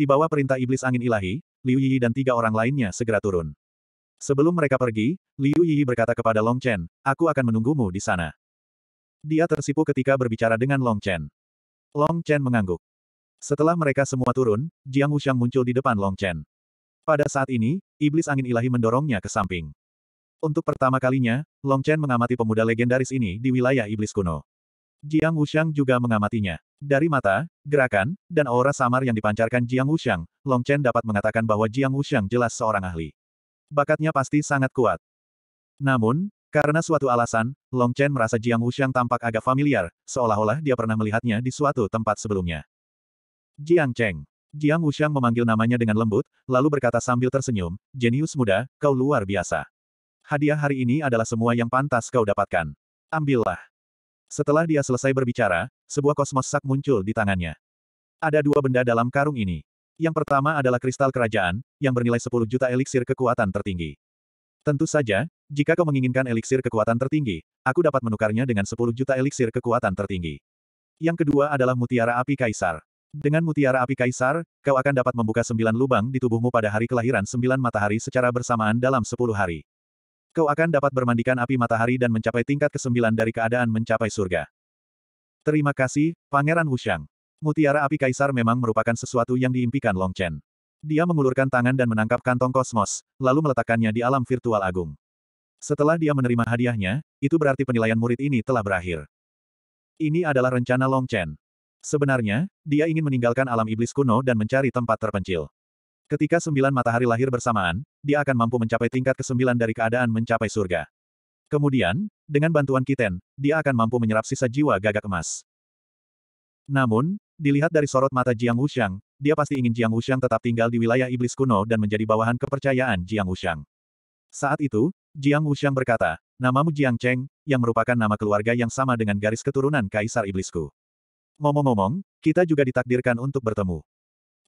Di bawah perintah iblis angin ilahi, Liu Yi dan tiga orang lainnya segera turun. Sebelum mereka pergi, Liu Yi berkata kepada Long Chen, aku akan menunggumu di sana. Dia tersipu ketika berbicara dengan Long Chen. Long Chen mengangguk. Setelah mereka semua turun, Jiang Wuxiang muncul di depan Long Chen. Pada saat ini, iblis angin ilahi mendorongnya ke samping. Untuk pertama kalinya, Long Chen mengamati pemuda legendaris ini di wilayah iblis kuno. Jiang Wuxiang juga mengamatinya. Dari mata, gerakan, dan aura samar yang dipancarkan Jiang Wuxiang, Long Chen dapat mengatakan bahwa Jiang Wuxiang jelas seorang ahli. Bakatnya pasti sangat kuat. Namun, karena suatu alasan, Long Chen merasa Jiang Wuxiang tampak agak familiar, seolah-olah dia pernah melihatnya di suatu tempat sebelumnya. Jiang Cheng. Jiang Wuxiang memanggil namanya dengan lembut, lalu berkata sambil tersenyum, jenius muda, kau luar biasa. Hadiah hari ini adalah semua yang pantas kau dapatkan. Ambillah. Setelah dia selesai berbicara, sebuah kosmos sak muncul di tangannya. Ada dua benda dalam karung ini. Yang pertama adalah kristal kerajaan, yang bernilai 10 juta eliksir kekuatan tertinggi. Tentu saja, jika kau menginginkan eliksir kekuatan tertinggi, aku dapat menukarnya dengan 10 juta eliksir kekuatan tertinggi. Yang kedua adalah mutiara api kaisar. Dengan mutiara api kaisar, kau akan dapat membuka sembilan lubang di tubuhmu pada hari kelahiran sembilan matahari secara bersamaan dalam sepuluh hari. Kau akan dapat bermandikan api matahari dan mencapai tingkat kesembilan dari keadaan mencapai surga. Terima kasih, Pangeran Wushang. Mutiara api kaisar memang merupakan sesuatu yang diimpikan Long Chen. Dia mengulurkan tangan dan menangkap kantong kosmos, lalu meletakkannya di alam virtual agung. Setelah dia menerima hadiahnya, itu berarti penilaian murid ini telah berakhir. Ini adalah rencana Long Chen. Sebenarnya, dia ingin meninggalkan alam iblis kuno dan mencari tempat terpencil. Ketika sembilan matahari lahir bersamaan, dia akan mampu mencapai tingkat kesembilan dari keadaan mencapai surga. Kemudian, dengan bantuan Kiten, dia akan mampu menyerap sisa jiwa gagak emas. Namun, dilihat dari sorot mata Jiang Wuxiang, dia pasti ingin Jiang Wuxiang tetap tinggal di wilayah iblis kuno dan menjadi bawahan kepercayaan Jiang Wuxiang. Saat itu, Jiang Wuxiang berkata, namamu Jiang Cheng, yang merupakan nama keluarga yang sama dengan garis keturunan Kaisar Iblisku. Ngomong-ngomong, kita juga ditakdirkan untuk bertemu.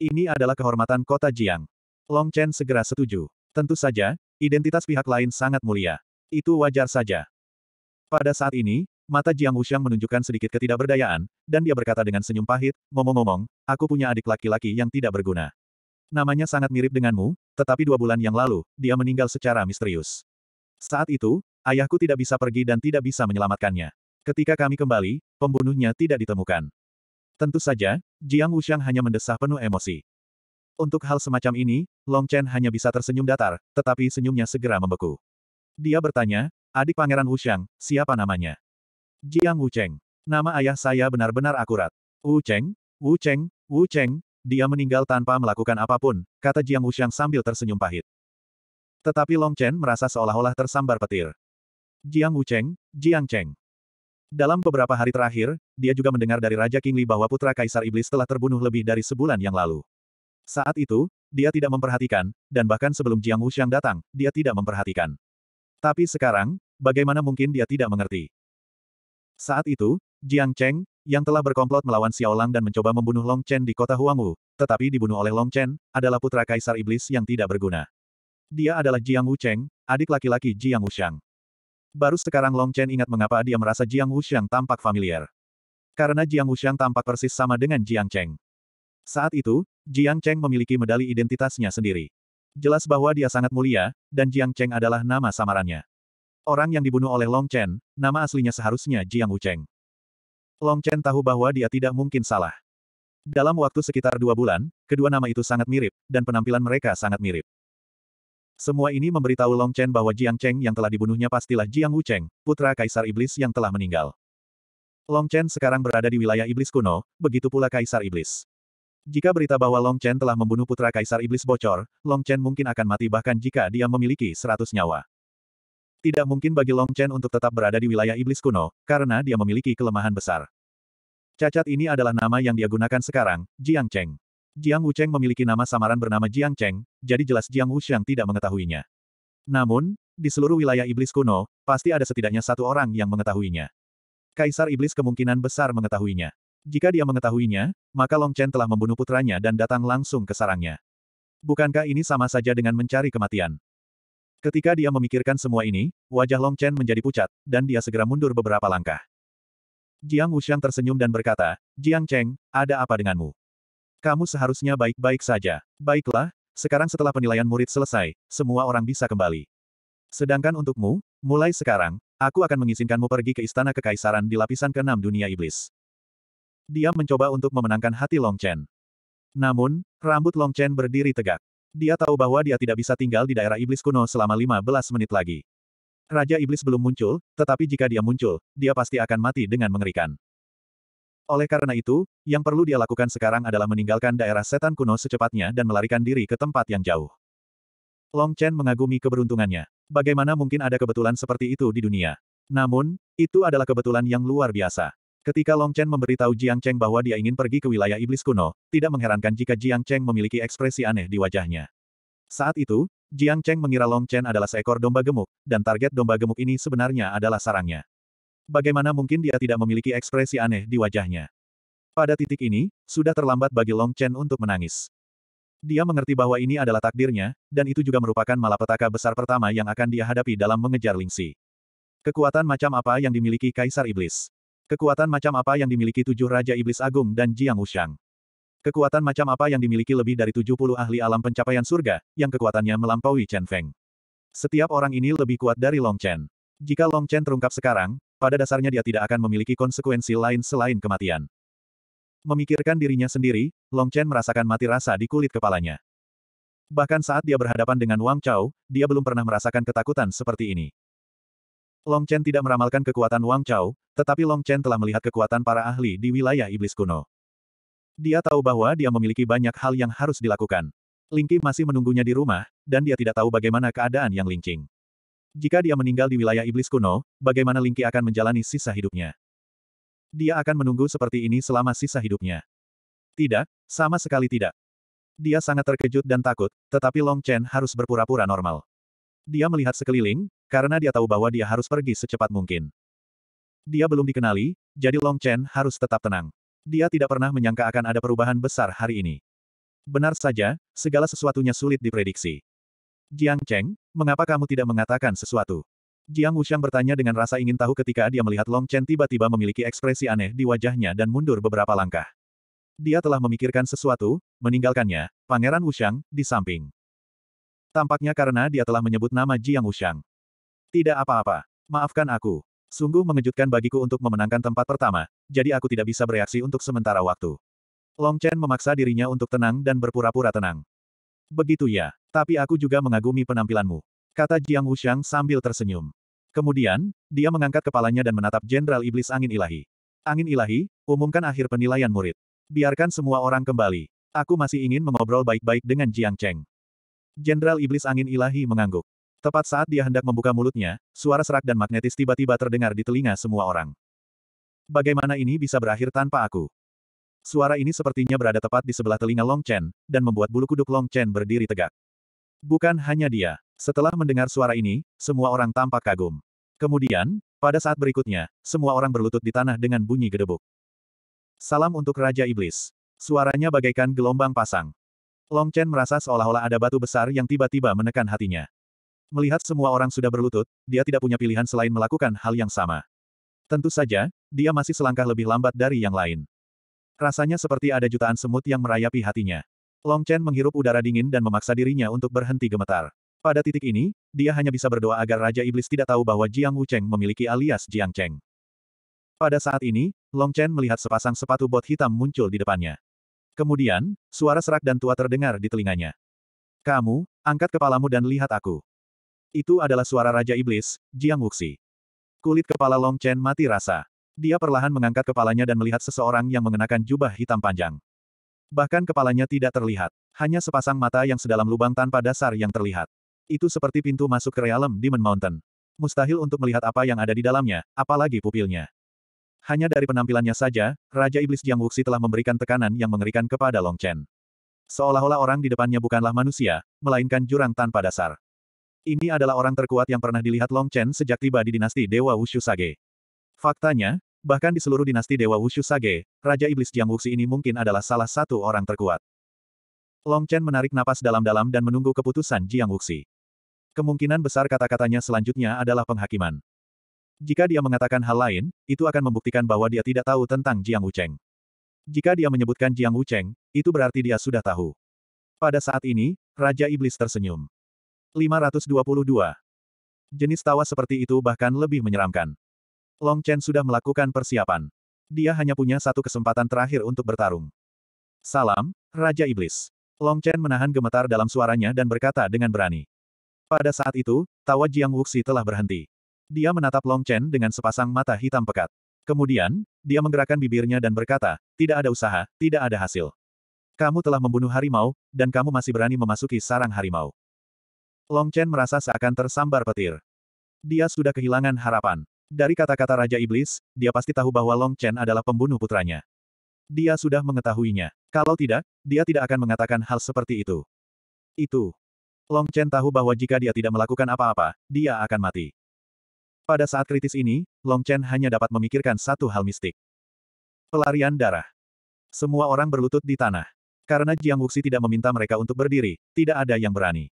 Ini adalah kehormatan kota Jiang. Long Chen segera setuju. Tentu saja, identitas pihak lain sangat mulia. Itu wajar saja. Pada saat ini, mata Jiang Wuxiang menunjukkan sedikit ketidakberdayaan, dan dia berkata dengan senyum pahit, ngomong-ngomong, aku punya adik laki-laki yang tidak berguna. Namanya sangat mirip denganmu, tetapi dua bulan yang lalu, dia meninggal secara misterius. Saat itu, ayahku tidak bisa pergi dan tidak bisa menyelamatkannya. Ketika kami kembali, pembunuhnya tidak ditemukan. Tentu saja, Jiang Wuxiang hanya mendesah penuh emosi. Untuk hal semacam ini, Long Chen hanya bisa tersenyum datar, tetapi senyumnya segera membeku. Dia bertanya, adik pangeran Wuxiang, siapa namanya? Jiang Wucheng. Nama ayah saya benar-benar akurat. Wucheng, Wucheng, Wucheng, dia meninggal tanpa melakukan apapun, kata Jiang Wuxiang sambil tersenyum pahit. Tetapi Long Chen merasa seolah-olah tersambar petir. Jiang Wucheng, Jiang Cheng. Dalam beberapa hari terakhir, dia juga mendengar dari Raja Kingli bahwa putra Kaisar Iblis telah terbunuh lebih dari sebulan yang lalu. Saat itu, dia tidak memperhatikan, dan bahkan sebelum Jiang Wuxiang datang, dia tidak memperhatikan. Tapi sekarang, bagaimana mungkin dia tidak mengerti? Saat itu, Jiang Cheng, yang telah berkomplot melawan Xiao Lang dan mencoba membunuh Long Chen di kota Huangwu, tetapi dibunuh oleh Long Chen, adalah putra Kaisar Iblis yang tidak berguna. Dia adalah Jiang Wucheng, adik laki-laki Jiang Wuxiang. Baru sekarang Long Chen ingat mengapa dia merasa Jiang Wuxiang tampak familiar. Karena Jiang Wuxiang tampak persis sama dengan Jiang Cheng. Saat itu, Jiang Cheng memiliki medali identitasnya sendiri. Jelas bahwa dia sangat mulia, dan Jiang Cheng adalah nama samarannya. Orang yang dibunuh oleh Long Chen, nama aslinya seharusnya Jiang Wucheng. Long Chen tahu bahwa dia tidak mungkin salah. Dalam waktu sekitar dua bulan, kedua nama itu sangat mirip, dan penampilan mereka sangat mirip. Semua ini memberitahu Long Chen bahwa Jiang Cheng yang telah dibunuhnya pastilah Jiang Wu putra Kaisar Iblis yang telah meninggal. Long Chen sekarang berada di wilayah Iblis kuno, begitu pula Kaisar Iblis. Jika berita bahwa Long Chen telah membunuh putra Kaisar Iblis bocor, Long Chen mungkin akan mati bahkan jika dia memiliki seratus nyawa. Tidak mungkin bagi Long Chen untuk tetap berada di wilayah Iblis kuno, karena dia memiliki kelemahan besar. Cacat ini adalah nama yang dia gunakan sekarang, Jiang Cheng. Jiang Wucheng memiliki nama samaran bernama Jiang Cheng, jadi jelas Jiang Wuxiang tidak mengetahuinya. Namun, di seluruh wilayah iblis kuno, pasti ada setidaknya satu orang yang mengetahuinya. Kaisar iblis kemungkinan besar mengetahuinya. Jika dia mengetahuinya, maka Long Chen telah membunuh putranya dan datang langsung ke sarangnya. Bukankah ini sama saja dengan mencari kematian? Ketika dia memikirkan semua ini, wajah Long Chen menjadi pucat, dan dia segera mundur beberapa langkah. Jiang Wuxiang tersenyum dan berkata, Jiang Cheng, ada apa denganmu? Kamu seharusnya baik-baik saja. Baiklah, sekarang setelah penilaian murid selesai, semua orang bisa kembali. Sedangkan untukmu, mulai sekarang, aku akan mengizinkanmu pergi ke istana kekaisaran di lapisan keenam dunia iblis. Dia mencoba untuk memenangkan hati Long Chen. Namun, rambut Long Chen berdiri tegak. Dia tahu bahwa dia tidak bisa tinggal di daerah iblis kuno selama 15 menit lagi. Raja Iblis belum muncul, tetapi jika dia muncul, dia pasti akan mati dengan mengerikan. Oleh karena itu, yang perlu dia lakukan sekarang adalah meninggalkan daerah setan kuno secepatnya dan melarikan diri ke tempat yang jauh. Long Chen mengagumi keberuntungannya. Bagaimana mungkin ada kebetulan seperti itu di dunia? Namun, itu adalah kebetulan yang luar biasa. Ketika Long Chen memberitahu Jiang Cheng bahwa dia ingin pergi ke wilayah iblis kuno, tidak mengherankan jika Jiang Cheng memiliki ekspresi aneh di wajahnya. Saat itu, Jiang Cheng mengira Long Chen adalah seekor domba gemuk, dan target domba gemuk ini sebenarnya adalah sarangnya. Bagaimana mungkin dia tidak memiliki ekspresi aneh di wajahnya? Pada titik ini, sudah terlambat bagi Long Chen untuk menangis. Dia mengerti bahwa ini adalah takdirnya, dan itu juga merupakan malapetaka besar pertama yang akan dia hadapi dalam mengejar Lingxi. Kekuatan macam apa yang dimiliki Kaisar Iblis? Kekuatan macam apa yang dimiliki tujuh Raja Iblis Agung dan Jiang Wushang? Kekuatan macam apa yang dimiliki lebih dari 70 ahli alam pencapaian surga, yang kekuatannya melampaui Chen Feng? Setiap orang ini lebih kuat dari Long Chen. Jika Long Chen terungkap sekarang, pada dasarnya dia tidak akan memiliki konsekuensi lain selain kematian. Memikirkan dirinya sendiri, Long Chen merasakan mati rasa di kulit kepalanya. Bahkan saat dia berhadapan dengan Wang Chao, dia belum pernah merasakan ketakutan seperti ini. Long Chen tidak meramalkan kekuatan Wang Chao, tetapi Long Chen telah melihat kekuatan para ahli di wilayah iblis kuno. Dia tahu bahwa dia memiliki banyak hal yang harus dilakukan. Lingqi masih menunggunya di rumah, dan dia tidak tahu bagaimana keadaan yang lincing. Jika dia meninggal di wilayah iblis kuno, bagaimana Lingqi akan menjalani sisa hidupnya? Dia akan menunggu seperti ini selama sisa hidupnya. Tidak, sama sekali tidak. Dia sangat terkejut dan takut, tetapi Long Chen harus berpura-pura normal. Dia melihat sekeliling, karena dia tahu bahwa dia harus pergi secepat mungkin. Dia belum dikenali, jadi Long Chen harus tetap tenang. Dia tidak pernah menyangka akan ada perubahan besar hari ini. Benar saja, segala sesuatunya sulit diprediksi. Jiang Cheng, mengapa kamu tidak mengatakan sesuatu? Jiang Wuxiang bertanya dengan rasa ingin tahu ketika dia melihat Long Chen tiba-tiba memiliki ekspresi aneh di wajahnya dan mundur beberapa langkah. Dia telah memikirkan sesuatu, meninggalkannya, Pangeran Wuxiang, di samping. Tampaknya karena dia telah menyebut nama Jiang Wuxiang. Tidak apa-apa. Maafkan aku. Sungguh mengejutkan bagiku untuk memenangkan tempat pertama, jadi aku tidak bisa bereaksi untuk sementara waktu. Long Chen memaksa dirinya untuk tenang dan berpura-pura tenang. Begitu ya. Tapi aku juga mengagumi penampilanmu. Kata Jiang Wuxiang sambil tersenyum. Kemudian, dia mengangkat kepalanya dan menatap Jenderal Iblis Angin Ilahi. Angin Ilahi, umumkan akhir penilaian murid. Biarkan semua orang kembali. Aku masih ingin mengobrol baik-baik dengan Jiang Cheng. Jenderal Iblis Angin Ilahi mengangguk. Tepat saat dia hendak membuka mulutnya, suara serak dan magnetis tiba-tiba terdengar di telinga semua orang. Bagaimana ini bisa berakhir tanpa aku? Suara ini sepertinya berada tepat di sebelah telinga Long Chen, dan membuat bulu kuduk Long Chen berdiri tegak. Bukan hanya dia. Setelah mendengar suara ini, semua orang tampak kagum. Kemudian, pada saat berikutnya, semua orang berlutut di tanah dengan bunyi gedebuk. Salam untuk Raja Iblis. Suaranya bagaikan gelombang pasang. Long Chen merasa seolah-olah ada batu besar yang tiba-tiba menekan hatinya. Melihat semua orang sudah berlutut, dia tidak punya pilihan selain melakukan hal yang sama. Tentu saja, dia masih selangkah lebih lambat dari yang lain. Rasanya seperti ada jutaan semut yang merayapi hatinya. Long Chen menghirup udara dingin dan memaksa dirinya untuk berhenti gemetar. Pada titik ini, dia hanya bisa berdoa agar Raja Iblis tidak tahu bahwa Jiang Wucheng memiliki alias Jiang Cheng. Pada saat ini, Long Chen melihat sepasang sepatu bot hitam muncul di depannya. Kemudian, suara serak dan tua terdengar di telinganya. Kamu, angkat kepalamu dan lihat aku. Itu adalah suara Raja Iblis, Jiang Wuxi. Kulit kepala Long Chen mati rasa. Dia perlahan mengangkat kepalanya dan melihat seseorang yang mengenakan jubah hitam panjang. Bahkan kepalanya tidak terlihat. Hanya sepasang mata yang sedalam lubang tanpa dasar yang terlihat. Itu seperti pintu masuk ke realem Demon Mountain. Mustahil untuk melihat apa yang ada di dalamnya, apalagi pupilnya. Hanya dari penampilannya saja, Raja Iblis Jiang Wuxi telah memberikan tekanan yang mengerikan kepada Long Chen. Seolah-olah orang di depannya bukanlah manusia, melainkan jurang tanpa dasar. Ini adalah orang terkuat yang pernah dilihat Long Chen sejak tiba di dinasti Dewa Wushu Sage. Faktanya, bahkan di seluruh dinasti Dewa Wushu Sage, Raja Iblis Jiang Wuxi ini mungkin adalah salah satu orang terkuat. Long Chen menarik napas dalam-dalam dan menunggu keputusan Jiang Wuxi. Kemungkinan besar kata-katanya selanjutnya adalah penghakiman. Jika dia mengatakan hal lain, itu akan membuktikan bahwa dia tidak tahu tentang Jiang Wucheng. Jika dia menyebutkan Jiang Wucheng, itu berarti dia sudah tahu. Pada saat ini, Raja Iblis tersenyum. 522. Jenis tawa seperti itu bahkan lebih menyeramkan. Long Chen sudah melakukan persiapan. Dia hanya punya satu kesempatan terakhir untuk bertarung. Salam, Raja Iblis. Long Chen menahan gemetar dalam suaranya dan berkata dengan berani. Pada saat itu, tawa Jiang Wuxi telah berhenti. Dia menatap Long Chen dengan sepasang mata hitam pekat. Kemudian, dia menggerakkan bibirnya dan berkata, tidak ada usaha, tidak ada hasil. Kamu telah membunuh harimau, dan kamu masih berani memasuki sarang harimau. Long Chen merasa seakan tersambar petir. Dia sudah kehilangan harapan. Dari kata-kata Raja Iblis, dia pasti tahu bahwa Long Chen adalah pembunuh putranya. Dia sudah mengetahuinya. Kalau tidak, dia tidak akan mengatakan hal seperti itu. Itu. Long Chen tahu bahwa jika dia tidak melakukan apa-apa, dia akan mati. Pada saat kritis ini, Long Chen hanya dapat memikirkan satu hal mistik. Pelarian darah. Semua orang berlutut di tanah. Karena Jiang Wuxi tidak meminta mereka untuk berdiri, tidak ada yang berani.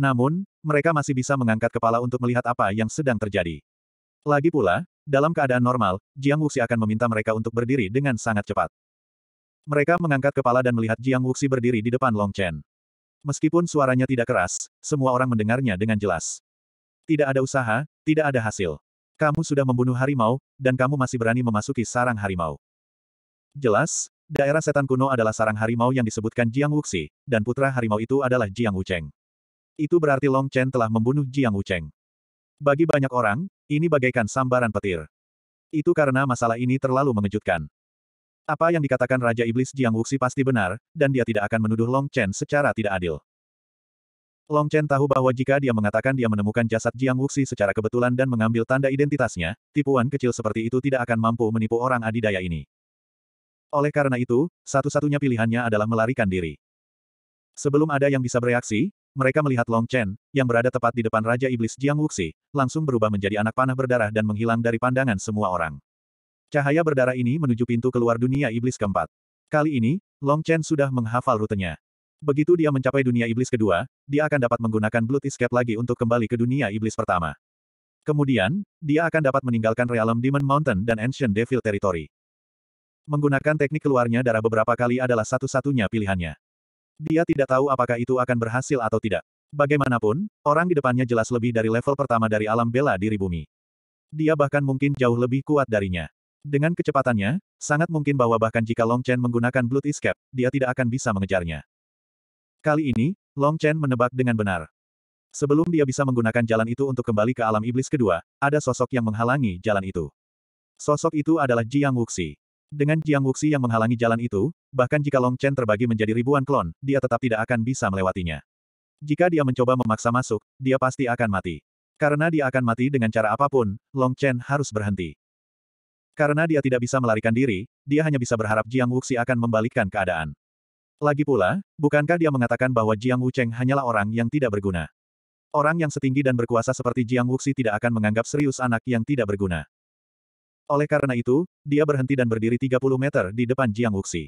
Namun, mereka masih bisa mengangkat kepala untuk melihat apa yang sedang terjadi. Lagi pula, dalam keadaan normal, Jiang Wuxi akan meminta mereka untuk berdiri dengan sangat cepat. Mereka mengangkat kepala dan melihat Jiang Wuxi berdiri di depan Long Chen. Meskipun suaranya tidak keras, semua orang mendengarnya dengan jelas. Tidak ada usaha, tidak ada hasil. Kamu sudah membunuh harimau, dan kamu masih berani memasuki sarang harimau. Jelas, daerah setan kuno adalah sarang harimau yang disebutkan Jiang Wuxi, dan putra harimau itu adalah Jiang Wucheng. Itu berarti Long Chen telah membunuh Jiang Wucheng. Bagi banyak orang, ini bagaikan sambaran petir. Itu karena masalah ini terlalu mengejutkan. Apa yang dikatakan Raja Iblis Jiang Wuxi pasti benar, dan dia tidak akan menuduh Long Chen secara tidak adil. Long Chen tahu bahwa jika dia mengatakan dia menemukan jasad Jiang Wuxi secara kebetulan dan mengambil tanda identitasnya, tipuan kecil seperti itu tidak akan mampu menipu orang adidaya ini. Oleh karena itu, satu-satunya pilihannya adalah melarikan diri. Sebelum ada yang bisa bereaksi, mereka melihat Long Chen, yang berada tepat di depan Raja Iblis Jiang Wuxi, langsung berubah menjadi anak panah berdarah dan menghilang dari pandangan semua orang. Cahaya berdarah ini menuju pintu keluar dunia iblis keempat. Kali ini, Long Chen sudah menghafal rutenya. Begitu dia mencapai dunia iblis kedua, dia akan dapat menggunakan Blood Escape lagi untuk kembali ke dunia iblis pertama. Kemudian, dia akan dapat meninggalkan Realm Demon Mountain dan Ancient Devil Territory. Menggunakan teknik keluarnya darah beberapa kali adalah satu-satunya pilihannya. Dia tidak tahu apakah itu akan berhasil atau tidak. Bagaimanapun, orang di depannya jelas lebih dari level pertama dari alam bela diri bumi. Dia bahkan mungkin jauh lebih kuat darinya. Dengan kecepatannya, sangat mungkin bahwa bahkan jika Long Chen menggunakan Blood Escape, dia tidak akan bisa mengejarnya. Kali ini, Long Chen menebak dengan benar. Sebelum dia bisa menggunakan jalan itu untuk kembali ke alam iblis kedua, ada sosok yang menghalangi jalan itu. Sosok itu adalah Jiang Wuxi. Dengan Jiang Wuxi yang menghalangi jalan itu, bahkan jika Long Chen terbagi menjadi ribuan klon, dia tetap tidak akan bisa melewatinya. Jika dia mencoba memaksa masuk, dia pasti akan mati. Karena dia akan mati dengan cara apapun, Long Chen harus berhenti. Karena dia tidak bisa melarikan diri, dia hanya bisa berharap Jiang Wuxi akan membalikkan keadaan. Lagi pula, bukankah dia mengatakan bahwa Jiang Wucheng hanyalah orang yang tidak berguna? Orang yang setinggi dan berkuasa seperti Jiang Wuxi tidak akan menganggap serius anak yang tidak berguna. Oleh karena itu, dia berhenti dan berdiri 30 meter di depan Jiang Wuxi.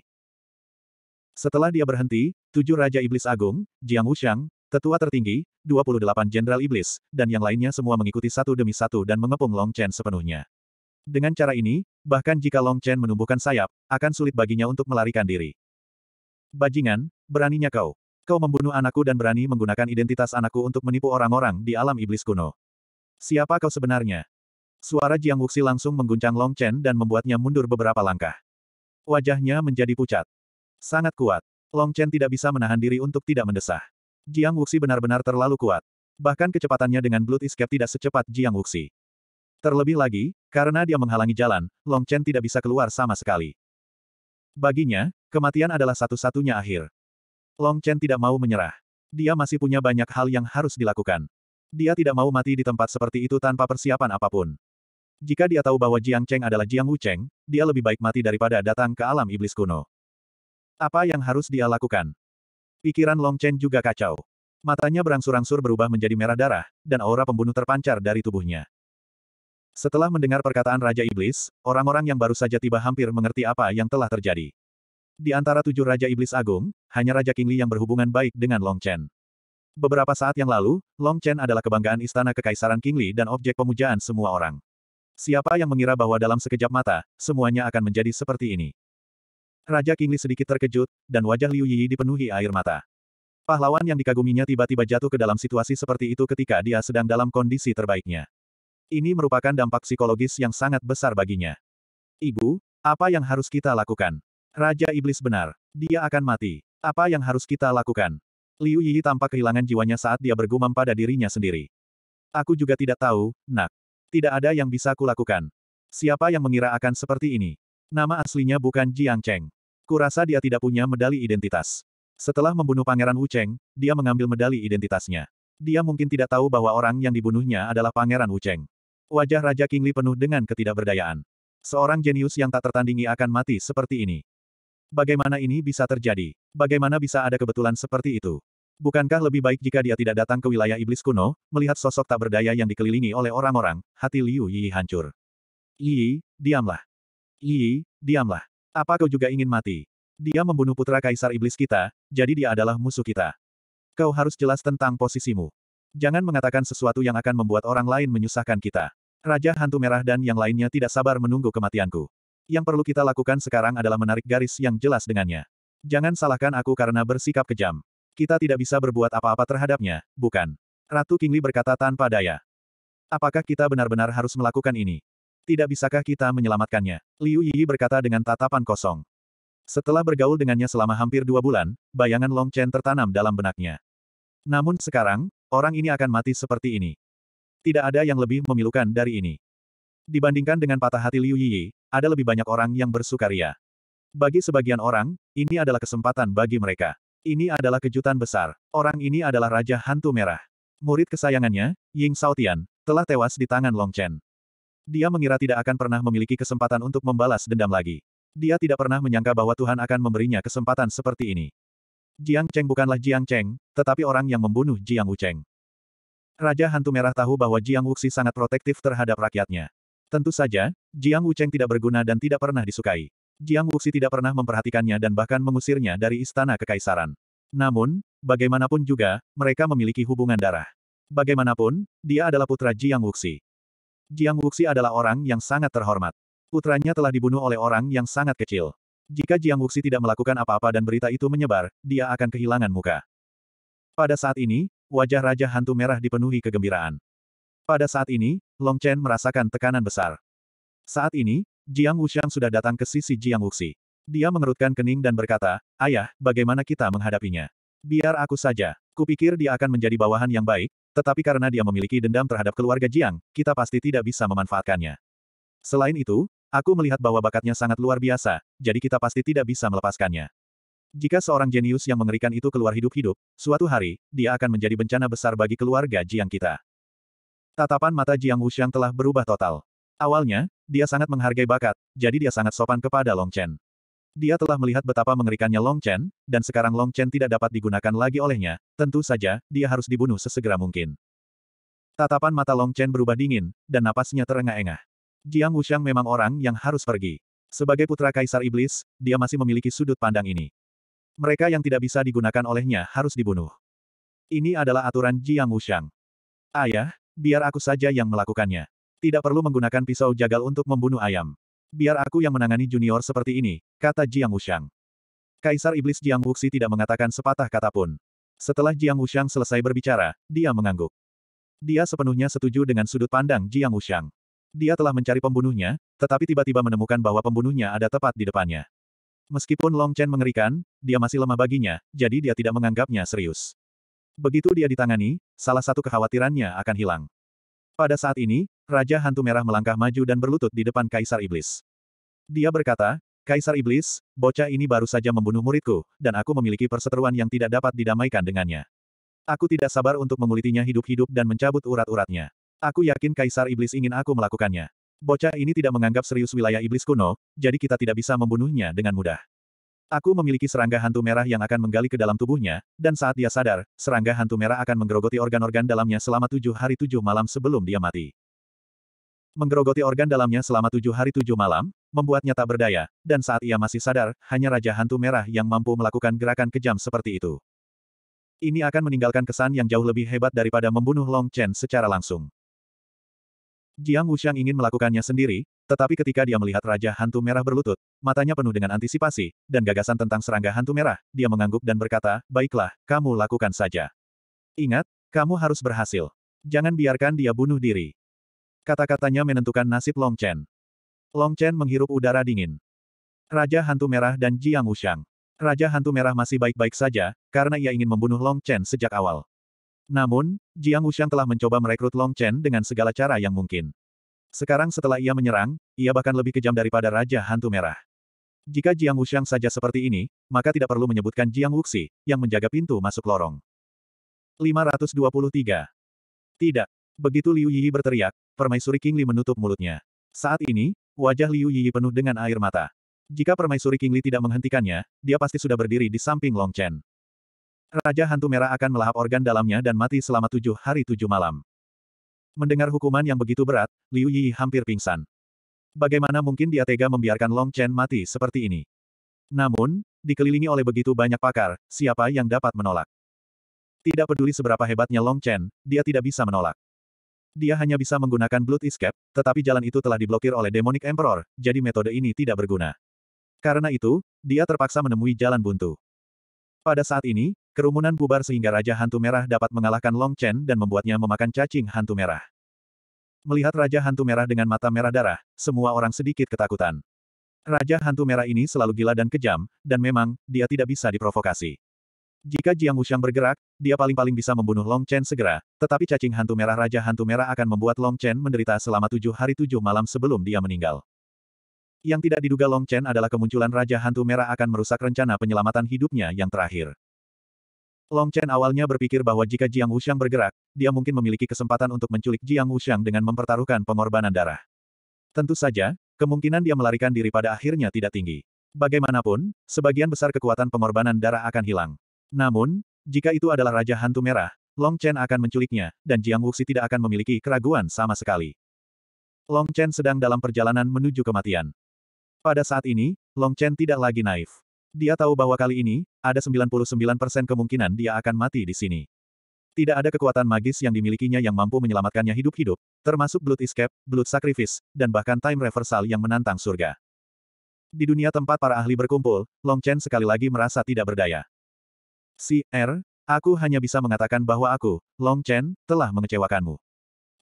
Setelah dia berhenti, tujuh Raja Iblis Agung, Jiang Wuxiang, tetua tertinggi, 28 Jenderal Iblis, dan yang lainnya semua mengikuti satu demi satu dan mengepung Long Chen sepenuhnya. Dengan cara ini, bahkan jika Long Chen menumbuhkan sayap, akan sulit baginya untuk melarikan diri. Bajingan, beraninya kau. Kau membunuh anakku dan berani menggunakan identitas anakku untuk menipu orang-orang di alam iblis kuno. Siapa kau sebenarnya? Suara Jiang Wuxi langsung mengguncang Long Chen dan membuatnya mundur beberapa langkah. Wajahnya menjadi pucat. Sangat kuat. Long Chen tidak bisa menahan diri untuk tidak mendesah. Jiang Wuxi benar-benar terlalu kuat. Bahkan kecepatannya dengan Blood Escape tidak secepat Jiang Wuxi. Terlebih lagi, karena dia menghalangi jalan, Long Chen tidak bisa keluar sama sekali. Baginya, kematian adalah satu-satunya akhir. Long Chen tidak mau menyerah. Dia masih punya banyak hal yang harus dilakukan. Dia tidak mau mati di tempat seperti itu tanpa persiapan apapun. Jika dia tahu bahwa Jiang Cheng adalah Jiang Wucheng, dia lebih baik mati daripada datang ke alam iblis kuno. Apa yang harus dia lakukan? Pikiran Long Chen juga kacau. Matanya berangsur-angsur berubah menjadi merah darah, dan aura pembunuh terpancar dari tubuhnya. Setelah mendengar perkataan Raja Iblis, orang-orang yang baru saja tiba hampir mengerti apa yang telah terjadi. Di antara tujuh Raja Iblis Agung, hanya Raja Kingli yang berhubungan baik dengan Long Chen. Beberapa saat yang lalu, Long Chen adalah kebanggaan istana kekaisaran Kingli dan objek pemujaan semua orang. Siapa yang mengira bahwa dalam sekejap mata, semuanya akan menjadi seperti ini? Raja Kingli sedikit terkejut, dan wajah Liu Yi dipenuhi air mata. Pahlawan yang dikaguminya tiba-tiba jatuh ke dalam situasi seperti itu ketika dia sedang dalam kondisi terbaiknya. Ini merupakan dampak psikologis yang sangat besar baginya. Ibu, apa yang harus kita lakukan? Raja Iblis benar. Dia akan mati. Apa yang harus kita lakukan? Liu Yi tampak kehilangan jiwanya saat dia bergumam pada dirinya sendiri. Aku juga tidak tahu, nak. Tidak ada yang bisa kulakukan. Siapa yang mengira akan seperti ini? Nama aslinya bukan Jiang Cheng. Kurasa dia tidak punya medali identitas. Setelah membunuh Pangeran Wu Cheng, dia mengambil medali identitasnya. Dia mungkin tidak tahu bahwa orang yang dibunuhnya adalah Pangeran Wu Cheng. Wajah Raja Kingli penuh dengan ketidakberdayaan. Seorang jenius yang tak tertandingi akan mati seperti ini. Bagaimana ini bisa terjadi? Bagaimana bisa ada kebetulan seperti itu? Bukankah lebih baik jika dia tidak datang ke wilayah iblis kuno, melihat sosok tak berdaya yang dikelilingi oleh orang-orang, hati Liu Yi hancur. Yi, diamlah. Yi, diamlah. Apa kau juga ingin mati? Dia membunuh putra kaisar iblis kita, jadi dia adalah musuh kita. Kau harus jelas tentang posisimu. Jangan mengatakan sesuatu yang akan membuat orang lain menyusahkan kita. Raja Hantu Merah dan yang lainnya tidak sabar menunggu kematianku. Yang perlu kita lakukan sekarang adalah menarik garis yang jelas dengannya. Jangan salahkan aku karena bersikap kejam. Kita tidak bisa berbuat apa-apa terhadapnya, bukan? Ratu Kingli berkata tanpa daya. Apakah kita benar-benar harus melakukan ini? Tidak bisakah kita menyelamatkannya? Liu Yi berkata dengan tatapan kosong. Setelah bergaul dengannya selama hampir dua bulan, bayangan Long Chen tertanam dalam benaknya. Namun sekarang, orang ini akan mati seperti ini. Tidak ada yang lebih memilukan dari ini. Dibandingkan dengan patah hati Liu Yi, ada lebih banyak orang yang bersukaria. Bagi sebagian orang, ini adalah kesempatan bagi mereka. Ini adalah kejutan besar. Orang ini adalah Raja Hantu Merah. Murid kesayangannya, Ying Saotian, telah tewas di tangan Long Chen. Dia mengira tidak akan pernah memiliki kesempatan untuk membalas dendam lagi. Dia tidak pernah menyangka bahwa Tuhan akan memberinya kesempatan seperti ini. Jiang Cheng bukanlah Jiang Cheng, tetapi orang yang membunuh Jiang Wucheng. Raja Hantu Merah tahu bahwa Jiang Wuxi sangat protektif terhadap rakyatnya. Tentu saja, Jiang Wucheng tidak berguna dan tidak pernah disukai. Jiang Wuxi tidak pernah memperhatikannya dan bahkan mengusirnya dari istana kekaisaran. Namun, bagaimanapun juga, mereka memiliki hubungan darah. Bagaimanapun, dia adalah putra Jiang Wuxi. Jiang Wuxi adalah orang yang sangat terhormat. Putranya telah dibunuh oleh orang yang sangat kecil. Jika Jiang Wuxi tidak melakukan apa-apa dan berita itu menyebar, dia akan kehilangan muka. Pada saat ini, wajah Raja Hantu Merah dipenuhi kegembiraan. Pada saat ini, Long Chen merasakan tekanan besar. Saat ini, Jiang Wushang sudah datang ke sisi Jiang Wuxi. Dia mengerutkan kening dan berkata, Ayah, bagaimana kita menghadapinya? Biar aku saja. Kupikir dia akan menjadi bawahan yang baik, tetapi karena dia memiliki dendam terhadap keluarga Jiang, kita pasti tidak bisa memanfaatkannya. Selain itu, Aku melihat bahwa bakatnya sangat luar biasa, jadi kita pasti tidak bisa melepaskannya. Jika seorang jenius yang mengerikan itu keluar hidup-hidup, suatu hari, dia akan menjadi bencana besar bagi keluarga Jiang kita. Tatapan mata Jiang Wuxiang telah berubah total. Awalnya, dia sangat menghargai bakat, jadi dia sangat sopan kepada Long Chen. Dia telah melihat betapa mengerikannya Long Chen, dan sekarang Long Chen tidak dapat digunakan lagi olehnya, tentu saja, dia harus dibunuh sesegera mungkin. Tatapan mata Long Chen berubah dingin, dan napasnya terengah-engah. Jiang Wuxiang memang orang yang harus pergi. Sebagai putra Kaisar Iblis, dia masih memiliki sudut pandang ini. Mereka yang tidak bisa digunakan olehnya harus dibunuh. Ini adalah aturan Jiang Wuxiang. Ayah, biar aku saja yang melakukannya. Tidak perlu menggunakan pisau jagal untuk membunuh ayam. Biar aku yang menangani junior seperti ini, kata Jiang Wuxiang. Kaisar Iblis Jiang Wuxi tidak mengatakan sepatah kata pun. Setelah Jiang Wuxiang selesai berbicara, dia mengangguk. Dia sepenuhnya setuju dengan sudut pandang Jiang Wuxiang. Dia telah mencari pembunuhnya, tetapi tiba-tiba menemukan bahwa pembunuhnya ada tepat di depannya. Meskipun Long Chen mengerikan, dia masih lemah baginya, jadi dia tidak menganggapnya serius. Begitu dia ditangani, salah satu kekhawatirannya akan hilang. Pada saat ini, Raja Hantu Merah melangkah maju dan berlutut di depan Kaisar Iblis. Dia berkata, Kaisar Iblis, bocah ini baru saja membunuh muridku, dan aku memiliki perseteruan yang tidak dapat didamaikan dengannya. Aku tidak sabar untuk mengulitinya hidup-hidup dan mencabut urat-uratnya. Aku yakin Kaisar Iblis ingin aku melakukannya. Bocah ini tidak menganggap serius wilayah iblis kuno, jadi kita tidak bisa membunuhnya dengan mudah. Aku memiliki serangga hantu merah yang akan menggali ke dalam tubuhnya, dan saat dia sadar, serangga hantu merah akan menggerogoti organ-organ dalamnya selama tujuh hari tujuh malam sebelum dia mati. Menggerogoti organ dalamnya selama tujuh hari tujuh malam, membuatnya tak berdaya, dan saat ia masih sadar, hanya Raja Hantu Merah yang mampu melakukan gerakan kejam seperti itu. Ini akan meninggalkan kesan yang jauh lebih hebat daripada membunuh Long Chen secara langsung. Jiang Wuxiang ingin melakukannya sendiri, tetapi ketika dia melihat Raja Hantu Merah berlutut, matanya penuh dengan antisipasi, dan gagasan tentang serangga hantu merah, dia mengangguk dan berkata, baiklah, kamu lakukan saja. Ingat, kamu harus berhasil. Jangan biarkan dia bunuh diri. Kata-katanya menentukan nasib Long Chen. Long Chen menghirup udara dingin. Raja Hantu Merah dan Jiang Wuxiang. Raja Hantu Merah masih baik-baik saja, karena ia ingin membunuh Long Chen sejak awal. Namun, Jiang Wuxiang telah mencoba merekrut Long Chen dengan segala cara yang mungkin. Sekarang setelah ia menyerang, ia bahkan lebih kejam daripada Raja Hantu Merah. Jika Jiang Wuxiang saja seperti ini, maka tidak perlu menyebutkan Jiang Wuxi, yang menjaga pintu masuk lorong. 523. Tidak. Begitu Liu Yi berteriak, Permaisuri Kingli menutup mulutnya. Saat ini, wajah Liu Yi penuh dengan air mata. Jika Permaisuri Kingli tidak menghentikannya, dia pasti sudah berdiri di samping Long Chen. Raja Hantu Merah akan melahap organ dalamnya dan mati selama tujuh hari tujuh malam. Mendengar hukuman yang begitu berat, Liu Yi hampir pingsan. Bagaimana mungkin dia tega membiarkan Long Chen mati seperti ini? Namun, dikelilingi oleh begitu banyak pakar, siapa yang dapat menolak? Tidak peduli seberapa hebatnya Long Chen, dia tidak bisa menolak. Dia hanya bisa menggunakan Blood Escape, tetapi jalan itu telah diblokir oleh Demonic Emperor, jadi metode ini tidak berguna. Karena itu, dia terpaksa menemui jalan buntu. Pada saat ini, kerumunan bubar sehingga Raja Hantu Merah dapat mengalahkan Long Chen dan membuatnya memakan cacing hantu merah. Melihat Raja Hantu Merah dengan mata merah darah, semua orang sedikit ketakutan. Raja Hantu Merah ini selalu gila dan kejam, dan memang, dia tidak bisa diprovokasi. Jika Jiang Wuxiang bergerak, dia paling-paling bisa membunuh Long Chen segera, tetapi cacing hantu merah Raja Hantu Merah akan membuat Long Chen menderita selama tujuh hari tujuh malam sebelum dia meninggal. Yang tidak diduga Long Chen adalah kemunculan Raja Hantu Merah akan merusak rencana penyelamatan hidupnya yang terakhir. Long Chen awalnya berpikir bahwa jika Jiang Wuxiang bergerak, dia mungkin memiliki kesempatan untuk menculik Jiang Wuxiang dengan mempertaruhkan pengorbanan darah. Tentu saja, kemungkinan dia melarikan diri pada akhirnya tidak tinggi. Bagaimanapun, sebagian besar kekuatan pengorbanan darah akan hilang. Namun, jika itu adalah Raja Hantu Merah, Long Chen akan menculiknya, dan Jiang Wuxi tidak akan memiliki keraguan sama sekali. Long Chen sedang dalam perjalanan menuju kematian. Pada saat ini, Long Chen tidak lagi naif. Dia tahu bahwa kali ini, ada 99% kemungkinan dia akan mati di sini. Tidak ada kekuatan magis yang dimilikinya yang mampu menyelamatkannya hidup-hidup, termasuk Blood Escape, Blood Sacrifice, dan bahkan Time Reversal yang menantang surga. Di dunia tempat para ahli berkumpul, Long Chen sekali lagi merasa tidak berdaya. Si Er, aku hanya bisa mengatakan bahwa aku, Long Chen, telah mengecewakanmu.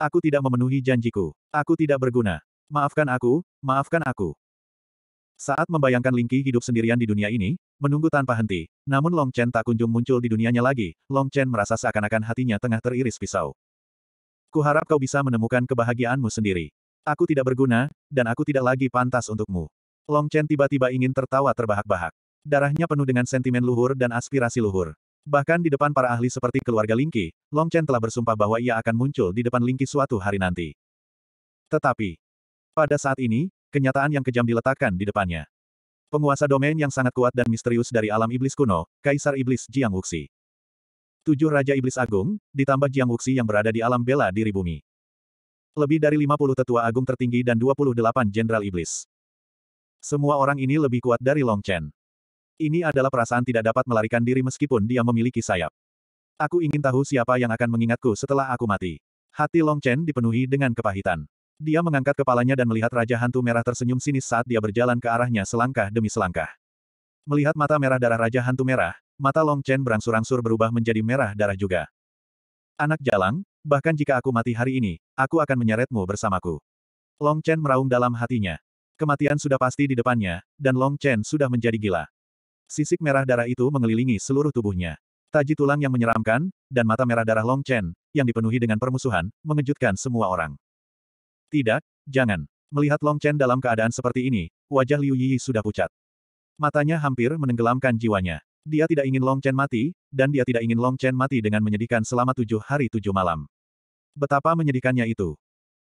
Aku tidak memenuhi janjiku. Aku tidak berguna. Maafkan aku, maafkan aku. Saat membayangkan Lingqi hidup sendirian di dunia ini, menunggu tanpa henti, namun Long Chen tak kunjung muncul di dunianya lagi, Long Chen merasa seakan-akan hatinya tengah teriris pisau. Kuharap kau bisa menemukan kebahagiaanmu sendiri. Aku tidak berguna, dan aku tidak lagi pantas untukmu. Long Chen tiba-tiba ingin tertawa terbahak-bahak darahnya penuh dengan sentimen luhur dan aspirasi luhur. Bahkan di depan para ahli seperti keluarga Lingqi, Long Chen telah bersumpah bahwa ia akan muncul di depan Lingqi suatu hari nanti. Tetapi, pada saat ini, kenyataan yang kejam diletakkan di depannya. Penguasa domain yang sangat kuat dan misterius dari alam iblis kuno, Kaisar Iblis Jiang Wuxi. Tujuh Raja Iblis Agung, ditambah Jiang Wuxi yang berada di alam bela diri bumi. Lebih dari 50 tetua agung tertinggi dan 28 jenderal iblis. Semua orang ini lebih kuat dari Long Chen. Ini adalah perasaan tidak dapat melarikan diri meskipun dia memiliki sayap. Aku ingin tahu siapa yang akan mengingatku setelah aku mati. Hati Long Chen dipenuhi dengan kepahitan. Dia mengangkat kepalanya dan melihat Raja Hantu Merah tersenyum sinis saat dia berjalan ke arahnya selangkah demi selangkah. Melihat mata merah darah Raja Hantu Merah, mata Long Chen berangsur-angsur berubah menjadi merah darah juga. Anak jalang, bahkan jika aku mati hari ini, aku akan menyeretmu bersamaku. Long Chen meraung dalam hatinya. Kematian sudah pasti di depannya, dan Long Chen sudah menjadi gila. Sisik merah darah itu mengelilingi seluruh tubuhnya. Taji tulang yang menyeramkan, dan mata merah darah Long Chen, yang dipenuhi dengan permusuhan, mengejutkan semua orang. Tidak, jangan. Melihat Long Chen dalam keadaan seperti ini, wajah Liu Yi sudah pucat. Matanya hampir menenggelamkan jiwanya. Dia tidak ingin Long Chen mati, dan dia tidak ingin Long Chen mati dengan menyedihkan selama tujuh hari tujuh malam. Betapa menyedihkannya itu.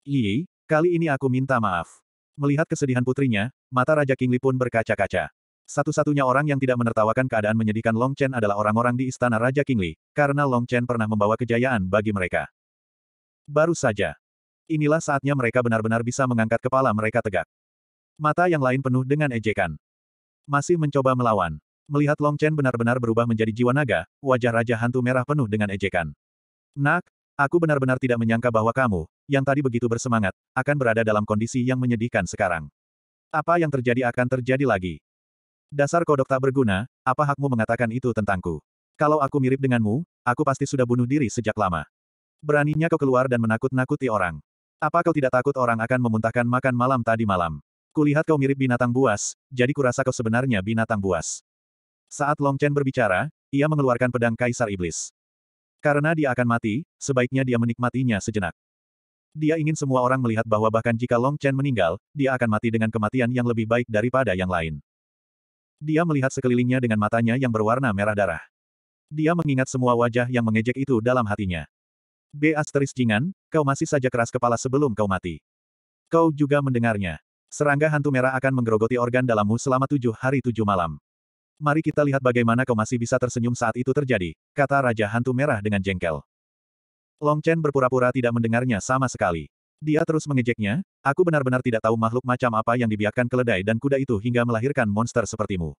Yi, kali ini aku minta maaf. Melihat kesedihan putrinya, mata Raja King Li pun berkaca-kaca. Satu-satunya orang yang tidak menertawakan keadaan menyedihkan Long Chen adalah orang-orang di istana Raja Kingli, karena Long Chen pernah membawa kejayaan bagi mereka. Baru saja. Inilah saatnya mereka benar-benar bisa mengangkat kepala mereka tegak. Mata yang lain penuh dengan ejekan. Masih mencoba melawan. Melihat Long Chen benar-benar berubah menjadi jiwa naga, wajah Raja Hantu Merah penuh dengan ejekan. Nak, aku benar-benar tidak menyangka bahwa kamu, yang tadi begitu bersemangat, akan berada dalam kondisi yang menyedihkan sekarang. Apa yang terjadi akan terjadi lagi. Dasar kodok tak berguna, apa hakmu mengatakan itu tentangku? Kalau aku mirip denganmu, aku pasti sudah bunuh diri sejak lama. Beraninya kau keluar dan menakut-nakuti orang. Apa kau tidak takut orang akan memuntahkan makan malam tadi malam? Kulihat kau mirip binatang buas, jadi kurasa kau sebenarnya binatang buas. Saat Long Chen berbicara, ia mengeluarkan pedang Kaisar Iblis. Karena dia akan mati, sebaiknya dia menikmatinya sejenak. Dia ingin semua orang melihat bahwa bahkan jika Long Chen meninggal, dia akan mati dengan kematian yang lebih baik daripada yang lain. Dia melihat sekelilingnya dengan matanya yang berwarna merah darah. Dia mengingat semua wajah yang mengejek itu dalam hatinya. B. Asteris Jingan, kau masih saja keras kepala sebelum kau mati. Kau juga mendengarnya. Serangga hantu merah akan menggerogoti organ dalammu selama tujuh hari tujuh malam. Mari kita lihat bagaimana kau masih bisa tersenyum saat itu terjadi, kata Raja Hantu Merah dengan jengkel. Long Chen berpura-pura tidak mendengarnya sama sekali. Dia terus mengejeknya, aku benar-benar tidak tahu makhluk macam apa yang dibiarkan keledai dan kuda itu hingga melahirkan monster sepertimu.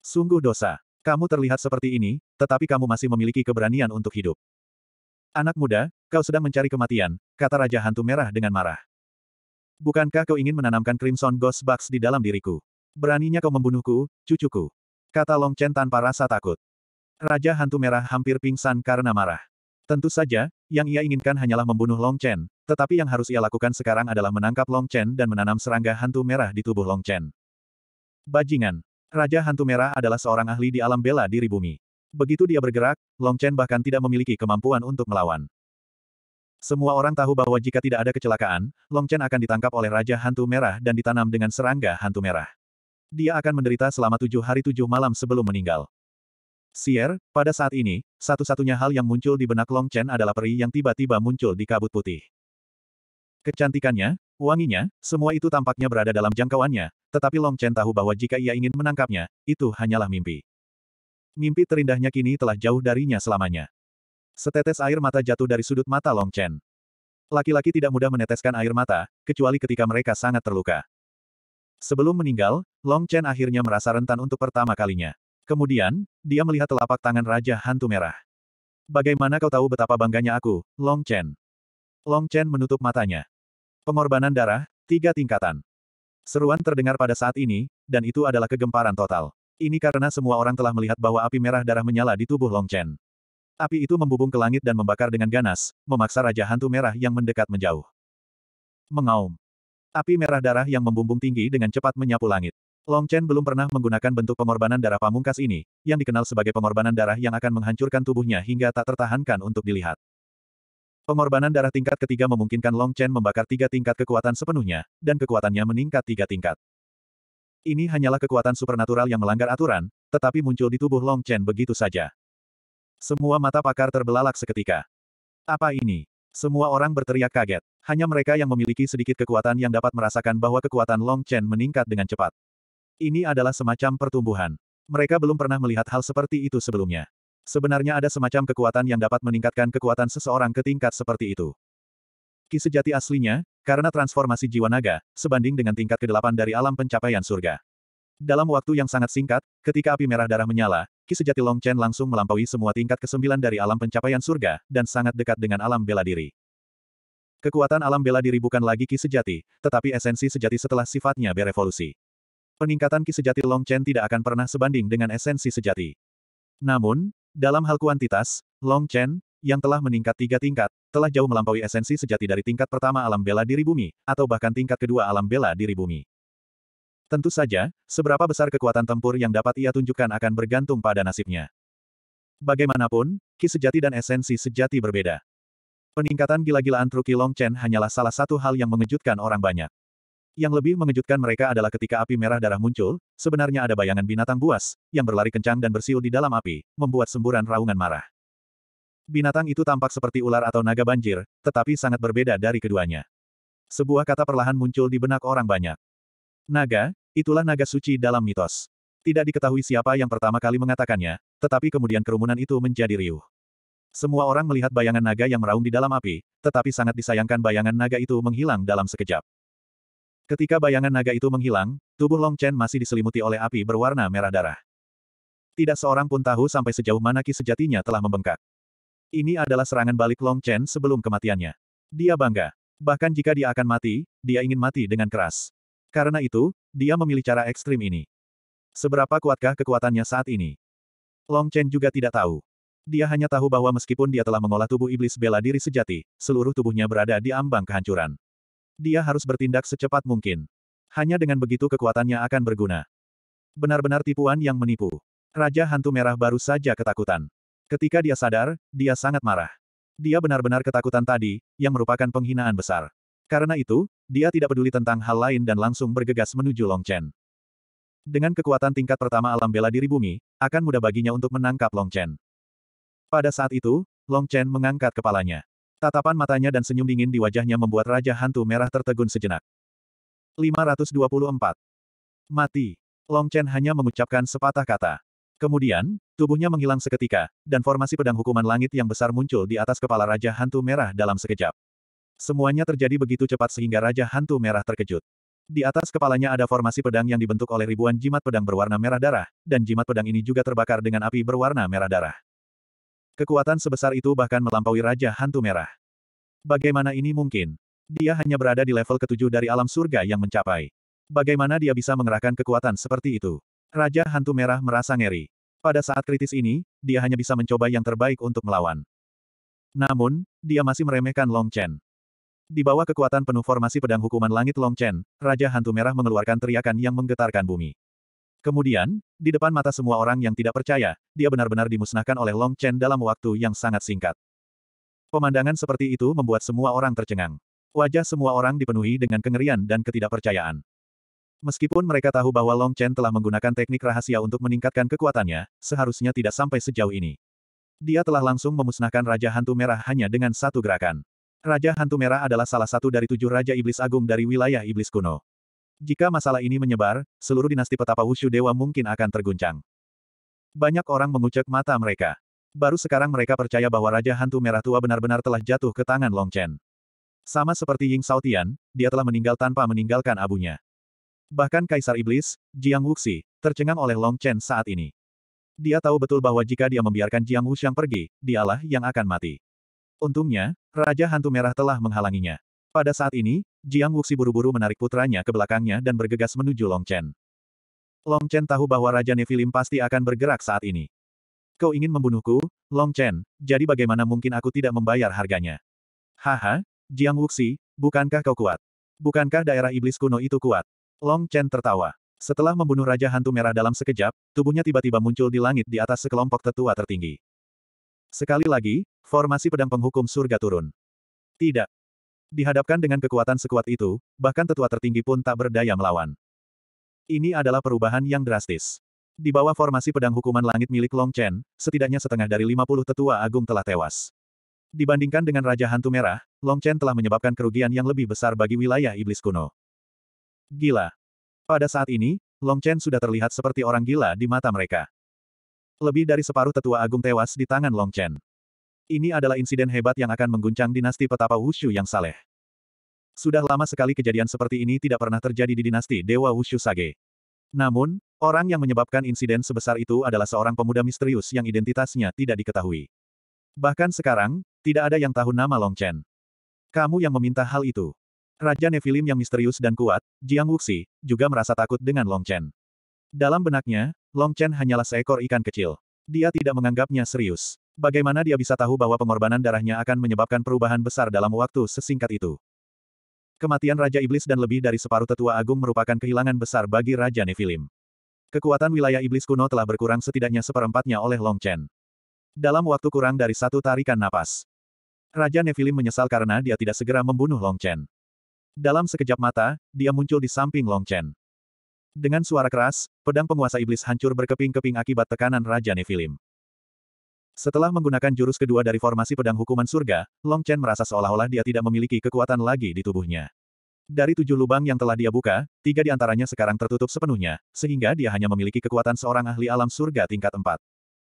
Sungguh dosa. Kamu terlihat seperti ini, tetapi kamu masih memiliki keberanian untuk hidup. Anak muda, kau sedang mencari kematian, kata Raja Hantu Merah dengan marah. Bukankah kau ingin menanamkan Crimson Ghost Box di dalam diriku? Beraninya kau membunuhku, cucuku. Kata Long Chen tanpa rasa takut. Raja Hantu Merah hampir pingsan karena marah. Tentu saja, yang ia inginkan hanyalah membunuh Long Chen, tetapi yang harus ia lakukan sekarang adalah menangkap Long Chen dan menanam serangga hantu merah di tubuh Long Chen. Bajingan. Raja Hantu Merah adalah seorang ahli di alam bela diri bumi. Begitu dia bergerak, Long Chen bahkan tidak memiliki kemampuan untuk melawan. Semua orang tahu bahwa jika tidak ada kecelakaan, Long Chen akan ditangkap oleh Raja Hantu Merah dan ditanam dengan serangga hantu merah. Dia akan menderita selama tujuh hari tujuh malam sebelum meninggal. Sier, pada saat ini, satu-satunya hal yang muncul di benak Long Chen adalah peri yang tiba-tiba muncul di kabut putih. Kecantikannya, wanginya, semua itu tampaknya berada dalam jangkauannya, tetapi Long Chen tahu bahwa jika ia ingin menangkapnya, itu hanyalah mimpi. Mimpi terindahnya kini telah jauh darinya selamanya. Setetes air mata jatuh dari sudut mata Long Chen. Laki-laki tidak mudah meneteskan air mata, kecuali ketika mereka sangat terluka. Sebelum meninggal, Long Chen akhirnya merasa rentan untuk pertama kalinya. Kemudian, dia melihat telapak tangan Raja Hantu Merah. Bagaimana kau tahu betapa bangganya aku, Long Chen? Long Chen menutup matanya. Pengorbanan darah, tiga tingkatan. Seruan terdengar pada saat ini, dan itu adalah kegemparan total. Ini karena semua orang telah melihat bahwa api merah darah menyala di tubuh Long Chen. Api itu membubung ke langit dan membakar dengan ganas, memaksa Raja Hantu Merah yang mendekat menjauh. Mengaum. Api merah darah yang membumbung tinggi dengan cepat menyapu langit. Long Chen belum pernah menggunakan bentuk pengorbanan darah pamungkas ini, yang dikenal sebagai pengorbanan darah yang akan menghancurkan tubuhnya hingga tak tertahankan untuk dilihat. Pengorbanan darah tingkat ketiga memungkinkan Long Chen membakar tiga tingkat kekuatan sepenuhnya, dan kekuatannya meningkat tiga tingkat. Ini hanyalah kekuatan supernatural yang melanggar aturan, tetapi muncul di tubuh Long Chen begitu saja. Semua mata pakar terbelalak seketika. Apa ini? Semua orang berteriak kaget. Hanya mereka yang memiliki sedikit kekuatan yang dapat merasakan bahwa kekuatan Long Chen meningkat dengan cepat. Ini adalah semacam pertumbuhan. Mereka belum pernah melihat hal seperti itu sebelumnya. Sebenarnya ada semacam kekuatan yang dapat meningkatkan kekuatan seseorang ke tingkat seperti itu. Ki sejati aslinya, karena transformasi jiwa naga, sebanding dengan tingkat ke kedelapan dari alam pencapaian surga. Dalam waktu yang sangat singkat, ketika api merah darah menyala, Ki sejati Long Chen langsung melampaui semua tingkat kesembilan dari alam pencapaian surga, dan sangat dekat dengan alam bela diri. Kekuatan alam bela diri bukan lagi Ki sejati, tetapi esensi sejati setelah sifatnya berevolusi. Peningkatan ki sejati Long Chen tidak akan pernah sebanding dengan esensi sejati. Namun, dalam hal kuantitas, Long Chen, yang telah meningkat tiga tingkat, telah jauh melampaui esensi sejati dari tingkat pertama alam bela diri bumi, atau bahkan tingkat kedua alam bela diri bumi. Tentu saja, seberapa besar kekuatan tempur yang dapat ia tunjukkan akan bergantung pada nasibnya. Bagaimanapun, ki sejati dan esensi sejati berbeda. Peningkatan gila-gilaan Truki Long Chen hanyalah salah satu hal yang mengejutkan orang banyak. Yang lebih mengejutkan mereka adalah ketika api merah darah muncul, sebenarnya ada bayangan binatang buas, yang berlari kencang dan bersiul di dalam api, membuat semburan raungan marah. Binatang itu tampak seperti ular atau naga banjir, tetapi sangat berbeda dari keduanya. Sebuah kata perlahan muncul di benak orang banyak. Naga, itulah naga suci dalam mitos. Tidak diketahui siapa yang pertama kali mengatakannya, tetapi kemudian kerumunan itu menjadi riuh. Semua orang melihat bayangan naga yang meraung di dalam api, tetapi sangat disayangkan bayangan naga itu menghilang dalam sekejap. Ketika bayangan naga itu menghilang, tubuh Long Chen masih diselimuti oleh api berwarna merah darah. Tidak seorang pun tahu sampai sejauh mana ki sejatinya telah membengkak. Ini adalah serangan balik Long Chen sebelum kematiannya. Dia bangga. Bahkan jika dia akan mati, dia ingin mati dengan keras. Karena itu, dia memilih cara ekstrim ini. Seberapa kuatkah kekuatannya saat ini? Long Chen juga tidak tahu. Dia hanya tahu bahwa meskipun dia telah mengolah tubuh iblis bela diri sejati, seluruh tubuhnya berada di ambang kehancuran. Dia harus bertindak secepat mungkin. Hanya dengan begitu kekuatannya akan berguna. Benar-benar tipuan yang menipu. Raja Hantu Merah baru saja ketakutan. Ketika dia sadar, dia sangat marah. Dia benar-benar ketakutan tadi, yang merupakan penghinaan besar. Karena itu, dia tidak peduli tentang hal lain dan langsung bergegas menuju Long Chen. Dengan kekuatan tingkat pertama alam bela diri bumi, akan mudah baginya untuk menangkap Long Chen. Pada saat itu, Long Chen mengangkat kepalanya. Tatapan matanya dan senyum dingin di wajahnya membuat Raja Hantu Merah tertegun sejenak. 524. Mati. Long Chen hanya mengucapkan sepatah kata. Kemudian, tubuhnya menghilang seketika, dan formasi pedang hukuman langit yang besar muncul di atas kepala Raja Hantu Merah dalam sekejap. Semuanya terjadi begitu cepat sehingga Raja Hantu Merah terkejut. Di atas kepalanya ada formasi pedang yang dibentuk oleh ribuan jimat pedang berwarna merah darah, dan jimat pedang ini juga terbakar dengan api berwarna merah darah. Kekuatan sebesar itu bahkan melampaui Raja Hantu Merah. Bagaimana ini mungkin? Dia hanya berada di level ketujuh dari alam surga yang mencapai. Bagaimana dia bisa mengerahkan kekuatan seperti itu? Raja Hantu Merah merasa ngeri. Pada saat kritis ini, dia hanya bisa mencoba yang terbaik untuk melawan. Namun, dia masih meremehkan Long Chen. Di bawah kekuatan penuh formasi pedang hukuman langit Long Chen, Raja Hantu Merah mengeluarkan teriakan yang menggetarkan bumi. Kemudian, di depan mata semua orang yang tidak percaya, dia benar-benar dimusnahkan oleh Long Chen dalam waktu yang sangat singkat. Pemandangan seperti itu membuat semua orang tercengang. Wajah semua orang dipenuhi dengan kengerian dan ketidakpercayaan. Meskipun mereka tahu bahwa Long Chen telah menggunakan teknik rahasia untuk meningkatkan kekuatannya, seharusnya tidak sampai sejauh ini. Dia telah langsung memusnahkan Raja Hantu Merah hanya dengan satu gerakan. Raja Hantu Merah adalah salah satu dari tujuh Raja Iblis Agung dari wilayah Iblis Kuno. Jika masalah ini menyebar, seluruh dinasti petapa Wushu Dewa mungkin akan terguncang. Banyak orang mengucek mata mereka. Baru sekarang mereka percaya bahwa Raja Hantu Merah Tua benar-benar telah jatuh ke tangan Long Chen. Sama seperti Ying Saotian, dia telah meninggal tanpa meninggalkan abunya. Bahkan Kaisar Iblis, Jiang Wuxi, tercengang oleh Long Chen saat ini. Dia tahu betul bahwa jika dia membiarkan Jiang Wuxiang pergi, dialah yang akan mati. Untungnya, Raja Hantu Merah telah menghalanginya. Pada saat ini, Jiang Wuxi buru-buru menarik putranya ke belakangnya dan bergegas menuju Long Chen. Long Chen tahu bahwa Raja Nefilim pasti akan bergerak saat ini. Kau ingin membunuhku, Long Chen, jadi bagaimana mungkin aku tidak membayar harganya? Haha, Jiang Wuxi, bukankah kau kuat? Bukankah daerah iblis kuno itu kuat? Long Chen tertawa. Setelah membunuh Raja Hantu Merah dalam sekejap, tubuhnya tiba-tiba muncul di langit di atas sekelompok tetua tertinggi. Sekali lagi, formasi pedang penghukum surga turun. Tidak, Dihadapkan dengan kekuatan sekuat itu, bahkan tetua tertinggi pun tak berdaya melawan. Ini adalah perubahan yang drastis. Di bawah formasi pedang hukuman langit milik Long Chen, setidaknya setengah dari 50 tetua agung telah tewas. Dibandingkan dengan Raja Hantu Merah, Long Chen telah menyebabkan kerugian yang lebih besar bagi wilayah iblis kuno. Gila. Pada saat ini, Long Chen sudah terlihat seperti orang gila di mata mereka. Lebih dari separuh tetua agung tewas di tangan Long Chen. Ini adalah insiden hebat yang akan mengguncang dinasti petapa Wushu yang saleh. Sudah lama sekali kejadian seperti ini tidak pernah terjadi di dinasti Dewa Wushu Sage. Namun, orang yang menyebabkan insiden sebesar itu adalah seorang pemuda misterius yang identitasnya tidak diketahui. Bahkan sekarang, tidak ada yang tahu nama Long Chen. Kamu yang meminta hal itu. Raja Nefilim yang misterius dan kuat, Jiang Wuxi, juga merasa takut dengan Long Chen. Dalam benaknya, Long Chen hanyalah seekor ikan kecil. Dia tidak menganggapnya serius. Bagaimana dia bisa tahu bahwa pengorbanan darahnya akan menyebabkan perubahan besar dalam waktu sesingkat itu? Kematian Raja Iblis dan lebih dari separuh tetua agung merupakan kehilangan besar bagi Raja Nefilim. Kekuatan wilayah iblis kuno telah berkurang setidaknya seperempatnya oleh Long Chen. Dalam waktu kurang dari satu tarikan napas, Raja Nefilim menyesal karena dia tidak segera membunuh Long Chen. Dalam sekejap mata, dia muncul di samping Long Chen. Dengan suara keras, pedang penguasa iblis hancur berkeping-keping akibat tekanan Raja Nefilim. Setelah menggunakan jurus kedua dari formasi pedang hukuman surga, Long Chen merasa seolah-olah dia tidak memiliki kekuatan lagi di tubuhnya. Dari tujuh lubang yang telah dia buka, tiga di antaranya sekarang tertutup sepenuhnya, sehingga dia hanya memiliki kekuatan seorang ahli alam surga tingkat empat.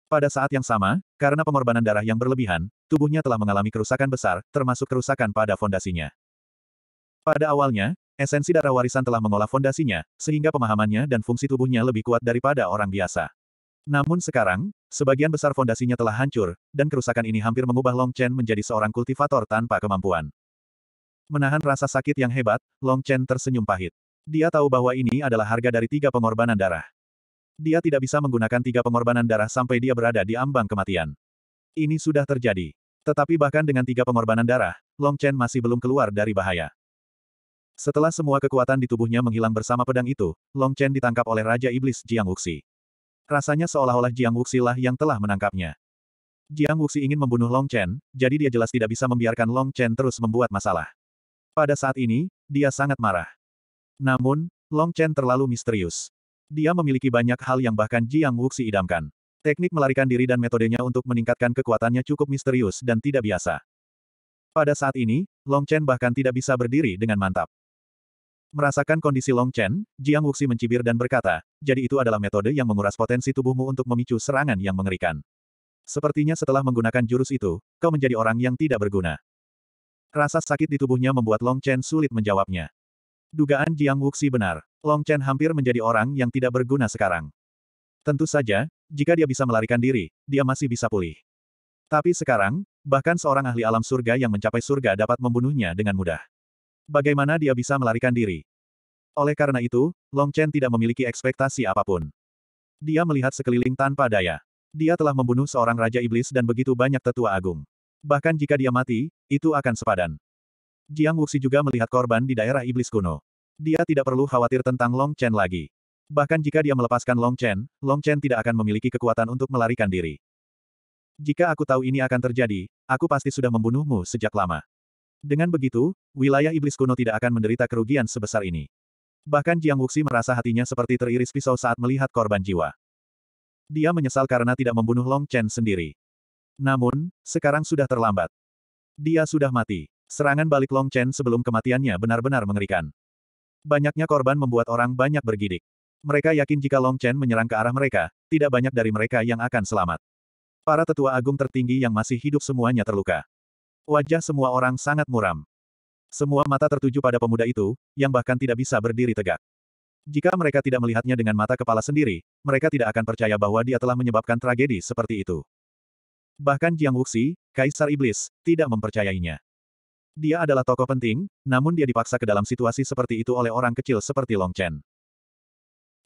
Pada saat yang sama, karena pengorbanan darah yang berlebihan, tubuhnya telah mengalami kerusakan besar, termasuk kerusakan pada fondasinya. Pada awalnya, Esensi darah warisan telah mengolah fondasinya, sehingga pemahamannya dan fungsi tubuhnya lebih kuat daripada orang biasa. Namun sekarang, sebagian besar fondasinya telah hancur, dan kerusakan ini hampir mengubah Long Chen menjadi seorang kultivator tanpa kemampuan. Menahan rasa sakit yang hebat, Long Chen tersenyum pahit. Dia tahu bahwa ini adalah harga dari tiga pengorbanan darah. Dia tidak bisa menggunakan tiga pengorbanan darah sampai dia berada di ambang kematian. Ini sudah terjadi. Tetapi bahkan dengan tiga pengorbanan darah, Long Chen masih belum keluar dari bahaya. Setelah semua kekuatan di tubuhnya menghilang bersama pedang itu, Long Chen ditangkap oleh Raja Iblis Jiang Wuxi. Rasanya seolah-olah Jiang Wuxi lah yang telah menangkapnya. Jiang Wuxi ingin membunuh Long Chen, jadi dia jelas tidak bisa membiarkan Long Chen terus membuat masalah. Pada saat ini, dia sangat marah. Namun, Long Chen terlalu misterius. Dia memiliki banyak hal yang bahkan Jiang Wuxi idamkan. Teknik melarikan diri dan metodenya untuk meningkatkan kekuatannya cukup misterius dan tidak biasa. Pada saat ini, Long Chen bahkan tidak bisa berdiri dengan mantap. Merasakan kondisi Long Chen, Jiang Wuxi mencibir dan berkata, jadi itu adalah metode yang menguras potensi tubuhmu untuk memicu serangan yang mengerikan. Sepertinya setelah menggunakan jurus itu, kau menjadi orang yang tidak berguna. Rasa sakit di tubuhnya membuat Long Chen sulit menjawabnya. Dugaan Jiang Wuxi benar. Long Chen hampir menjadi orang yang tidak berguna sekarang. Tentu saja, jika dia bisa melarikan diri, dia masih bisa pulih. Tapi sekarang, bahkan seorang ahli alam surga yang mencapai surga dapat membunuhnya dengan mudah. Bagaimana dia bisa melarikan diri? Oleh karena itu, Long Chen tidak memiliki ekspektasi apapun. Dia melihat sekeliling tanpa daya. Dia telah membunuh seorang Raja Iblis dan begitu banyak tetua agung. Bahkan jika dia mati, itu akan sepadan. Jiang Wuxi juga melihat korban di daerah Iblis kuno. Dia tidak perlu khawatir tentang Long Chen lagi. Bahkan jika dia melepaskan Long Chen, Long Chen tidak akan memiliki kekuatan untuk melarikan diri. Jika aku tahu ini akan terjadi, aku pasti sudah membunuhmu sejak lama. Dengan begitu, wilayah iblis kuno tidak akan menderita kerugian sebesar ini. Bahkan Jiang Wuxi merasa hatinya seperti teriris pisau saat melihat korban jiwa. Dia menyesal karena tidak membunuh Long Chen sendiri. Namun, sekarang sudah terlambat. Dia sudah mati. Serangan balik Long Chen sebelum kematiannya benar-benar mengerikan. Banyaknya korban membuat orang banyak bergidik. Mereka yakin jika Long Chen menyerang ke arah mereka, tidak banyak dari mereka yang akan selamat. Para tetua agung tertinggi yang masih hidup semuanya terluka. Wajah semua orang sangat muram. Semua mata tertuju pada pemuda itu, yang bahkan tidak bisa berdiri tegak. Jika mereka tidak melihatnya dengan mata kepala sendiri, mereka tidak akan percaya bahwa dia telah menyebabkan tragedi seperti itu. Bahkan Jiang Wuxi, Kaisar Iblis, tidak mempercayainya. Dia adalah tokoh penting, namun dia dipaksa ke dalam situasi seperti itu oleh orang kecil seperti Long Chen.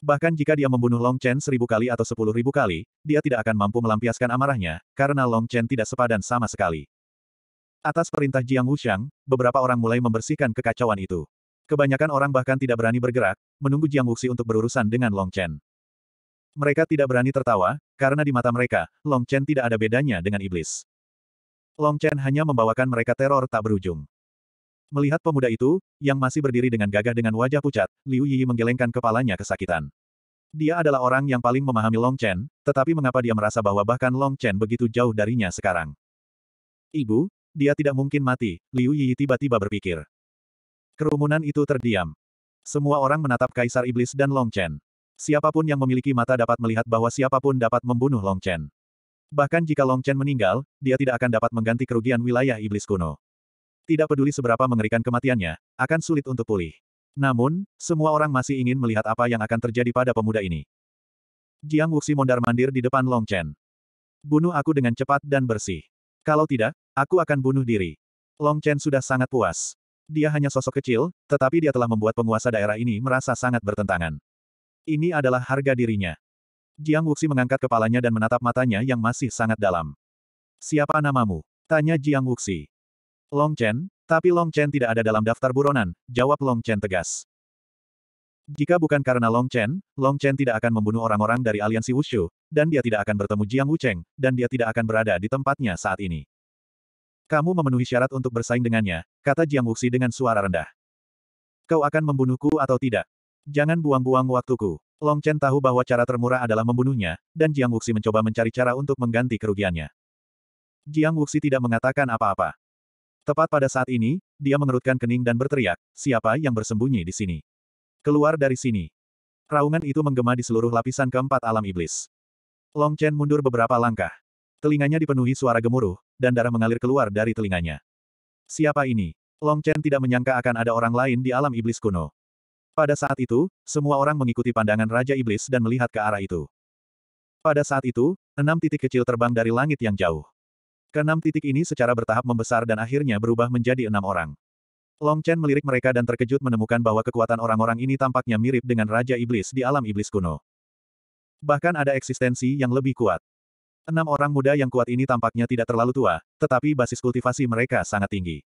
Bahkan jika dia membunuh Long Chen seribu kali atau sepuluh ribu kali, dia tidak akan mampu melampiaskan amarahnya, karena Long Chen tidak sepadan sama sekali. Atas perintah Jiang Wuxiang, beberapa orang mulai membersihkan kekacauan itu. Kebanyakan orang bahkan tidak berani bergerak, menunggu Jiang Wuxi untuk berurusan dengan Long Chen. Mereka tidak berani tertawa, karena di mata mereka, Long Chen tidak ada bedanya dengan iblis. Long Chen hanya membawakan mereka teror tak berujung. Melihat pemuda itu, yang masih berdiri dengan gagah dengan wajah pucat, Liu Yi menggelengkan kepalanya kesakitan. Dia adalah orang yang paling memahami Long Chen, tetapi mengapa dia merasa bahwa bahkan Long Chen begitu jauh darinya sekarang? Ibu, dia tidak mungkin mati, Liu Yi tiba-tiba berpikir. Kerumunan itu terdiam. Semua orang menatap Kaisar Iblis dan Long Chen. Siapapun yang memiliki mata dapat melihat bahwa siapapun dapat membunuh Long Chen. Bahkan jika Long Chen meninggal, dia tidak akan dapat mengganti kerugian wilayah Iblis kuno. Tidak peduli seberapa mengerikan kematiannya, akan sulit untuk pulih. Namun, semua orang masih ingin melihat apa yang akan terjadi pada pemuda ini. Jiang Wuxi mondar-mandir di depan Long Chen. Bunuh aku dengan cepat dan bersih. Kalau tidak, aku akan bunuh diri. Long Chen sudah sangat puas. Dia hanya sosok kecil, tetapi dia telah membuat penguasa daerah ini merasa sangat bertentangan. Ini adalah harga dirinya. Jiang Wuxi mengangkat kepalanya dan menatap matanya yang masih sangat dalam. Siapa namamu? Tanya Jiang Wuxi. Long Chen, tapi Long Chen tidak ada dalam daftar buronan, jawab Long Chen tegas. Jika bukan karena Long Chen, Long Chen tidak akan membunuh orang-orang dari aliansi Wushu, dan dia tidak akan bertemu Jiang Wucheng, dan dia tidak akan berada di tempatnya saat ini. Kamu memenuhi syarat untuk bersaing dengannya, kata Jiang Wuxi dengan suara rendah. Kau akan membunuhku atau tidak? Jangan buang-buang waktuku. Long Chen tahu bahwa cara termurah adalah membunuhnya, dan Jiang Wuxi mencoba mencari cara untuk mengganti kerugiannya. Jiang Wuxi tidak mengatakan apa-apa. Tepat pada saat ini, dia mengerutkan kening dan berteriak, siapa yang bersembunyi di sini? Keluar dari sini. Raungan itu menggema di seluruh lapisan keempat alam iblis. Long Chen mundur beberapa langkah. Telinganya dipenuhi suara gemuruh, dan darah mengalir keluar dari telinganya. Siapa ini? Long Chen tidak menyangka akan ada orang lain di alam iblis kuno. Pada saat itu, semua orang mengikuti pandangan Raja Iblis dan melihat ke arah itu. Pada saat itu, enam titik kecil terbang dari langit yang jauh. Keenam titik ini secara bertahap membesar dan akhirnya berubah menjadi enam orang. Long Chen melirik mereka dan terkejut menemukan bahwa kekuatan orang-orang ini tampaknya mirip dengan Raja Iblis di alam Iblis kuno. Bahkan ada eksistensi yang lebih kuat. Enam orang muda yang kuat ini tampaknya tidak terlalu tua, tetapi basis kultivasi mereka sangat tinggi.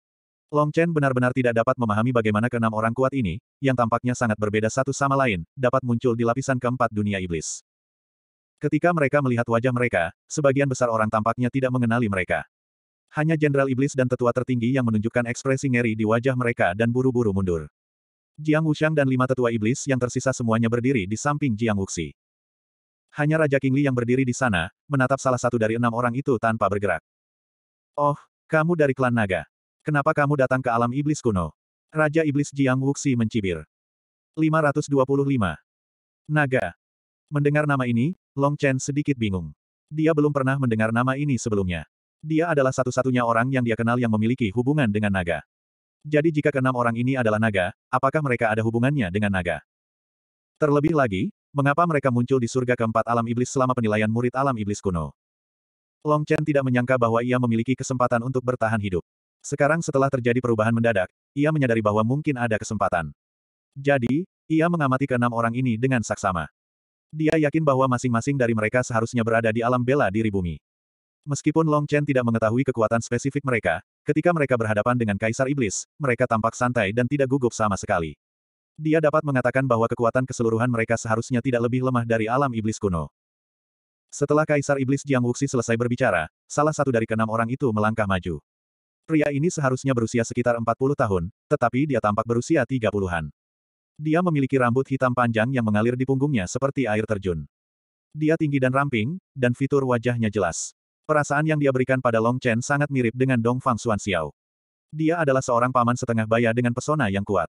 Long Chen benar-benar tidak dapat memahami bagaimana keenam orang kuat ini, yang tampaknya sangat berbeda satu sama lain, dapat muncul di lapisan keempat dunia iblis. Ketika mereka melihat wajah mereka, sebagian besar orang tampaknya tidak mengenali mereka. Hanya Jenderal Iblis dan tetua tertinggi yang menunjukkan ekspresi ngeri di wajah mereka dan buru-buru mundur. Jiang Wuxiang dan lima tetua iblis yang tersisa semuanya berdiri di samping Jiang Wuxi. Hanya Raja King Kingli yang berdiri di sana, menatap salah satu dari enam orang itu tanpa bergerak. Oh, kamu dari klan naga. Kenapa kamu datang ke alam iblis kuno? Raja Iblis Jiang Wuxi mencibir. 525. Naga. Mendengar nama ini, Long Chen sedikit bingung. Dia belum pernah mendengar nama ini sebelumnya. Dia adalah satu-satunya orang yang dia kenal yang memiliki hubungan dengan naga. Jadi jika keenam orang ini adalah naga, apakah mereka ada hubungannya dengan naga? Terlebih lagi, Mengapa mereka muncul di surga keempat alam iblis selama penilaian murid alam iblis kuno? Long Chen tidak menyangka bahwa ia memiliki kesempatan untuk bertahan hidup. Sekarang setelah terjadi perubahan mendadak, ia menyadari bahwa mungkin ada kesempatan. Jadi, ia mengamati keenam orang ini dengan saksama. Dia yakin bahwa masing-masing dari mereka seharusnya berada di alam bela diri bumi. Meskipun Long Chen tidak mengetahui kekuatan spesifik mereka, ketika mereka berhadapan dengan Kaisar Iblis, mereka tampak santai dan tidak gugup sama sekali. Dia dapat mengatakan bahwa kekuatan keseluruhan mereka seharusnya tidak lebih lemah dari alam iblis kuno. Setelah Kaisar Iblis Jiang Wuxi selesai berbicara, salah satu dari keenam orang itu melangkah maju. Pria ini seharusnya berusia sekitar 40 tahun, tetapi dia tampak berusia 30-an. Dia memiliki rambut hitam panjang yang mengalir di punggungnya seperti air terjun. Dia tinggi dan ramping, dan fitur wajahnya jelas. Perasaan yang dia berikan pada Long Chen sangat mirip dengan Dong Fang Xuan Xiao. Dia adalah seorang paman setengah baya dengan pesona yang kuat.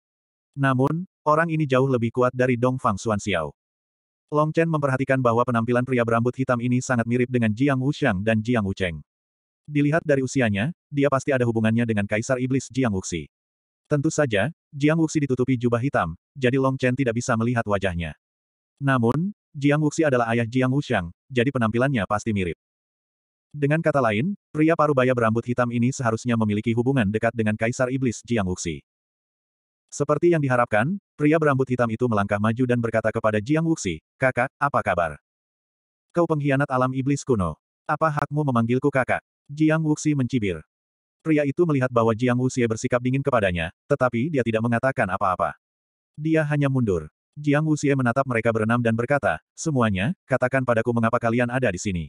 Namun, orang ini jauh lebih kuat dari Dong Fang Xuan Xiao. Long Chen memperhatikan bahwa penampilan pria berambut hitam ini sangat mirip dengan Jiang Wuxiang dan Jiang Wucheng. Dilihat dari usianya, dia pasti ada hubungannya dengan Kaisar Iblis Jiang Wuxi. Tentu saja, Jiang Wuxi ditutupi jubah hitam, jadi Long Chen tidak bisa melihat wajahnya. Namun, Jiang Wuxi adalah ayah Jiang Wuxiang, jadi penampilannya pasti mirip. Dengan kata lain, pria parubaya berambut hitam ini seharusnya memiliki hubungan dekat dengan Kaisar Iblis Jiang Wuxi. Seperti yang diharapkan, pria berambut hitam itu melangkah maju dan berkata kepada Jiang Wuxi, kakak, apa kabar? Kau pengkhianat alam iblis kuno. Apa hakmu memanggilku kakak? Jiang Wuxi mencibir. Pria itu melihat bahwa Jiang Wuxi bersikap dingin kepadanya, tetapi dia tidak mengatakan apa-apa. Dia hanya mundur. Jiang Wuxi menatap mereka berenam dan berkata, Semuanya, katakan padaku mengapa kalian ada di sini.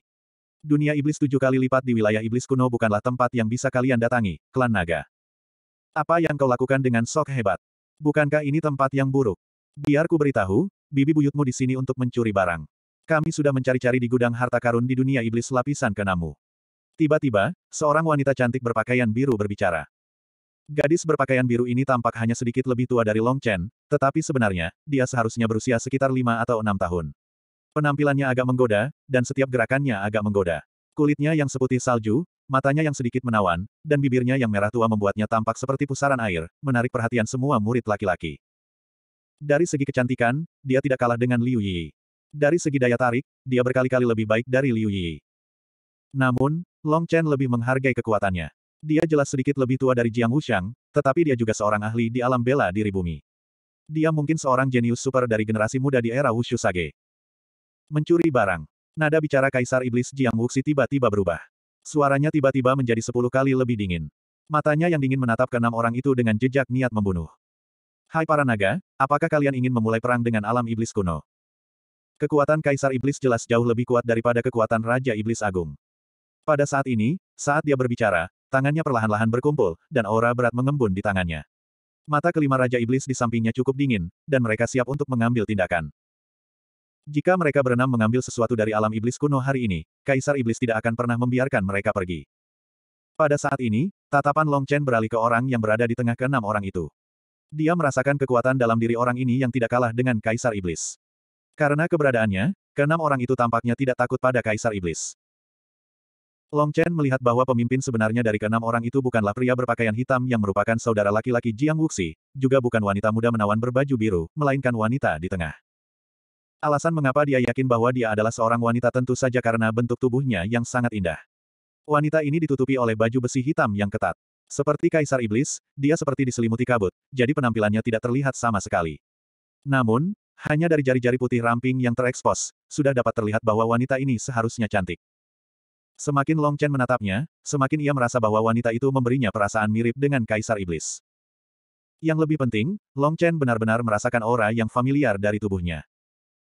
Dunia iblis tujuh kali lipat di wilayah iblis kuno bukanlah tempat yang bisa kalian datangi, klan naga. Apa yang kau lakukan dengan sok hebat? Bukankah ini tempat yang buruk? Biar ku beritahu, bibi buyutmu di sini untuk mencuri barang. Kami sudah mencari-cari di gudang harta karun di dunia iblis lapisan kenamu. Tiba-tiba, seorang wanita cantik berpakaian biru berbicara. Gadis berpakaian biru ini tampak hanya sedikit lebih tua dari Long Chen, tetapi sebenarnya, dia seharusnya berusia sekitar lima atau enam tahun. Penampilannya agak menggoda, dan setiap gerakannya agak menggoda. Kulitnya yang seputih salju, matanya yang sedikit menawan, dan bibirnya yang merah tua membuatnya tampak seperti pusaran air, menarik perhatian semua murid laki-laki. Dari segi kecantikan, dia tidak kalah dengan Liu Yi. Dari segi daya tarik, dia berkali-kali lebih baik dari Liu Yi. Namun, Long Chen lebih menghargai kekuatannya. Dia jelas sedikit lebih tua dari Jiang Wuxiang, tetapi dia juga seorang ahli di alam bela diri bumi. Dia mungkin seorang jenius super dari generasi muda di era Wushu Sage. Mencuri barang. Nada bicara Kaisar Iblis Jiang Wuxi tiba-tiba berubah. Suaranya tiba-tiba menjadi sepuluh kali lebih dingin. Matanya yang dingin menatap ke enam orang itu dengan jejak niat membunuh. Hai para naga, apakah kalian ingin memulai perang dengan alam iblis kuno? Kekuatan Kaisar Iblis jelas jauh lebih kuat daripada kekuatan Raja Iblis Agung. Pada saat ini, saat dia berbicara, tangannya perlahan-lahan berkumpul, dan aura berat mengembun di tangannya. Mata kelima Raja Iblis di sampingnya cukup dingin, dan mereka siap untuk mengambil tindakan. Jika mereka berenam mengambil sesuatu dari alam iblis kuno hari ini, Kaisar Iblis tidak akan pernah membiarkan mereka pergi. Pada saat ini, tatapan Long Chen beralih ke orang yang berada di tengah keenam orang itu. Dia merasakan kekuatan dalam diri orang ini yang tidak kalah dengan Kaisar Iblis. Karena keberadaannya, keenam orang itu tampaknya tidak takut pada Kaisar Iblis. Long Chen melihat bahwa pemimpin sebenarnya dari keenam orang itu bukanlah pria berpakaian hitam yang merupakan saudara laki-laki Jiang Wuxi, juga bukan wanita muda menawan berbaju biru, melainkan wanita di tengah. Alasan mengapa dia yakin bahwa dia adalah seorang wanita tentu saja karena bentuk tubuhnya yang sangat indah. Wanita ini ditutupi oleh baju besi hitam yang ketat. Seperti kaisar iblis, dia seperti diselimuti kabut, jadi penampilannya tidak terlihat sama sekali. Namun, hanya dari jari-jari putih ramping yang terekspos, sudah dapat terlihat bahwa wanita ini seharusnya cantik. Semakin Long Chen menatapnya, semakin ia merasa bahwa wanita itu memberinya perasaan mirip dengan kaisar iblis. Yang lebih penting, Long Chen benar-benar merasakan aura yang familiar dari tubuhnya.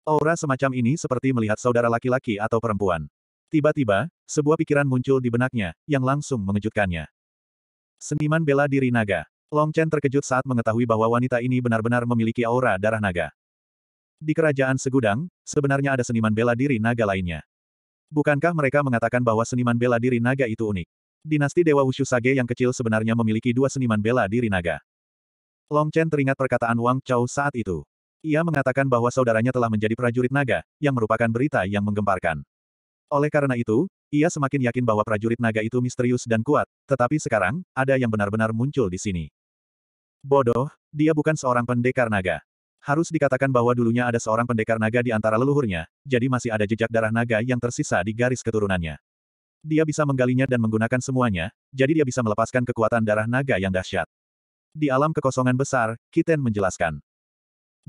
Aura semacam ini seperti melihat saudara laki-laki atau perempuan. Tiba-tiba, sebuah pikiran muncul di benaknya, yang langsung mengejutkannya. Seniman bela diri naga. Long Chen terkejut saat mengetahui bahwa wanita ini benar-benar memiliki aura darah naga. Di kerajaan segudang, sebenarnya ada seniman bela diri naga lainnya. Bukankah mereka mengatakan bahwa seniman bela diri naga itu unik? Dinasti Dewa Wushu Sage yang kecil sebenarnya memiliki dua seniman bela diri naga. Long Chen teringat perkataan Wang Chao saat itu. Ia mengatakan bahwa saudaranya telah menjadi prajurit naga, yang merupakan berita yang menggemparkan. Oleh karena itu, ia semakin yakin bahwa prajurit naga itu misterius dan kuat, tetapi sekarang, ada yang benar-benar muncul di sini. Bodoh, dia bukan seorang pendekar naga. Harus dikatakan bahwa dulunya ada seorang pendekar naga di antara leluhurnya, jadi masih ada jejak darah naga yang tersisa di garis keturunannya. Dia bisa menggalinya dan menggunakan semuanya, jadi dia bisa melepaskan kekuatan darah naga yang dahsyat. Di alam kekosongan besar, Kiten menjelaskan.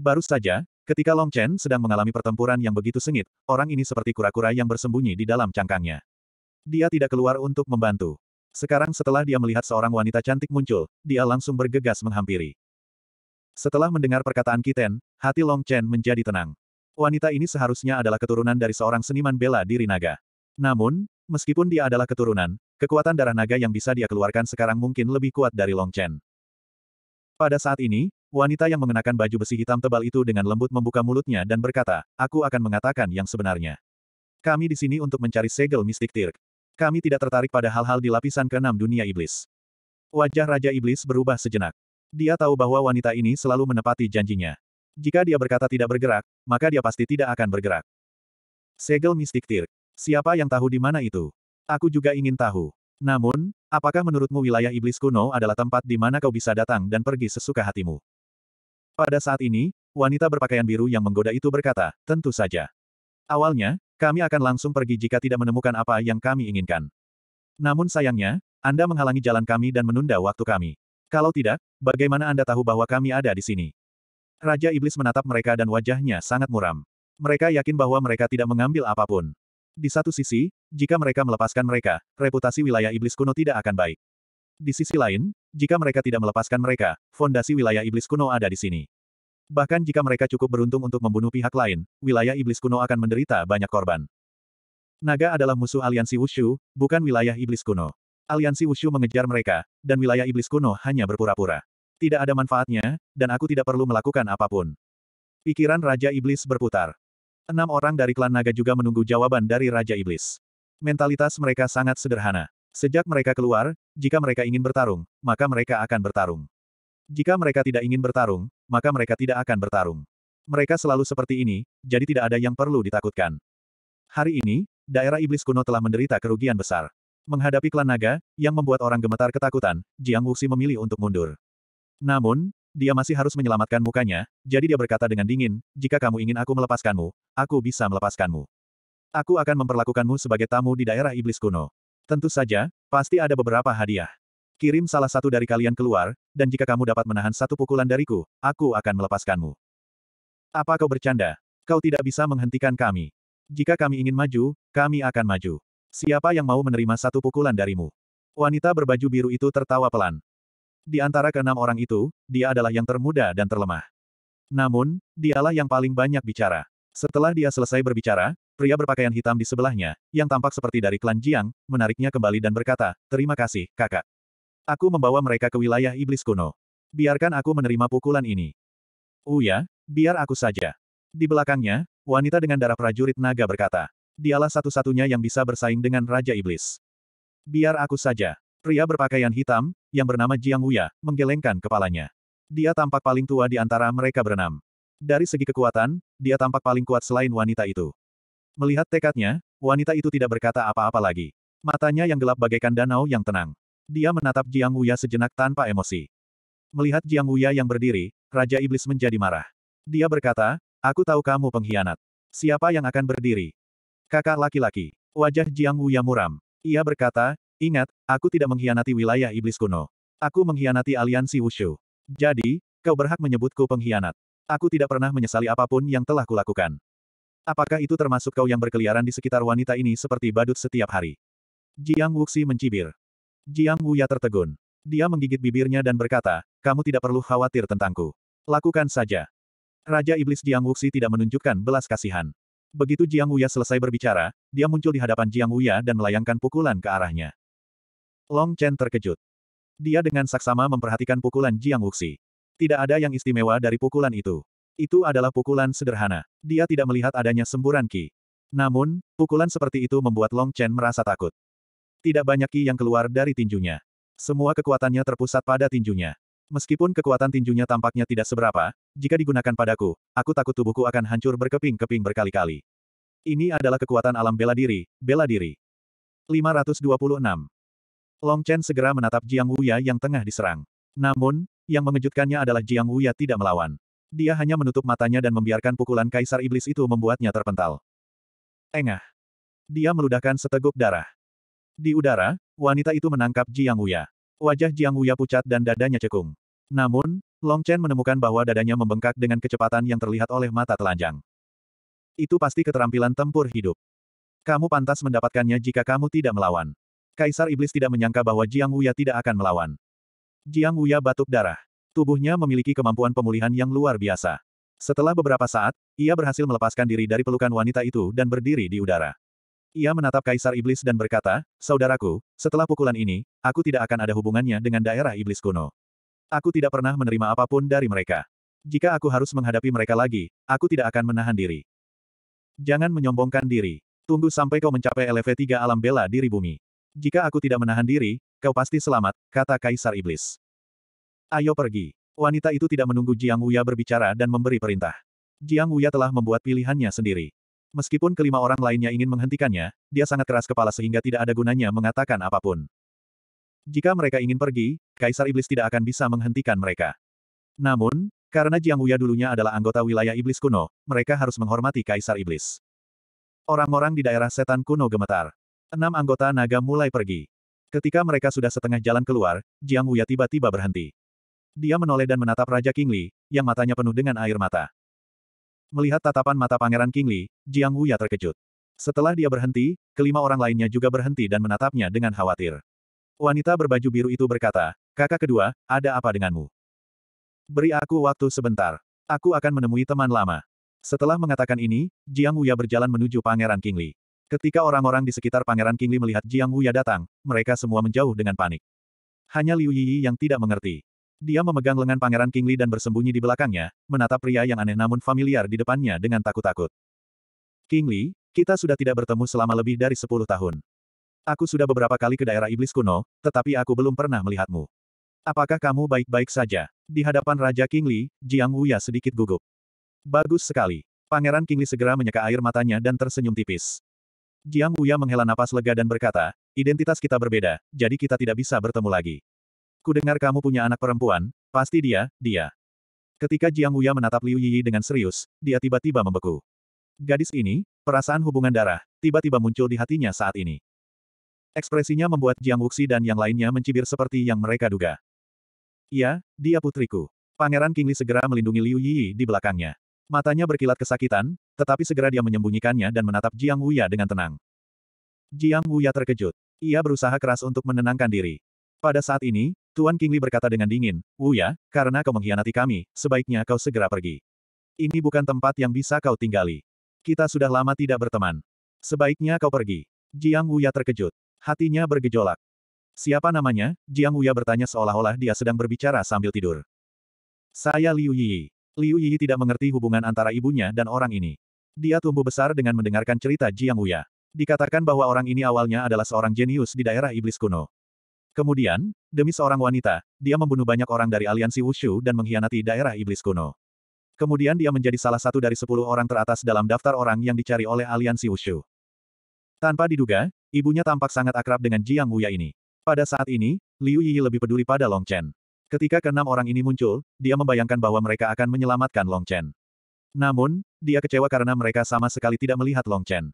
Baru saja, ketika Long Chen sedang mengalami pertempuran yang begitu sengit, orang ini seperti kura-kura yang bersembunyi di dalam cangkangnya. Dia tidak keluar untuk membantu. Sekarang setelah dia melihat seorang wanita cantik muncul, dia langsung bergegas menghampiri. Setelah mendengar perkataan Kiten, hati Long Chen menjadi tenang. Wanita ini seharusnya adalah keturunan dari seorang seniman bela diri naga. Namun, meskipun dia adalah keturunan, kekuatan darah naga yang bisa dia keluarkan sekarang mungkin lebih kuat dari Long Chen. Pada saat ini, Wanita yang mengenakan baju besi hitam tebal itu dengan lembut membuka mulutnya dan berkata, aku akan mengatakan yang sebenarnya. Kami di sini untuk mencari segel mistik Tirk. Kami tidak tertarik pada hal-hal di lapisan keenam dunia iblis. Wajah Raja Iblis berubah sejenak. Dia tahu bahwa wanita ini selalu menepati janjinya. Jika dia berkata tidak bergerak, maka dia pasti tidak akan bergerak. Segel mistik Tirk. Siapa yang tahu di mana itu? Aku juga ingin tahu. Namun, apakah menurutmu wilayah iblis kuno adalah tempat di mana kau bisa datang dan pergi sesuka hatimu? Pada saat ini, wanita berpakaian biru yang menggoda itu berkata, tentu saja. Awalnya, kami akan langsung pergi jika tidak menemukan apa yang kami inginkan. Namun sayangnya, Anda menghalangi jalan kami dan menunda waktu kami. Kalau tidak, bagaimana Anda tahu bahwa kami ada di sini? Raja Iblis menatap mereka dan wajahnya sangat muram. Mereka yakin bahwa mereka tidak mengambil apapun. Di satu sisi, jika mereka melepaskan mereka, reputasi wilayah iblis kuno tidak akan baik. Di sisi lain, jika mereka tidak melepaskan mereka, fondasi wilayah iblis kuno ada di sini. Bahkan jika mereka cukup beruntung untuk membunuh pihak lain, wilayah iblis kuno akan menderita banyak korban. Naga adalah musuh aliansi Wushu, bukan wilayah iblis kuno. Aliansi Wushu mengejar mereka, dan wilayah iblis kuno hanya berpura-pura. Tidak ada manfaatnya, dan aku tidak perlu melakukan apapun. Pikiran Raja Iblis berputar. Enam orang dari klan naga juga menunggu jawaban dari Raja Iblis. Mentalitas mereka sangat sederhana. Sejak mereka keluar, jika mereka ingin bertarung, maka mereka akan bertarung. Jika mereka tidak ingin bertarung, maka mereka tidak akan bertarung. Mereka selalu seperti ini, jadi tidak ada yang perlu ditakutkan. Hari ini, daerah iblis kuno telah menderita kerugian besar. Menghadapi klan naga, yang membuat orang gemetar ketakutan, Jiang Wuxi memilih untuk mundur. Namun, dia masih harus menyelamatkan mukanya, jadi dia berkata dengan dingin, jika kamu ingin aku melepaskanmu, aku bisa melepaskanmu. Aku akan memperlakukanmu sebagai tamu di daerah iblis kuno. Tentu saja, pasti ada beberapa hadiah. Kirim salah satu dari kalian keluar, dan jika kamu dapat menahan satu pukulan dariku, aku akan melepaskanmu. Apa kau bercanda? Kau tidak bisa menghentikan kami. Jika kami ingin maju, kami akan maju. Siapa yang mau menerima satu pukulan darimu? Wanita berbaju biru itu tertawa pelan. Di antara keenam orang itu, dia adalah yang termuda dan terlemah. Namun, dialah yang paling banyak bicara. Setelah dia selesai berbicara, Pria berpakaian hitam di sebelahnya, yang tampak seperti dari klan Jiang, menariknya kembali dan berkata, terima kasih, kakak. Aku membawa mereka ke wilayah iblis kuno. Biarkan aku menerima pukulan ini. Oh ya, biar aku saja. Di belakangnya, wanita dengan darah prajurit naga berkata. Dialah satu-satunya yang bisa bersaing dengan Raja Iblis. Biar aku saja. Pria berpakaian hitam, yang bernama Jiang Wuya, menggelengkan kepalanya. Dia tampak paling tua di antara mereka berenam. Dari segi kekuatan, dia tampak paling kuat selain wanita itu. Melihat tekadnya, wanita itu tidak berkata apa-apa lagi. Matanya yang gelap bagaikan danau yang tenang. Dia menatap Jiang Wuya sejenak tanpa emosi. Melihat Jiang Wuya yang berdiri, Raja Iblis menjadi marah. Dia berkata, aku tahu kamu pengkhianat. Siapa yang akan berdiri? Kakak laki-laki. Wajah Jiang Wuya muram. Ia berkata, ingat, aku tidak mengkhianati wilayah iblis kuno. Aku mengkhianati aliansi Wushu. Jadi, kau berhak menyebutku pengkhianat. Aku tidak pernah menyesali apapun yang telah kulakukan. Apakah itu termasuk kau yang berkeliaran di sekitar wanita ini seperti badut setiap hari? Jiang Wuxi mencibir. Jiang Wuya tertegun. Dia menggigit bibirnya dan berkata, kamu tidak perlu khawatir tentangku. Lakukan saja. Raja Iblis Jiang Wuxi tidak menunjukkan belas kasihan. Begitu Jiang Wuya selesai berbicara, dia muncul di hadapan Jiang Wuya dan melayangkan pukulan ke arahnya. Long Chen terkejut. Dia dengan saksama memperhatikan pukulan Jiang Wuxi. Tidak ada yang istimewa dari pukulan itu. Itu adalah pukulan sederhana. Dia tidak melihat adanya semburan Ki. Namun, pukulan seperti itu membuat Long Chen merasa takut. Tidak banyak Ki yang keluar dari tinjunya. Semua kekuatannya terpusat pada tinjunya. Meskipun kekuatan tinjunya tampaknya tidak seberapa, jika digunakan padaku, aku takut tubuhku akan hancur berkeping-keping berkali-kali. Ini adalah kekuatan alam bela diri, bela diri. 526. Long Chen segera menatap Jiang Wuya yang tengah diserang. Namun, yang mengejutkannya adalah Jiang Wuya tidak melawan. Dia hanya menutup matanya dan membiarkan pukulan kaisar iblis itu membuatnya terpental. Engah. Dia meludahkan seteguk darah. Di udara, wanita itu menangkap Jiang Wuya. Wajah Jiang Wuya pucat dan dadanya cekung. Namun, Long Chen menemukan bahwa dadanya membengkak dengan kecepatan yang terlihat oleh mata telanjang. Itu pasti keterampilan tempur hidup. Kamu pantas mendapatkannya jika kamu tidak melawan. Kaisar Iblis tidak menyangka bahwa Jiang Wuya tidak akan melawan. Jiang Wuya batuk darah. Tubuhnya memiliki kemampuan pemulihan yang luar biasa. Setelah beberapa saat, ia berhasil melepaskan diri dari pelukan wanita itu dan berdiri di udara. Ia menatap Kaisar Iblis dan berkata, Saudaraku, setelah pukulan ini, aku tidak akan ada hubungannya dengan daerah Iblis kuno. Aku tidak pernah menerima apapun dari mereka. Jika aku harus menghadapi mereka lagi, aku tidak akan menahan diri. Jangan menyombongkan diri. Tunggu sampai kau mencapai LV3 alam bela diri bumi. Jika aku tidak menahan diri, kau pasti selamat, kata Kaisar Iblis. Ayo pergi. Wanita itu tidak menunggu Jiang Wuya berbicara dan memberi perintah. Jiang Wuya telah membuat pilihannya sendiri. Meskipun kelima orang lainnya ingin menghentikannya, dia sangat keras kepala sehingga tidak ada gunanya mengatakan apapun. Jika mereka ingin pergi, Kaisar Iblis tidak akan bisa menghentikan mereka. Namun, karena Jiang Wuya dulunya adalah anggota wilayah Iblis kuno, mereka harus menghormati Kaisar Iblis. Orang-orang di daerah setan kuno gemetar. Enam anggota naga mulai pergi. Ketika mereka sudah setengah jalan keluar, Jiang Wuya tiba-tiba berhenti. Dia menoleh dan menatap Raja Kingli, yang matanya penuh dengan air mata. Melihat tatapan mata Pangeran Kingli, Jiang Wuya terkejut. Setelah dia berhenti, kelima orang lainnya juga berhenti dan menatapnya dengan khawatir. Wanita berbaju biru itu berkata, kakak kedua, ada apa denganmu? Beri aku waktu sebentar. Aku akan menemui teman lama. Setelah mengatakan ini, Jiang Wuya berjalan menuju Pangeran Kingli. Ketika orang-orang di sekitar Pangeran Kingli melihat Jiang Wuya datang, mereka semua menjauh dengan panik. Hanya Liu Yi yang tidak mengerti. Dia memegang lengan Pangeran Kingli dan bersembunyi di belakangnya, menatap pria yang aneh namun familiar di depannya dengan takut-takut. Kingli, kita sudah tidak bertemu selama lebih dari sepuluh tahun. Aku sudah beberapa kali ke daerah iblis kuno, tetapi aku belum pernah melihatmu. Apakah kamu baik-baik saja? Di hadapan Raja Kingli, Jiang Wuya sedikit gugup. Bagus sekali. Pangeran Kingli segera menyeka air matanya dan tersenyum tipis. Jiang Wuya menghela napas lega dan berkata, identitas kita berbeda, jadi kita tidak bisa bertemu lagi. Kudengar kamu punya anak perempuan, pasti dia, dia. Ketika Jiang Wuya menatap Liu Yi dengan serius, dia tiba-tiba membeku. Gadis ini, perasaan hubungan darah, tiba-tiba muncul di hatinya saat ini. Ekspresinya membuat Jiang Wuxi dan yang lainnya mencibir seperti yang mereka duga. Iya, dia putriku. Pangeran Kingli segera melindungi Liu Yi di belakangnya. Matanya berkilat kesakitan, tetapi segera dia menyembunyikannya dan menatap Jiang Wuya dengan tenang. Jiang Wuya terkejut. Ia berusaha keras untuk menenangkan diri. Pada saat ini, Tuan Kingli berkata dengan dingin, Wuya, karena kau mengkhianati kami, sebaiknya kau segera pergi. Ini bukan tempat yang bisa kau tinggali. Kita sudah lama tidak berteman. Sebaiknya kau pergi. Jiang Wuya terkejut. Hatinya bergejolak. Siapa namanya? Jiang Wuya bertanya seolah-olah dia sedang berbicara sambil tidur. Saya Liu Yi. Liu Yi tidak mengerti hubungan antara ibunya dan orang ini. Dia tumbuh besar dengan mendengarkan cerita Jiang Wuya. Dikatakan bahwa orang ini awalnya adalah seorang jenius di daerah iblis kuno. Kemudian, demi seorang wanita, dia membunuh banyak orang dari aliansi Wushu dan mengkhianati daerah iblis kuno. Kemudian dia menjadi salah satu dari sepuluh orang teratas dalam daftar orang yang dicari oleh aliansi Wushu. Tanpa diduga, ibunya tampak sangat akrab dengan Jiang Wuya ini. Pada saat ini, Liu Yi lebih peduli pada Long Chen. Ketika keenam orang ini muncul, dia membayangkan bahwa mereka akan menyelamatkan Long Chen. Namun, dia kecewa karena mereka sama sekali tidak melihat Long Chen.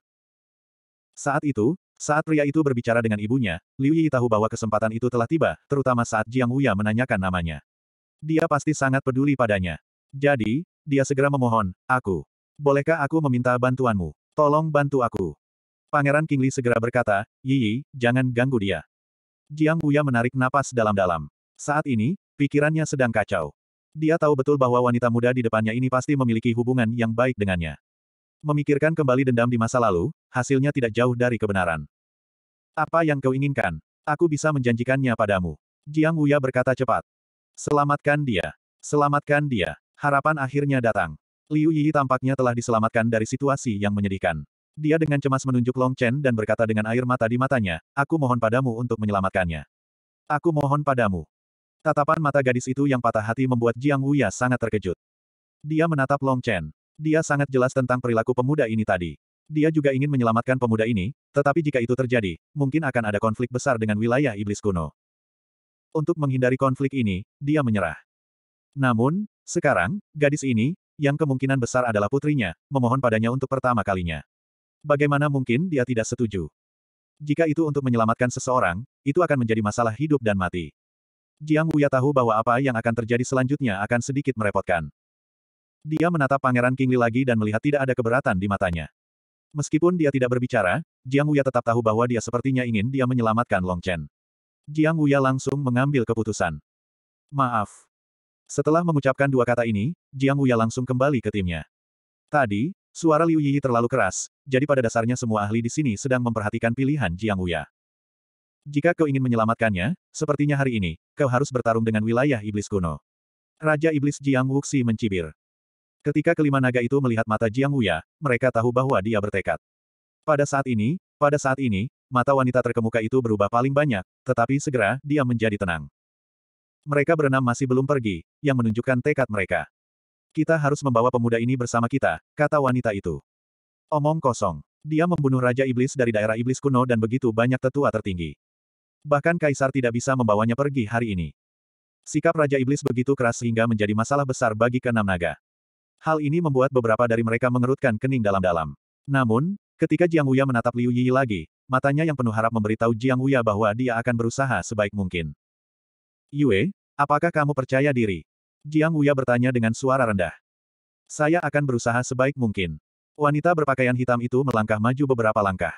Saat itu, saat pria itu berbicara dengan ibunya, Liu Yi tahu bahwa kesempatan itu telah tiba, terutama saat Jiang Wuya menanyakan namanya. Dia pasti sangat peduli padanya. Jadi, dia segera memohon, aku. Bolehkah aku meminta bantuanmu? Tolong bantu aku. Pangeran King Li segera berkata, Yi Yi, jangan ganggu dia. Jiang Wuya menarik napas dalam-dalam. Saat ini, pikirannya sedang kacau. Dia tahu betul bahwa wanita muda di depannya ini pasti memiliki hubungan yang baik dengannya. Memikirkan kembali dendam di masa lalu, hasilnya tidak jauh dari kebenaran. Apa yang kau inginkan? Aku bisa menjanjikannya padamu. Jiang Wuya berkata cepat. Selamatkan dia. Selamatkan dia. Harapan akhirnya datang. Liu Yi tampaknya telah diselamatkan dari situasi yang menyedihkan. Dia dengan cemas menunjuk Long Chen dan berkata dengan air mata di matanya, Aku mohon padamu untuk menyelamatkannya. Aku mohon padamu. Tatapan mata gadis itu yang patah hati membuat Jiang Wuya sangat terkejut. Dia menatap Long Chen. Dia sangat jelas tentang perilaku pemuda ini tadi. Dia juga ingin menyelamatkan pemuda ini, tetapi jika itu terjadi, mungkin akan ada konflik besar dengan wilayah iblis kuno. Untuk menghindari konflik ini, dia menyerah. Namun, sekarang, gadis ini, yang kemungkinan besar adalah putrinya, memohon padanya untuk pertama kalinya. Bagaimana mungkin dia tidak setuju? Jika itu untuk menyelamatkan seseorang, itu akan menjadi masalah hidup dan mati. Jiang Wuya tahu bahwa apa yang akan terjadi selanjutnya akan sedikit merepotkan. Dia menatap Pangeran Kingli lagi dan melihat tidak ada keberatan di matanya. Meskipun dia tidak berbicara, Jiang Wuya tetap tahu bahwa dia sepertinya ingin dia menyelamatkan Long Chen. Jiang Wuya langsung mengambil keputusan. Maaf. Setelah mengucapkan dua kata ini, Jiang Wuya langsung kembali ke timnya. Tadi, suara Liu Yiyi terlalu keras, jadi pada dasarnya semua ahli di sini sedang memperhatikan pilihan Jiang Wuya. Jika kau ingin menyelamatkannya, sepertinya hari ini, kau harus bertarung dengan wilayah iblis kuno. Raja Iblis Jiang Wuxi mencibir. Ketika kelima naga itu melihat mata Jiang Wuya, mereka tahu bahwa dia bertekad. Pada saat ini, pada saat ini, mata wanita terkemuka itu berubah paling banyak, tetapi segera, dia menjadi tenang. Mereka berenam masih belum pergi, yang menunjukkan tekad mereka. Kita harus membawa pemuda ini bersama kita, kata wanita itu. Omong kosong. Dia membunuh Raja Iblis dari daerah Iblis kuno dan begitu banyak tetua tertinggi. Bahkan Kaisar tidak bisa membawanya pergi hari ini. Sikap Raja Iblis begitu keras sehingga menjadi masalah besar bagi keenam naga. Hal ini membuat beberapa dari mereka mengerutkan kening dalam-dalam. Namun, ketika Jiang Wuya menatap Liu Yi lagi, matanya yang penuh harap memberitahu Jiang Wuya bahwa dia akan berusaha sebaik mungkin. Yue, apakah kamu percaya diri? Jiang Wuya bertanya dengan suara rendah. Saya akan berusaha sebaik mungkin. Wanita berpakaian hitam itu melangkah maju beberapa langkah.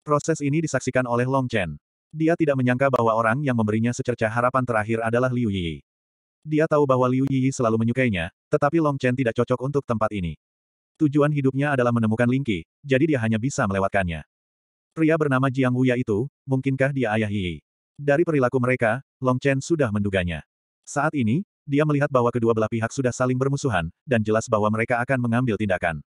Proses ini disaksikan oleh Long Chen. Dia tidak menyangka bahwa orang yang memberinya secerca harapan terakhir adalah Liu Yi. Dia tahu bahwa Liu Yi selalu menyukainya, tetapi Long Chen tidak cocok untuk tempat ini. Tujuan hidupnya adalah menemukan Lingqi, jadi dia hanya bisa melewatkannya. Pria bernama Jiang Wuya itu, mungkinkah dia ayah Yiyi? Dari perilaku mereka, Long Chen sudah menduganya. Saat ini, dia melihat bahwa kedua belah pihak sudah saling bermusuhan, dan jelas bahwa mereka akan mengambil tindakan.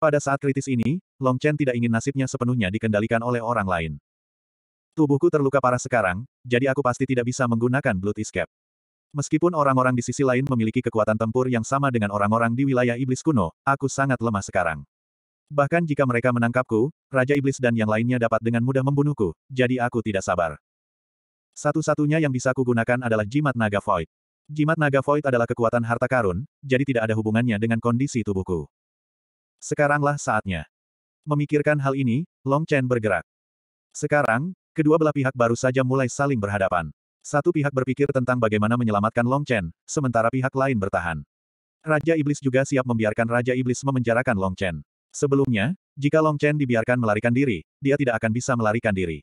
Pada saat kritis ini, Long Chen tidak ingin nasibnya sepenuhnya dikendalikan oleh orang lain. Tubuhku terluka parah sekarang, jadi aku pasti tidak bisa menggunakan Blood Escape. Meskipun orang-orang di sisi lain memiliki kekuatan tempur yang sama dengan orang-orang di wilayah iblis kuno, aku sangat lemah sekarang. Bahkan jika mereka menangkapku, Raja Iblis dan yang lainnya dapat dengan mudah membunuhku, jadi aku tidak sabar. Satu-satunya yang bisa kugunakan adalah jimat naga void. Jimat naga void adalah kekuatan harta karun, jadi tidak ada hubungannya dengan kondisi tubuhku. Sekaranglah saatnya. Memikirkan hal ini, Long Chen bergerak. Sekarang, kedua belah pihak baru saja mulai saling berhadapan. Satu pihak berpikir tentang bagaimana menyelamatkan Long Chen, sementara pihak lain bertahan. Raja Iblis juga siap membiarkan Raja Iblis memenjarakan Long Chen. Sebelumnya, jika Long Chen dibiarkan melarikan diri, dia tidak akan bisa melarikan diri.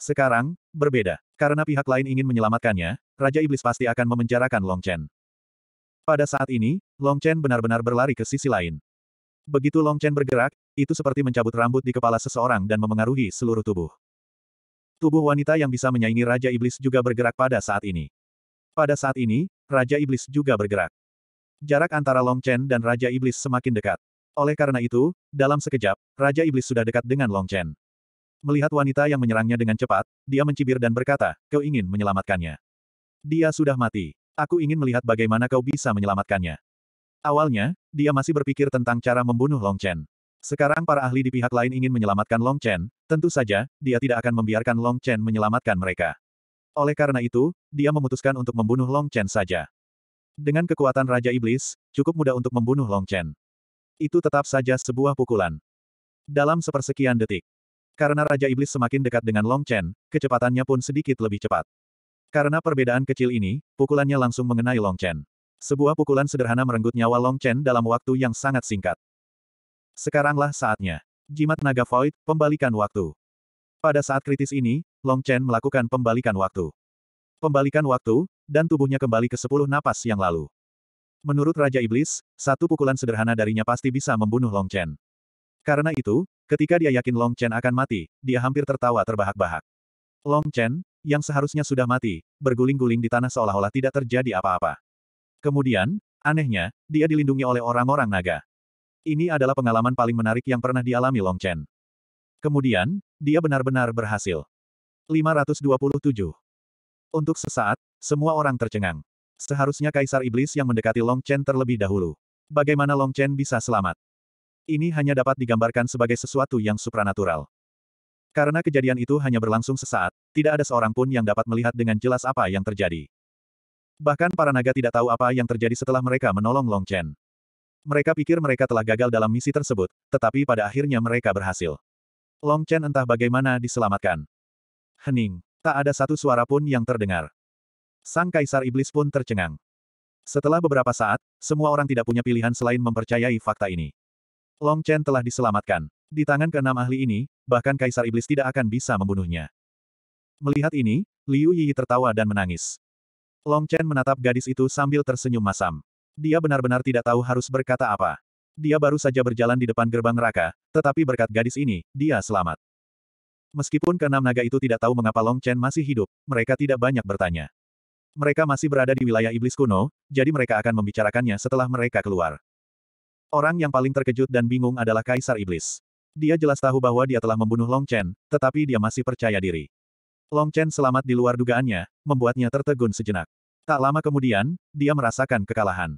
Sekarang, berbeda. Karena pihak lain ingin menyelamatkannya, Raja Iblis pasti akan memenjarakan Long Chen. Pada saat ini, Long Chen benar-benar berlari ke sisi lain. Begitu Long Chen bergerak, itu seperti mencabut rambut di kepala seseorang dan memengaruhi seluruh tubuh. Tubuh wanita yang bisa menyaingi Raja Iblis juga bergerak pada saat ini. Pada saat ini, Raja Iblis juga bergerak. Jarak antara Long Chen dan Raja Iblis semakin dekat. Oleh karena itu, dalam sekejap, Raja Iblis sudah dekat dengan Long Chen. Melihat wanita yang menyerangnya dengan cepat, dia mencibir dan berkata, kau ingin menyelamatkannya. Dia sudah mati. Aku ingin melihat bagaimana kau bisa menyelamatkannya. Awalnya, dia masih berpikir tentang cara membunuh Long Chen. Sekarang para ahli di pihak lain ingin menyelamatkan Long Chen, tentu saja, dia tidak akan membiarkan Long Chen menyelamatkan mereka. Oleh karena itu, dia memutuskan untuk membunuh Long Chen saja. Dengan kekuatan Raja Iblis, cukup mudah untuk membunuh Long Chen. Itu tetap saja sebuah pukulan. Dalam sepersekian detik. Karena Raja Iblis semakin dekat dengan Long Chen, kecepatannya pun sedikit lebih cepat. Karena perbedaan kecil ini, pukulannya langsung mengenai Long Chen. Sebuah pukulan sederhana merenggut nyawa Long Chen dalam waktu yang sangat singkat. Sekaranglah saatnya. Jimat naga void, pembalikan waktu. Pada saat kritis ini, Long Chen melakukan pembalikan waktu. Pembalikan waktu, dan tubuhnya kembali ke sepuluh napas yang lalu. Menurut Raja Iblis, satu pukulan sederhana darinya pasti bisa membunuh Long Chen. Karena itu, ketika dia yakin Long Chen akan mati, dia hampir tertawa terbahak-bahak. Long Chen, yang seharusnya sudah mati, berguling-guling di tanah seolah-olah tidak terjadi apa-apa. Kemudian, anehnya, dia dilindungi oleh orang-orang naga. Ini adalah pengalaman paling menarik yang pernah dialami Long Chen. Kemudian, dia benar-benar berhasil. 527. Untuk sesaat, semua orang tercengang. Seharusnya Kaisar Iblis yang mendekati Long Chen terlebih dahulu. Bagaimana Long Chen bisa selamat? Ini hanya dapat digambarkan sebagai sesuatu yang supranatural. Karena kejadian itu hanya berlangsung sesaat, tidak ada seorang pun yang dapat melihat dengan jelas apa yang terjadi. Bahkan para naga tidak tahu apa yang terjadi setelah mereka menolong Long Chen. Mereka pikir mereka telah gagal dalam misi tersebut, tetapi pada akhirnya mereka berhasil. Long Chen entah bagaimana diselamatkan. Hening. Tak ada satu suara pun yang terdengar. Sang Kaisar Iblis pun tercengang. Setelah beberapa saat, semua orang tidak punya pilihan selain mempercayai fakta ini. Long Chen telah diselamatkan. Di tangan keenam ahli ini, bahkan Kaisar Iblis tidak akan bisa membunuhnya. Melihat ini, Liu Yi tertawa dan menangis. Long Chen menatap gadis itu sambil tersenyum masam. Dia benar-benar tidak tahu harus berkata apa. Dia baru saja berjalan di depan gerbang neraka, tetapi berkat gadis ini, dia selamat. Meskipun keenam naga itu tidak tahu mengapa Long Chen masih hidup, mereka tidak banyak bertanya. Mereka masih berada di wilayah iblis kuno, jadi mereka akan membicarakannya setelah mereka keluar. Orang yang paling terkejut dan bingung adalah Kaisar Iblis. Dia jelas tahu bahwa dia telah membunuh Long Chen, tetapi dia masih percaya diri. Long Chen selamat di luar dugaannya, membuatnya tertegun sejenak. Tak lama kemudian, dia merasakan kekalahan.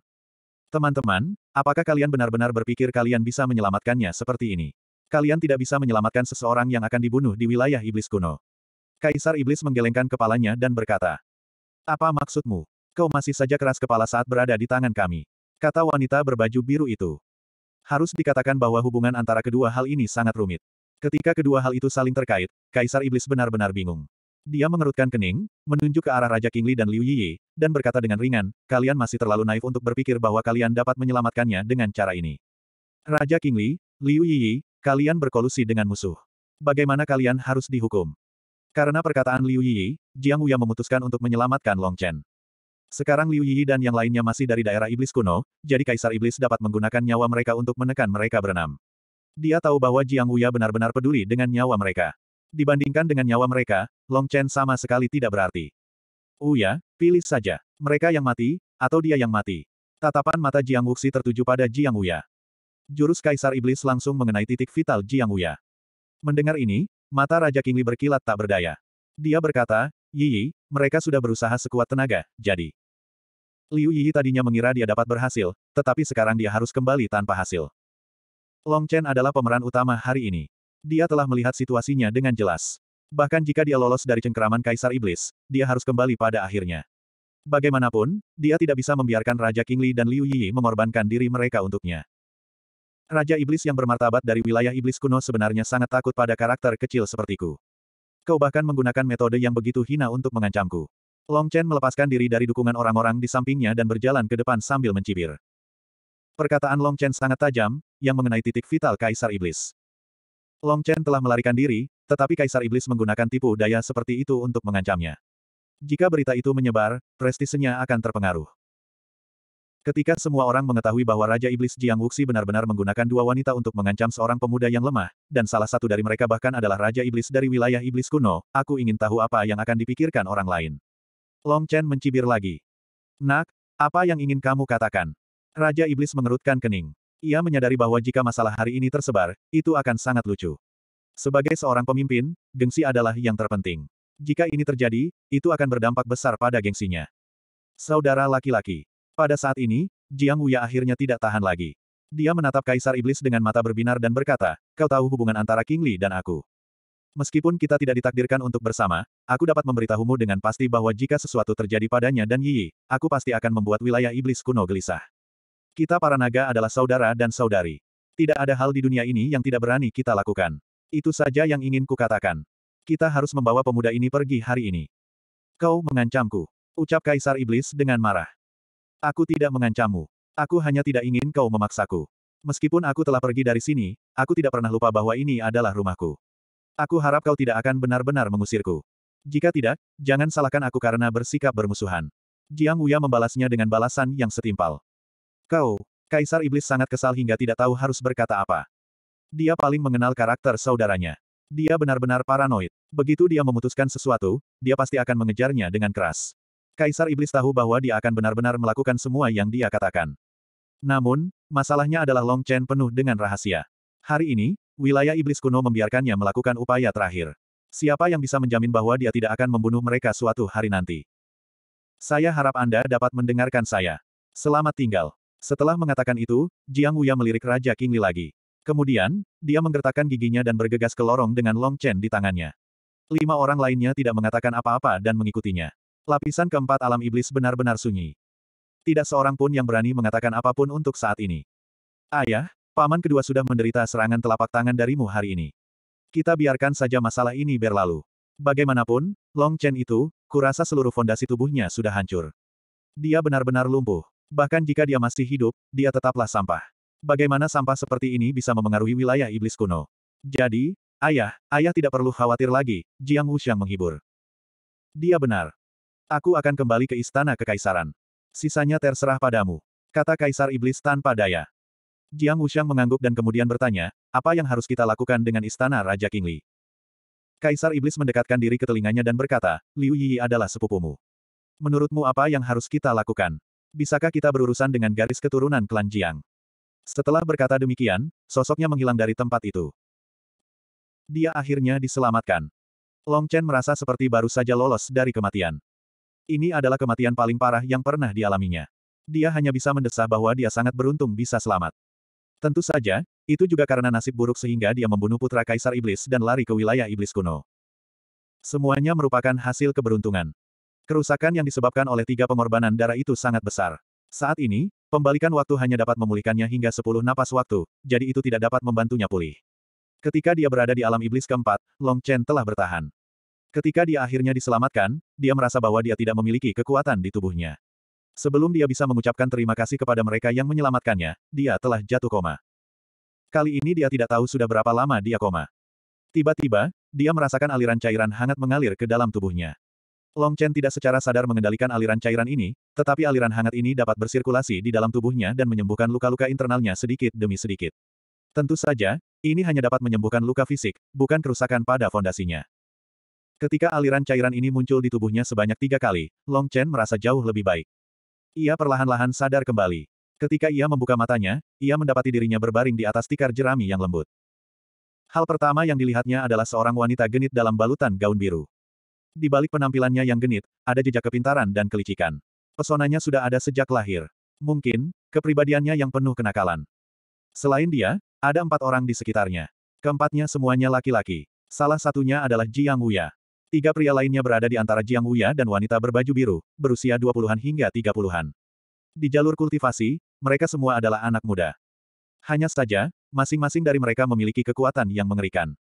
Teman-teman, apakah kalian benar-benar berpikir kalian bisa menyelamatkannya seperti ini? Kalian tidak bisa menyelamatkan seseorang yang akan dibunuh di wilayah iblis kuno. Kaisar Iblis menggelengkan kepalanya dan berkata, Apa maksudmu? Kau masih saja keras kepala saat berada di tangan kami. Kata wanita berbaju biru itu. Harus dikatakan bahwa hubungan antara kedua hal ini sangat rumit. Ketika kedua hal itu saling terkait, Kaisar Iblis benar-benar bingung. Dia mengerutkan kening, menunjuk ke arah Raja Kingli dan Liu Yi dan berkata dengan ringan, kalian masih terlalu naif untuk berpikir bahwa kalian dapat menyelamatkannya dengan cara ini. Raja King Li, Liu Yiyi, kalian berkolusi dengan musuh. Bagaimana kalian harus dihukum? Karena perkataan Liu Yiyi, Jiang Wuya memutuskan untuk menyelamatkan Long Chen. Sekarang Liu Yiyi dan yang lainnya masih dari daerah iblis kuno, jadi Kaisar Iblis dapat menggunakan nyawa mereka untuk menekan mereka berenam. Dia tahu bahwa Jiang Wuya benar-benar peduli dengan nyawa mereka. Dibandingkan dengan nyawa mereka, Long Chen sama sekali tidak berarti. Uya, oh pilih saja. Mereka yang mati, atau dia yang mati. Tatapan mata Jiang Wuxi tertuju pada Jiang Uya. Jurus Kaisar Iblis langsung mengenai titik vital Jiang Uya. Mendengar ini, mata Raja Kingli berkilat tak berdaya. Dia berkata, Yiyi, mereka sudah berusaha sekuat tenaga, jadi. Liu Yiyi tadinya mengira dia dapat berhasil, tetapi sekarang dia harus kembali tanpa hasil. Long Chen adalah pemeran utama hari ini. Dia telah melihat situasinya dengan jelas. Bahkan jika dia lolos dari cengkeraman Kaisar Iblis, dia harus kembali pada akhirnya. Bagaimanapun, dia tidak bisa membiarkan Raja Kingli dan Liu Yi mengorbankan diri mereka untuknya. Raja Iblis yang bermartabat dari wilayah Iblis kuno sebenarnya sangat takut pada karakter kecil sepertiku. Kau bahkan menggunakan metode yang begitu hina untuk mengancamku. Long Chen melepaskan diri dari dukungan orang-orang di sampingnya dan berjalan ke depan sambil mencibir. Perkataan Long Chen sangat tajam, yang mengenai titik vital Kaisar Iblis. Long Chen telah melarikan diri, tetapi Kaisar Iblis menggunakan tipu daya seperti itu untuk mengancamnya. Jika berita itu menyebar, prestisenya akan terpengaruh. Ketika semua orang mengetahui bahwa Raja Iblis Jiang Wuxi benar-benar menggunakan dua wanita untuk mengancam seorang pemuda yang lemah, dan salah satu dari mereka bahkan adalah Raja Iblis dari wilayah Iblis kuno, aku ingin tahu apa yang akan dipikirkan orang lain. Long Chen mencibir lagi. Nak, apa yang ingin kamu katakan? Raja Iblis mengerutkan kening. Ia menyadari bahwa jika masalah hari ini tersebar, itu akan sangat lucu. Sebagai seorang pemimpin, gengsi adalah yang terpenting. Jika ini terjadi, itu akan berdampak besar pada gengsinya. Saudara laki-laki. Pada saat ini, Jiang Wuya akhirnya tidak tahan lagi. Dia menatap Kaisar Iblis dengan mata berbinar dan berkata, kau tahu hubungan antara King Li dan aku. Meskipun kita tidak ditakdirkan untuk bersama, aku dapat memberitahumu dengan pasti bahwa jika sesuatu terjadi padanya dan Yi, aku pasti akan membuat wilayah iblis kuno gelisah. Kita para naga adalah saudara dan saudari. Tidak ada hal di dunia ini yang tidak berani kita lakukan. Itu saja yang ingin kukatakan. Kita harus membawa pemuda ini pergi hari ini. Kau mengancamku. Ucap Kaisar Iblis dengan marah. Aku tidak mengancammu. Aku hanya tidak ingin kau memaksaku. Meskipun aku telah pergi dari sini, aku tidak pernah lupa bahwa ini adalah rumahku. Aku harap kau tidak akan benar-benar mengusirku. Jika tidak, jangan salahkan aku karena bersikap bermusuhan. Jiang Wuya membalasnya dengan balasan yang setimpal. Kau, Kaisar Iblis sangat kesal hingga tidak tahu harus berkata apa. Dia paling mengenal karakter saudaranya. Dia benar-benar paranoid. Begitu dia memutuskan sesuatu, dia pasti akan mengejarnya dengan keras. Kaisar Iblis tahu bahwa dia akan benar-benar melakukan semua yang dia katakan. Namun, masalahnya adalah Long Chen penuh dengan rahasia. Hari ini, wilayah Iblis kuno membiarkannya melakukan upaya terakhir. Siapa yang bisa menjamin bahwa dia tidak akan membunuh mereka suatu hari nanti? Saya harap Anda dapat mendengarkan saya. Selamat tinggal. Setelah mengatakan itu, Jiang Wuya melirik Raja Kingli lagi. Kemudian, dia menggertakkan giginya dan bergegas ke lorong dengan Long Chen di tangannya. Lima orang lainnya tidak mengatakan apa-apa dan mengikutinya. Lapisan keempat alam iblis benar-benar sunyi. Tidak seorang pun yang berani mengatakan apapun untuk saat ini. Ayah, paman kedua sudah menderita serangan telapak tangan darimu hari ini. Kita biarkan saja masalah ini berlalu. Bagaimanapun, Long Chen itu, kurasa seluruh fondasi tubuhnya sudah hancur. Dia benar-benar lumpuh. Bahkan jika dia masih hidup, dia tetaplah sampah. Bagaimana sampah seperti ini bisa memengaruhi wilayah iblis kuno? Jadi, ayah, ayah tidak perlu khawatir lagi, Jiang Wuxiang menghibur. Dia benar. Aku akan kembali ke istana kekaisaran. Sisanya terserah padamu. Kata kaisar iblis tanpa daya. Jiang Wuxiang mengangguk dan kemudian bertanya, apa yang harus kita lakukan dengan istana Raja Kingli? Kaisar Iblis mendekatkan diri ke telinganya dan berkata, Liu Yi adalah sepupumu. Menurutmu apa yang harus kita lakukan? Bisakah kita berurusan dengan garis keturunan klan Jiang? Setelah berkata demikian, sosoknya menghilang dari tempat itu. Dia akhirnya diselamatkan. Long Chen merasa seperti baru saja lolos dari kematian. Ini adalah kematian paling parah yang pernah dialaminya. Dia hanya bisa mendesah bahwa dia sangat beruntung bisa selamat. Tentu saja, itu juga karena nasib buruk sehingga dia membunuh putra Kaisar Iblis dan lari ke wilayah Iblis kuno. Semuanya merupakan hasil keberuntungan. Kerusakan yang disebabkan oleh tiga pengorbanan darah itu sangat besar. Saat ini, pembalikan waktu hanya dapat memulihkannya hingga sepuluh napas waktu, jadi itu tidak dapat membantunya pulih. Ketika dia berada di alam iblis keempat, Long Chen telah bertahan. Ketika dia akhirnya diselamatkan, dia merasa bahwa dia tidak memiliki kekuatan di tubuhnya. Sebelum dia bisa mengucapkan terima kasih kepada mereka yang menyelamatkannya, dia telah jatuh koma. Kali ini dia tidak tahu sudah berapa lama dia koma. Tiba-tiba, dia merasakan aliran cairan hangat mengalir ke dalam tubuhnya. Long Chen tidak secara sadar mengendalikan aliran cairan ini, tetapi aliran hangat ini dapat bersirkulasi di dalam tubuhnya dan menyembuhkan luka-luka internalnya sedikit demi sedikit. Tentu saja, ini hanya dapat menyembuhkan luka fisik, bukan kerusakan pada fondasinya. Ketika aliran cairan ini muncul di tubuhnya sebanyak tiga kali, Long Chen merasa jauh lebih baik. Ia perlahan-lahan sadar kembali. Ketika ia membuka matanya, ia mendapati dirinya berbaring di atas tikar jerami yang lembut. Hal pertama yang dilihatnya adalah seorang wanita genit dalam balutan gaun biru. Di balik penampilannya yang genit, ada jejak kepintaran dan kelicikan. Pesonanya sudah ada sejak lahir. Mungkin, kepribadiannya yang penuh kenakalan. Selain dia, ada empat orang di sekitarnya. Keempatnya semuanya laki-laki. Salah satunya adalah Jiang Wuya. Tiga pria lainnya berada di antara Jiang Wuya dan wanita berbaju biru, berusia 20-an hingga 30-an. Di jalur kultivasi, mereka semua adalah anak muda. Hanya saja, masing-masing dari mereka memiliki kekuatan yang mengerikan.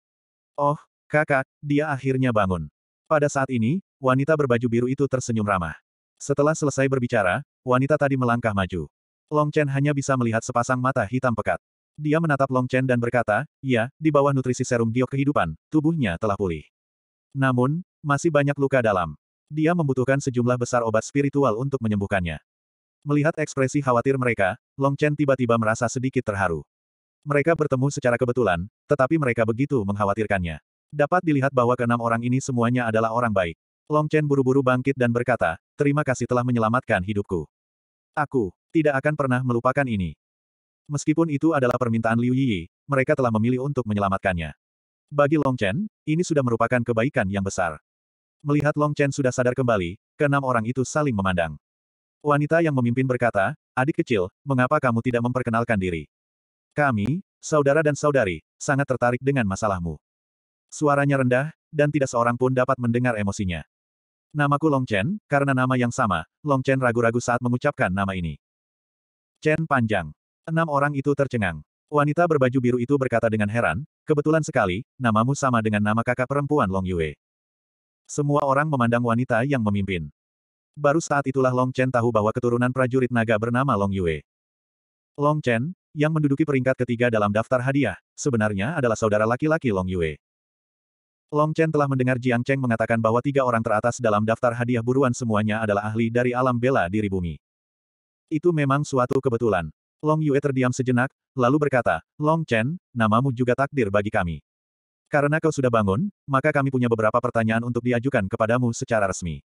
Oh, kakak, dia akhirnya bangun. Pada saat ini, wanita berbaju biru itu tersenyum ramah. Setelah selesai berbicara, wanita tadi melangkah maju. Long Chen hanya bisa melihat sepasang mata hitam pekat. Dia menatap Long Chen dan berkata, ya, di bawah nutrisi serum giok kehidupan, tubuhnya telah pulih. Namun, masih banyak luka dalam. Dia membutuhkan sejumlah besar obat spiritual untuk menyembuhkannya. Melihat ekspresi khawatir mereka, Long Chen tiba-tiba merasa sedikit terharu. Mereka bertemu secara kebetulan, tetapi mereka begitu mengkhawatirkannya. Dapat dilihat bahwa keenam orang ini semuanya adalah orang baik. Long Chen buru-buru bangkit dan berkata, terima kasih telah menyelamatkan hidupku. Aku tidak akan pernah melupakan ini. Meskipun itu adalah permintaan Liu Yi, mereka telah memilih untuk menyelamatkannya. Bagi Long Chen, ini sudah merupakan kebaikan yang besar. Melihat Long Chen sudah sadar kembali, keenam orang itu saling memandang. Wanita yang memimpin berkata, adik kecil, mengapa kamu tidak memperkenalkan diri? Kami, saudara dan saudari, sangat tertarik dengan masalahmu. Suaranya rendah, dan tidak seorang pun dapat mendengar emosinya. Namaku Long Chen, karena nama yang sama, Long Chen ragu-ragu saat mengucapkan nama ini. Chen panjang. Enam orang itu tercengang. Wanita berbaju biru itu berkata dengan heran, kebetulan sekali, namamu sama dengan nama kakak perempuan Long Yue. Semua orang memandang wanita yang memimpin. Baru saat itulah Long Chen tahu bahwa keturunan prajurit naga bernama Long Yue. Long Chen, yang menduduki peringkat ketiga dalam daftar hadiah, sebenarnya adalah saudara laki-laki Long Yue. Long Chen telah mendengar Jiang Cheng mengatakan bahwa tiga orang teratas dalam daftar hadiah buruan semuanya adalah ahli dari alam bela diri bumi. Itu memang suatu kebetulan. Long Yue terdiam sejenak, lalu berkata, Long Chen, namamu juga takdir bagi kami. Karena kau sudah bangun, maka kami punya beberapa pertanyaan untuk diajukan kepadamu secara resmi.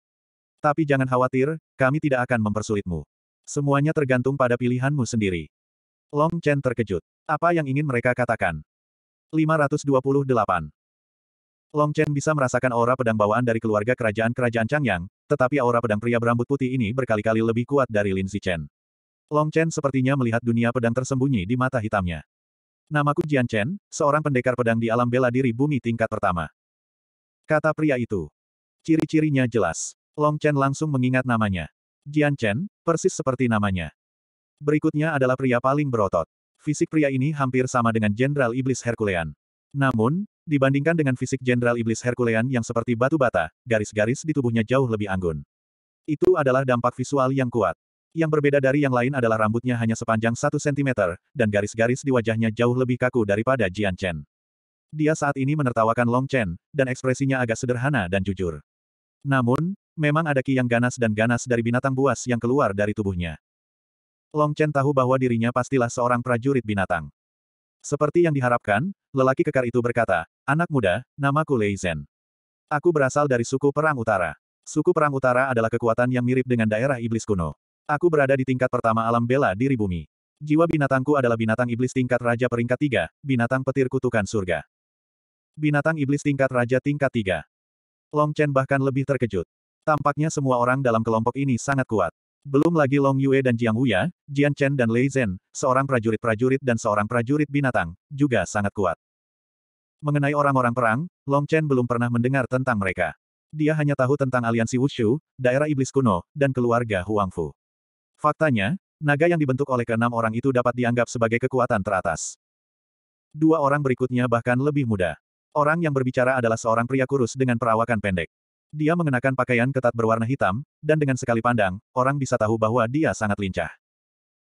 Tapi jangan khawatir, kami tidak akan mempersulitmu. Semuanya tergantung pada pilihanmu sendiri. Long Chen terkejut. Apa yang ingin mereka katakan? 528. Long Chen bisa merasakan aura pedang bawaan dari keluarga kerajaan-kerajaan Changyang, tetapi aura pedang pria berambut putih ini berkali-kali lebih kuat dari Lin Zichen. Long Chen sepertinya melihat dunia pedang tersembunyi di mata hitamnya. Namaku Jian Chen, seorang pendekar pedang di alam bela diri bumi tingkat pertama. Kata pria itu. Ciri-cirinya jelas. Long Chen langsung mengingat namanya. Jian Chen, persis seperti namanya. Berikutnya adalah pria paling berotot. Fisik pria ini hampir sama dengan Jenderal Iblis Herculean. Namun, Dibandingkan dengan fisik Jenderal Iblis Herculean yang seperti batu bata, garis-garis di tubuhnya jauh lebih anggun. Itu adalah dampak visual yang kuat. Yang berbeda dari yang lain adalah rambutnya hanya sepanjang 1 cm, dan garis-garis di wajahnya jauh lebih kaku daripada Jian Chen. Dia saat ini menertawakan Long Chen, dan ekspresinya agak sederhana dan jujur. Namun, memang ada ki yang ganas dan ganas dari binatang buas yang keluar dari tubuhnya. Long Chen tahu bahwa dirinya pastilah seorang prajurit binatang. Seperti yang diharapkan, lelaki kekar itu berkata, Anak muda, namaku Lei Zhen. Aku berasal dari suku Perang Utara. Suku Perang Utara adalah kekuatan yang mirip dengan daerah iblis kuno. Aku berada di tingkat pertama alam bela diri bumi. Jiwa binatangku adalah binatang iblis tingkat raja peringkat tiga, binatang petir kutukan surga. Binatang iblis tingkat raja tingkat tiga. Long Chen bahkan lebih terkejut. Tampaknya semua orang dalam kelompok ini sangat kuat. Belum lagi Long Yue dan Jiang Wuya, Jian Chen dan Lei Zhen, seorang prajurit-prajurit dan seorang prajurit binatang, juga sangat kuat. Mengenai orang-orang perang, Long Chen belum pernah mendengar tentang mereka. Dia hanya tahu tentang aliansi Wushu, daerah iblis kuno, dan keluarga Huangfu. Faktanya, naga yang dibentuk oleh keenam orang itu dapat dianggap sebagai kekuatan teratas. Dua orang berikutnya bahkan lebih muda. Orang yang berbicara adalah seorang pria kurus dengan perawakan pendek. Dia mengenakan pakaian ketat berwarna hitam, dan dengan sekali pandang, orang bisa tahu bahwa dia sangat lincah.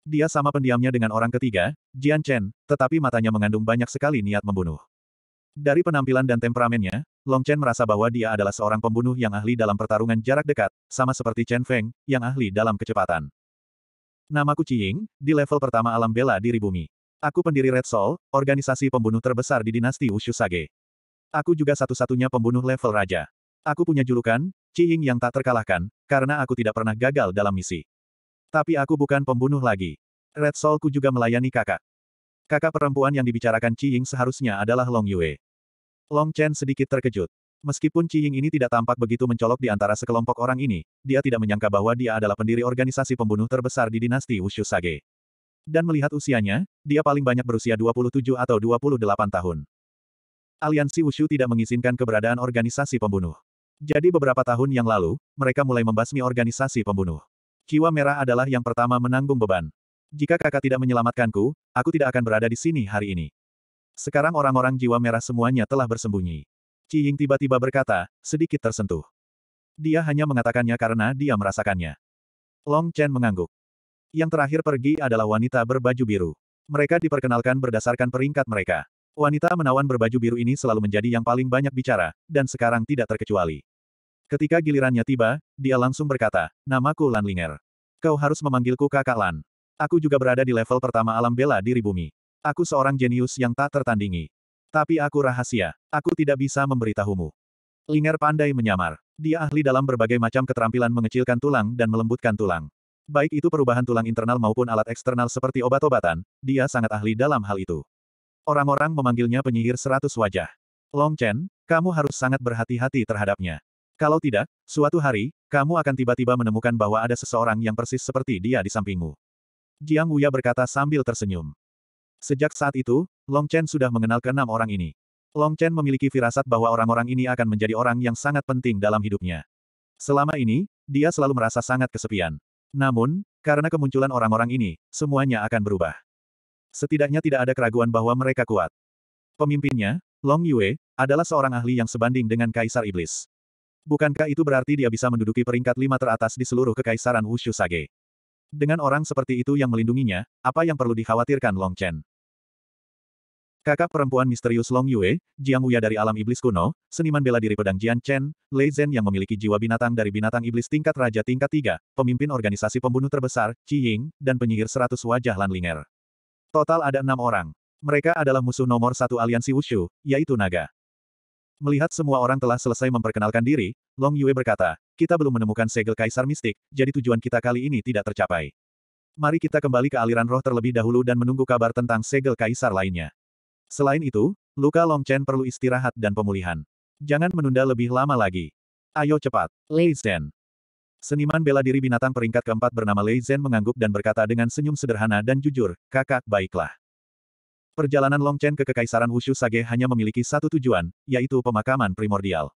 Dia sama pendiamnya dengan orang ketiga, Jian Chen, tetapi matanya mengandung banyak sekali niat membunuh. Dari penampilan dan temperamennya, Long Chen merasa bahwa dia adalah seorang pembunuh yang ahli dalam pertarungan jarak dekat, sama seperti Chen Feng, yang ahli dalam kecepatan. Namaku Ying, di level pertama alam bela diri bumi. Aku pendiri Red Soul, organisasi pembunuh terbesar di dinasti Wushu Sage. Aku juga satu-satunya pembunuh level raja. Aku punya julukan, Ying yang tak terkalahkan, karena aku tidak pernah gagal dalam misi. Tapi aku bukan pembunuh lagi. Red Soul ku juga melayani kakak. Kakak perempuan yang dibicarakan Ying seharusnya adalah Long Yue. Long Chen sedikit terkejut. Meskipun Qi Ying ini tidak tampak begitu mencolok di antara sekelompok orang ini, dia tidak menyangka bahwa dia adalah pendiri organisasi pembunuh terbesar di dinasti Wushu Sage. Dan melihat usianya, dia paling banyak berusia 27 atau 28 tahun. Aliansi Wushu tidak mengizinkan keberadaan organisasi pembunuh. Jadi beberapa tahun yang lalu, mereka mulai membasmi organisasi pembunuh. Kiwa Merah adalah yang pertama menanggung beban. Jika kakak tidak menyelamatkanku, aku tidak akan berada di sini hari ini. Sekarang orang-orang jiwa merah semuanya telah bersembunyi. Qi Ying tiba-tiba berkata, sedikit tersentuh. Dia hanya mengatakannya karena dia merasakannya. Long Chen mengangguk. Yang terakhir pergi adalah wanita berbaju biru. Mereka diperkenalkan berdasarkan peringkat mereka. Wanita menawan berbaju biru ini selalu menjadi yang paling banyak bicara, dan sekarang tidak terkecuali. Ketika gilirannya tiba, dia langsung berkata, namaku Lan Linger. Kau harus memanggilku kakak Lan. Aku juga berada di level pertama alam bela diri bumi. Aku seorang jenius yang tak tertandingi. Tapi aku rahasia. Aku tidak bisa memberitahumu. Linger pandai menyamar. Dia ahli dalam berbagai macam keterampilan mengecilkan tulang dan melembutkan tulang. Baik itu perubahan tulang internal maupun alat eksternal seperti obat-obatan, dia sangat ahli dalam hal itu. Orang-orang memanggilnya penyihir seratus wajah. Long Chen, kamu harus sangat berhati-hati terhadapnya. Kalau tidak, suatu hari, kamu akan tiba-tiba menemukan bahwa ada seseorang yang persis seperti dia di sampingmu. Jiang Wuya berkata sambil tersenyum. Sejak saat itu, Long Chen sudah mengenal keenam orang ini. Long Chen memiliki firasat bahwa orang-orang ini akan menjadi orang yang sangat penting dalam hidupnya. Selama ini, dia selalu merasa sangat kesepian. Namun, karena kemunculan orang-orang ini, semuanya akan berubah. Setidaknya tidak ada keraguan bahwa mereka kuat. Pemimpinnya, Long Yue, adalah seorang ahli yang sebanding dengan Kaisar Iblis. Bukankah itu berarti dia bisa menduduki peringkat lima teratas di seluruh kekaisaran Wushu Sage? Dengan orang seperti itu yang melindunginya, apa yang perlu dikhawatirkan Long Chen? Kakak perempuan misterius Long Yue, Jiang Wuya dari alam iblis kuno, seniman bela diri pedang Jian Chen, Lei Zhen yang memiliki jiwa binatang dari binatang iblis tingkat raja tingkat 3, pemimpin organisasi pembunuh terbesar, Qi Ying, dan penyihir seratus wajah Lanlinger. Total ada enam orang. Mereka adalah musuh nomor satu aliansi Wushu, yaitu naga. Melihat semua orang telah selesai memperkenalkan diri, Long Yue berkata, kita belum menemukan segel kaisar mistik, jadi tujuan kita kali ini tidak tercapai. Mari kita kembali ke aliran roh terlebih dahulu dan menunggu kabar tentang segel kaisar lainnya. Selain itu, luka Long Chen perlu istirahat dan pemulihan. Jangan menunda lebih lama lagi. Ayo cepat, Lei Zhen. Seniman bela diri binatang peringkat keempat bernama Lei Zhen mengangguk dan berkata dengan senyum sederhana dan jujur, kakak, baiklah. Perjalanan Long Chen ke Kekaisaran Wushu Sage hanya memiliki satu tujuan, yaitu pemakaman primordial.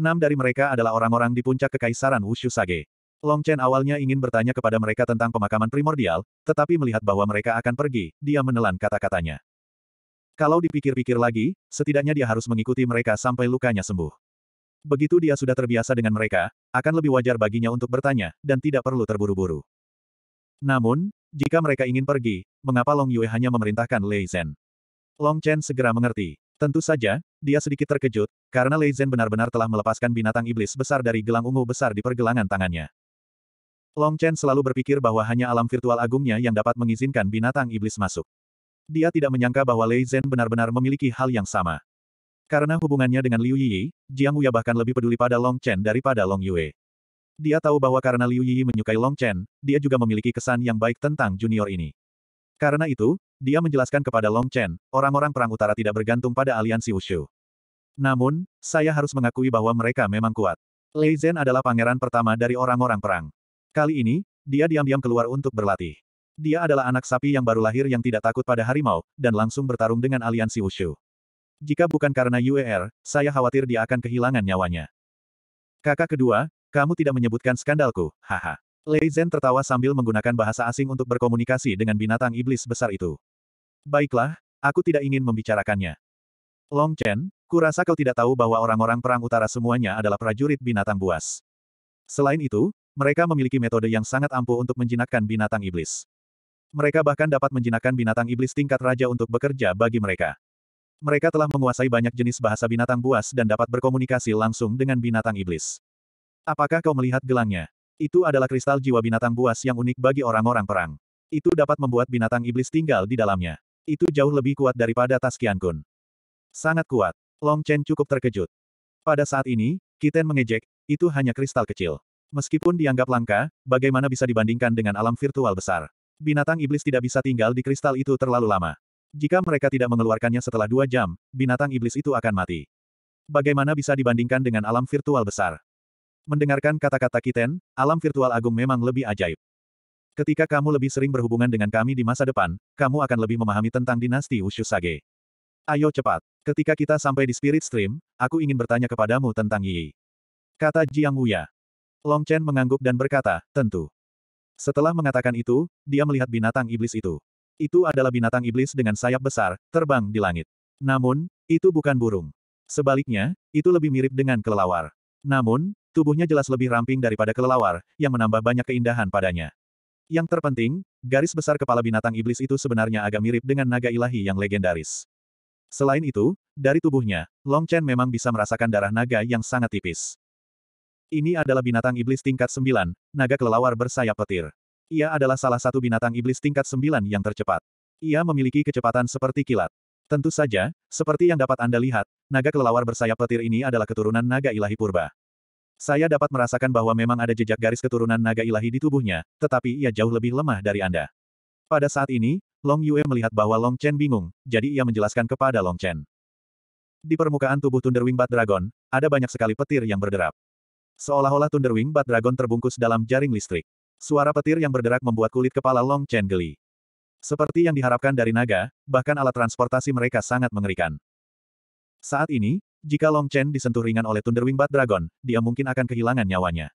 Enam dari mereka adalah orang-orang di puncak Kekaisaran Wushu Sage. Long Chen awalnya ingin bertanya kepada mereka tentang pemakaman primordial, tetapi melihat bahwa mereka akan pergi, dia menelan kata-katanya. Kalau dipikir-pikir lagi, setidaknya dia harus mengikuti mereka sampai lukanya sembuh. Begitu dia sudah terbiasa dengan mereka, akan lebih wajar baginya untuk bertanya, dan tidak perlu terburu-buru. Namun, jika mereka ingin pergi, mengapa Long Yue hanya memerintahkan Lei Zhen? Long Chen segera mengerti. Tentu saja, dia sedikit terkejut, karena Lei Zhen benar-benar telah melepaskan binatang iblis besar dari gelang ungu besar di pergelangan tangannya. Long Chen selalu berpikir bahwa hanya alam virtual agungnya yang dapat mengizinkan binatang iblis masuk. Dia tidak menyangka bahwa Lei Zhen benar-benar memiliki hal yang sama. Karena hubungannya dengan Liu Yi, Jiang Wuya bahkan lebih peduli pada Long Chen daripada Long Yue. Dia tahu bahwa karena Liu Yi menyukai Long Chen, dia juga memiliki kesan yang baik tentang junior ini. Karena itu, dia menjelaskan kepada Long Chen, orang-orang Perang Utara tidak bergantung pada aliansi Wushu. Namun, saya harus mengakui bahwa mereka memang kuat. Lei Zhen adalah pangeran pertama dari orang-orang perang. Kali ini, dia diam-diam keluar untuk berlatih. Dia adalah anak sapi yang baru lahir yang tidak takut pada harimau, dan langsung bertarung dengan aliansi Wushu. Jika bukan karena UER, saya khawatir dia akan kehilangan nyawanya. Kakak kedua, kamu tidak menyebutkan skandalku, haha. Lei Zhen tertawa sambil menggunakan bahasa asing untuk berkomunikasi dengan binatang iblis besar itu. Baiklah, aku tidak ingin membicarakannya. Long Chen, kurasa kau tidak tahu bahwa orang-orang perang utara semuanya adalah prajurit binatang buas. Selain itu, mereka memiliki metode yang sangat ampuh untuk menjinakkan binatang iblis. Mereka bahkan dapat menjinakkan binatang iblis tingkat raja untuk bekerja bagi mereka. Mereka telah menguasai banyak jenis bahasa binatang buas dan dapat berkomunikasi langsung dengan binatang iblis. Apakah kau melihat gelangnya? Itu adalah kristal jiwa binatang buas yang unik bagi orang-orang perang. Itu dapat membuat binatang iblis tinggal di dalamnya. Itu jauh lebih kuat daripada tas Kian Kun. Sangat kuat. Long Chen cukup terkejut. Pada saat ini, Kiten mengejek, itu hanya kristal kecil. Meskipun dianggap langka, bagaimana bisa dibandingkan dengan alam virtual besar? Binatang iblis tidak bisa tinggal di kristal itu terlalu lama. Jika mereka tidak mengeluarkannya setelah dua jam, binatang iblis itu akan mati. Bagaimana bisa dibandingkan dengan alam virtual besar? Mendengarkan kata-kata Kiten, alam virtual agung memang lebih ajaib. Ketika kamu lebih sering berhubungan dengan kami di masa depan, kamu akan lebih memahami tentang dinasti sage. Ayo cepat. Ketika kita sampai di Spirit Stream, aku ingin bertanya kepadamu tentang Yi. Kata Jiang Wuya. Long Chen mengangguk dan berkata, tentu. Setelah mengatakan itu, dia melihat binatang iblis itu. Itu adalah binatang iblis dengan sayap besar, terbang di langit. Namun, itu bukan burung. Sebaliknya, itu lebih mirip dengan kelelawar. Namun, tubuhnya jelas lebih ramping daripada kelelawar, yang menambah banyak keindahan padanya. Yang terpenting, garis besar kepala binatang iblis itu sebenarnya agak mirip dengan naga ilahi yang legendaris. Selain itu, dari tubuhnya, Long Chen memang bisa merasakan darah naga yang sangat tipis. Ini adalah binatang iblis tingkat sembilan, naga kelelawar bersayap petir. Ia adalah salah satu binatang iblis tingkat sembilan yang tercepat. Ia memiliki kecepatan seperti kilat. Tentu saja, seperti yang dapat Anda lihat, naga kelelawar bersayap petir ini adalah keturunan naga ilahi purba. Saya dapat merasakan bahwa memang ada jejak garis keturunan naga ilahi di tubuhnya, tetapi ia jauh lebih lemah dari Anda. Pada saat ini, Long Yue melihat bahwa Long Chen bingung, jadi ia menjelaskan kepada Long Chen. Di permukaan tubuh Thunderwing Bat Dragon, ada banyak sekali petir yang berderap. Seolah-olah Thunderwing Bat Dragon terbungkus dalam jaring listrik. Suara petir yang berderak membuat kulit kepala Long Chen geli. Seperti yang diharapkan dari naga, bahkan alat transportasi mereka sangat mengerikan. Saat ini, jika Long Chen disentuh ringan oleh Thunderwing Bat Dragon, dia mungkin akan kehilangan nyawanya.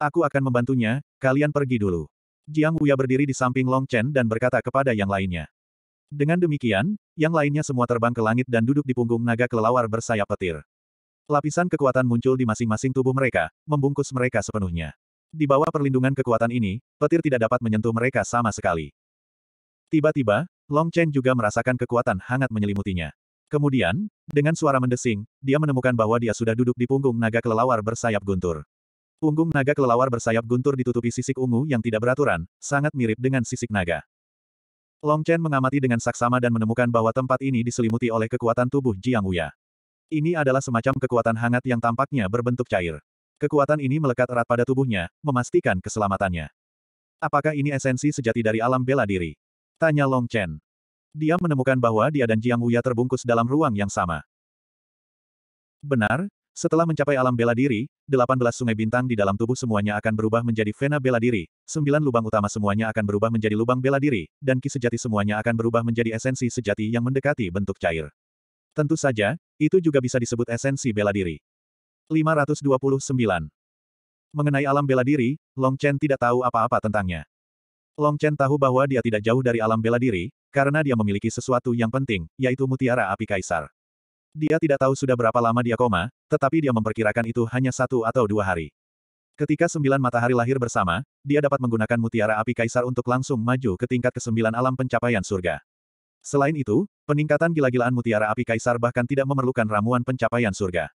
Aku akan membantunya, kalian pergi dulu. Jiang Wuya berdiri di samping Long Chen dan berkata kepada yang lainnya. Dengan demikian, yang lainnya semua terbang ke langit dan duduk di punggung naga kelelawar bersayap petir. Lapisan kekuatan muncul di masing-masing tubuh mereka, membungkus mereka sepenuhnya. Di bawah perlindungan kekuatan ini, petir tidak dapat menyentuh mereka sama sekali. Tiba-tiba, Long Chen juga merasakan kekuatan hangat menyelimutinya. Kemudian, dengan suara mendesing, dia menemukan bahwa dia sudah duduk di punggung naga kelelawar bersayap guntur. Punggung naga kelelawar bersayap guntur ditutupi sisik ungu yang tidak beraturan, sangat mirip dengan sisik naga. Long Chen mengamati dengan saksama dan menemukan bahwa tempat ini diselimuti oleh kekuatan tubuh Jiang Wuya. Ini adalah semacam kekuatan hangat yang tampaknya berbentuk cair. Kekuatan ini melekat erat pada tubuhnya, memastikan keselamatannya. Apakah ini esensi sejati dari alam bela diri? Tanya Long Chen. Dia menemukan bahwa dia dan Jiang Wuya terbungkus dalam ruang yang sama. Benar, setelah mencapai alam bela diri, 18 sungai bintang di dalam tubuh semuanya akan berubah menjadi vena bela diri, 9 lubang utama semuanya akan berubah menjadi lubang bela diri, dan ki sejati semuanya akan berubah menjadi esensi sejati yang mendekati bentuk cair. Tentu saja, itu juga bisa disebut esensi bela diri. 529. Mengenai alam bela diri, Long Chen tidak tahu apa-apa tentangnya. Long Chen tahu bahwa dia tidak jauh dari alam bela diri, karena dia memiliki sesuatu yang penting, yaitu mutiara api kaisar. Dia tidak tahu sudah berapa lama dia koma, tetapi dia memperkirakan itu hanya satu atau dua hari. Ketika sembilan matahari lahir bersama, dia dapat menggunakan mutiara api kaisar untuk langsung maju ke tingkat kesembilan alam pencapaian surga. Selain itu, peningkatan gila-gilaan mutiara api kaisar bahkan tidak memerlukan ramuan pencapaian surga.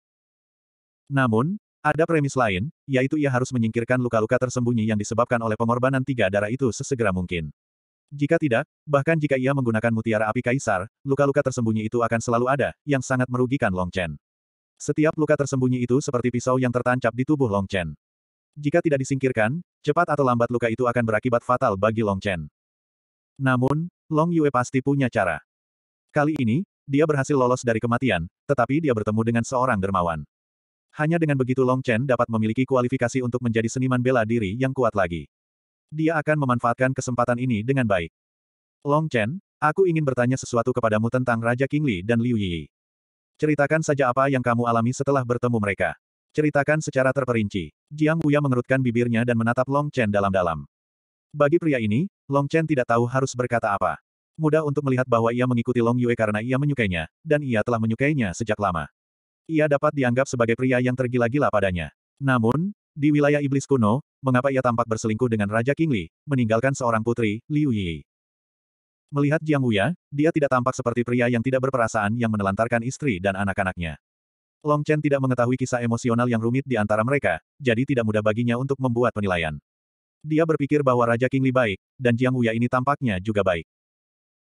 Namun, ada premis lain, yaitu ia harus menyingkirkan luka-luka tersembunyi yang disebabkan oleh pengorbanan tiga darah itu sesegera mungkin. Jika tidak, bahkan jika ia menggunakan mutiara api kaisar, luka-luka tersembunyi itu akan selalu ada, yang sangat merugikan Long Chen. Setiap luka tersembunyi itu seperti pisau yang tertancap di tubuh Long Chen. Jika tidak disingkirkan, cepat atau lambat luka itu akan berakibat fatal bagi Long Chen. Namun, Long Yue pasti punya cara. Kali ini, dia berhasil lolos dari kematian, tetapi dia bertemu dengan seorang dermawan. Hanya dengan begitu Long Chen dapat memiliki kualifikasi untuk menjadi seniman bela diri yang kuat lagi. Dia akan memanfaatkan kesempatan ini dengan baik. Long Chen, aku ingin bertanya sesuatu kepadamu tentang Raja King Li dan Liu Yi. Ceritakan saja apa yang kamu alami setelah bertemu mereka. Ceritakan secara terperinci. Jiang Wuya mengerutkan bibirnya dan menatap Long Chen dalam-dalam. Bagi pria ini, Long Chen tidak tahu harus berkata apa. Mudah untuk melihat bahwa ia mengikuti Long Yue karena ia menyukainya, dan ia telah menyukainya sejak lama. Ia dapat dianggap sebagai pria yang tergila-gila padanya. Namun, di wilayah iblis kuno, mengapa ia tampak berselingkuh dengan Raja Li, meninggalkan seorang putri, Liu Yi. Melihat Jiang Wuya, dia tidak tampak seperti pria yang tidak berperasaan yang menelantarkan istri dan anak-anaknya. Long Chen tidak mengetahui kisah emosional yang rumit di antara mereka, jadi tidak mudah baginya untuk membuat penilaian. Dia berpikir bahwa Raja Kingli baik, dan Jiang Wuya ini tampaknya juga baik.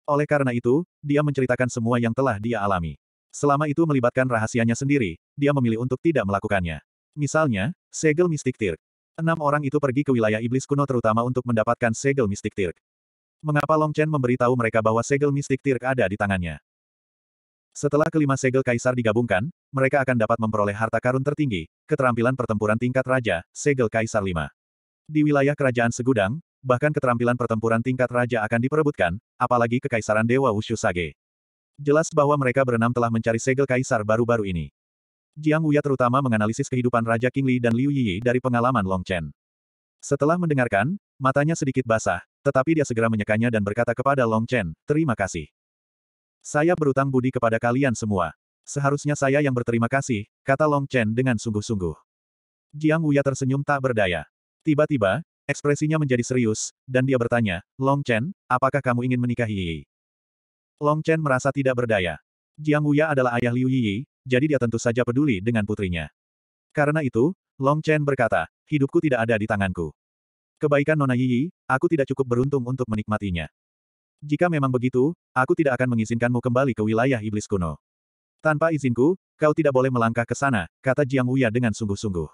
Oleh karena itu, dia menceritakan semua yang telah dia alami. Selama itu melibatkan rahasianya sendiri, dia memilih untuk tidak melakukannya. Misalnya, segel mistik tirk. Enam orang itu pergi ke wilayah iblis kuno terutama untuk mendapatkan segel mistik tirk. Mengapa Long Chen memberitahu mereka bahwa segel mistik tirk ada di tangannya? Setelah kelima segel kaisar digabungkan, mereka akan dapat memperoleh harta karun tertinggi, keterampilan pertempuran tingkat raja, segel kaisar 5. Di wilayah kerajaan segudang, bahkan keterampilan pertempuran tingkat raja akan diperebutkan, apalagi kekaisaran Dewa Wushu Sage. Jelas bahwa mereka berenam telah mencari segel kaisar baru-baru ini. Jiang Wuya terutama menganalisis kehidupan Raja King Qingli dan Liu Yi dari pengalaman Long Chen. Setelah mendengarkan, matanya sedikit basah, tetapi dia segera menyekanya dan berkata kepada Long Chen, terima kasih. Saya berutang budi kepada kalian semua. Seharusnya saya yang berterima kasih, kata Long Chen dengan sungguh-sungguh. Jiang Wuya tersenyum tak berdaya. Tiba-tiba, ekspresinya menjadi serius, dan dia bertanya, Long Chen, apakah kamu ingin menikahi Yi? Long Chen merasa tidak berdaya. Jiang Wuya adalah ayah Liu Yi, jadi dia tentu saja peduli dengan putrinya. Karena itu, Long Chen berkata, hidupku tidak ada di tanganku. Kebaikan Nona Yi, aku tidak cukup beruntung untuk menikmatinya. Jika memang begitu, aku tidak akan mengizinkanmu kembali ke wilayah iblis kuno. Tanpa izinku, kau tidak boleh melangkah ke sana, kata Jiang Wuya dengan sungguh-sungguh.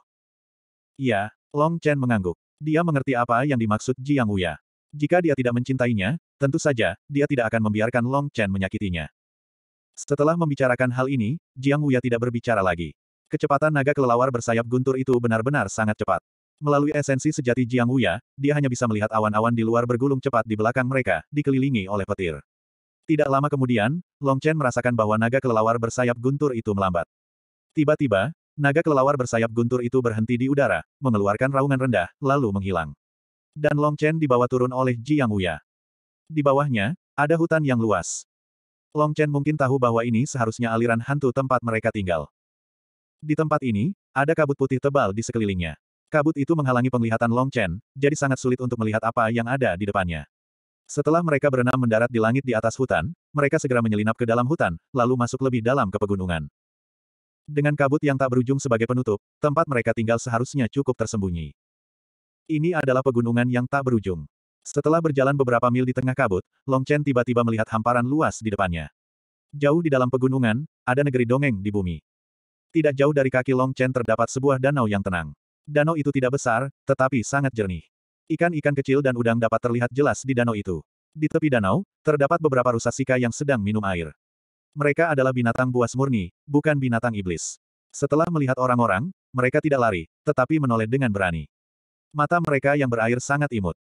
Iya, Long Chen mengangguk. Dia mengerti apa yang dimaksud Jiang Wuya. Jika dia tidak mencintainya, tentu saja, dia tidak akan membiarkan Long Chen menyakitinya. Setelah membicarakan hal ini, Jiang Wuya tidak berbicara lagi. Kecepatan naga kelelawar bersayap guntur itu benar-benar sangat cepat. Melalui esensi sejati Jiang Wuya, dia hanya bisa melihat awan-awan di luar bergulung cepat di belakang mereka, dikelilingi oleh petir. Tidak lama kemudian, Long Chen merasakan bahwa naga kelelawar bersayap guntur itu melambat. Tiba-tiba, Naga kelelawar bersayap guntur itu berhenti di udara, mengeluarkan raungan rendah, lalu menghilang. Dan Long Chen dibawa turun oleh Ji Yang Uya. Di bawahnya, ada hutan yang luas. Long Chen mungkin tahu bahwa ini seharusnya aliran hantu tempat mereka tinggal. Di tempat ini, ada kabut putih tebal di sekelilingnya. Kabut itu menghalangi penglihatan Long Chen, jadi sangat sulit untuk melihat apa yang ada di depannya. Setelah mereka berenam mendarat di langit di atas hutan, mereka segera menyelinap ke dalam hutan, lalu masuk lebih dalam ke pegunungan. Dengan kabut yang tak berujung sebagai penutup, tempat mereka tinggal seharusnya cukup tersembunyi. Ini adalah pegunungan yang tak berujung. Setelah berjalan beberapa mil di tengah kabut, Long Chen tiba-tiba melihat hamparan luas di depannya. Jauh di dalam pegunungan, ada negeri dongeng di bumi. Tidak jauh dari kaki Long Chen terdapat sebuah danau yang tenang. Danau itu tidak besar, tetapi sangat jernih. Ikan-ikan kecil dan udang dapat terlihat jelas di danau itu. Di tepi danau, terdapat beberapa rusa sika yang sedang minum air. Mereka adalah binatang buas murni, bukan binatang iblis. Setelah melihat orang-orang, mereka tidak lari, tetapi menoleh dengan berani. Mata mereka yang berair sangat imut.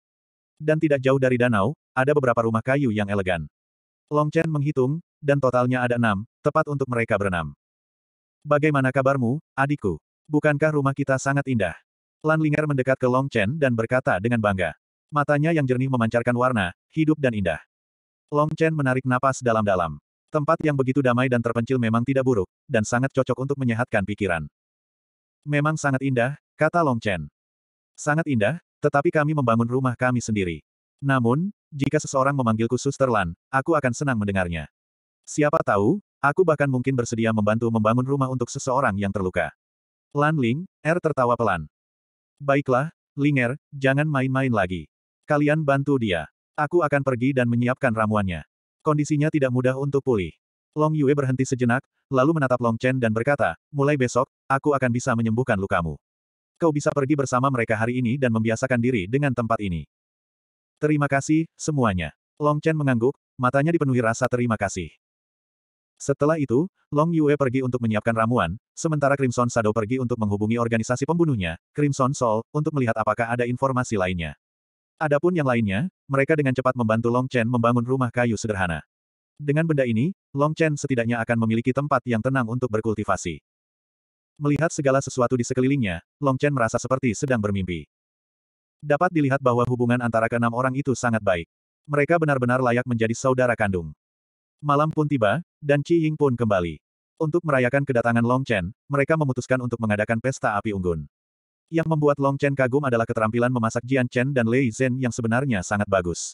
Dan tidak jauh dari danau, ada beberapa rumah kayu yang elegan. Long Chen menghitung, dan totalnya ada enam, tepat untuk mereka berenam. Bagaimana kabarmu, adikku? Bukankah rumah kita sangat indah? Lan Linger mendekat ke Long Chen dan berkata dengan bangga. Matanya yang jernih memancarkan warna, hidup dan indah. Long Chen menarik napas dalam-dalam. Tempat yang begitu damai dan terpencil memang tidak buruk, dan sangat cocok untuk menyehatkan pikiran. Memang sangat indah, kata Long Chen. Sangat indah, tetapi kami membangun rumah kami sendiri. Namun, jika seseorang memanggilku Suster Lan, aku akan senang mendengarnya. Siapa tahu, aku bahkan mungkin bersedia membantu membangun rumah untuk seseorang yang terluka. Lan Ling, Er tertawa pelan. Baiklah, Ling Er, jangan main-main lagi. Kalian bantu dia. Aku akan pergi dan menyiapkan ramuannya. Kondisinya tidak mudah untuk pulih. Long Yue berhenti sejenak, lalu menatap Long Chen dan berkata, mulai besok, aku akan bisa menyembuhkan lukamu. Kau bisa pergi bersama mereka hari ini dan membiasakan diri dengan tempat ini. Terima kasih, semuanya. Long Chen mengangguk, matanya dipenuhi rasa terima kasih. Setelah itu, Long Yue pergi untuk menyiapkan ramuan, sementara Crimson Shadow pergi untuk menghubungi organisasi pembunuhnya, Crimson Soul, untuk melihat apakah ada informasi lainnya. Adapun yang lainnya, mereka dengan cepat membantu Long Chen membangun rumah kayu sederhana. Dengan benda ini, Long Chen setidaknya akan memiliki tempat yang tenang untuk berkultivasi. Melihat segala sesuatu di sekelilingnya, Long Chen merasa seperti sedang bermimpi. Dapat dilihat bahwa hubungan antara keenam orang itu sangat baik. Mereka benar-benar layak menjadi saudara kandung. Malam pun tiba, dan Qi Ying pun kembali. Untuk merayakan kedatangan Long Chen, mereka memutuskan untuk mengadakan pesta api unggun. Yang membuat Long Chen kagum adalah keterampilan memasak Jian Chen dan Lei Zhen yang sebenarnya sangat bagus.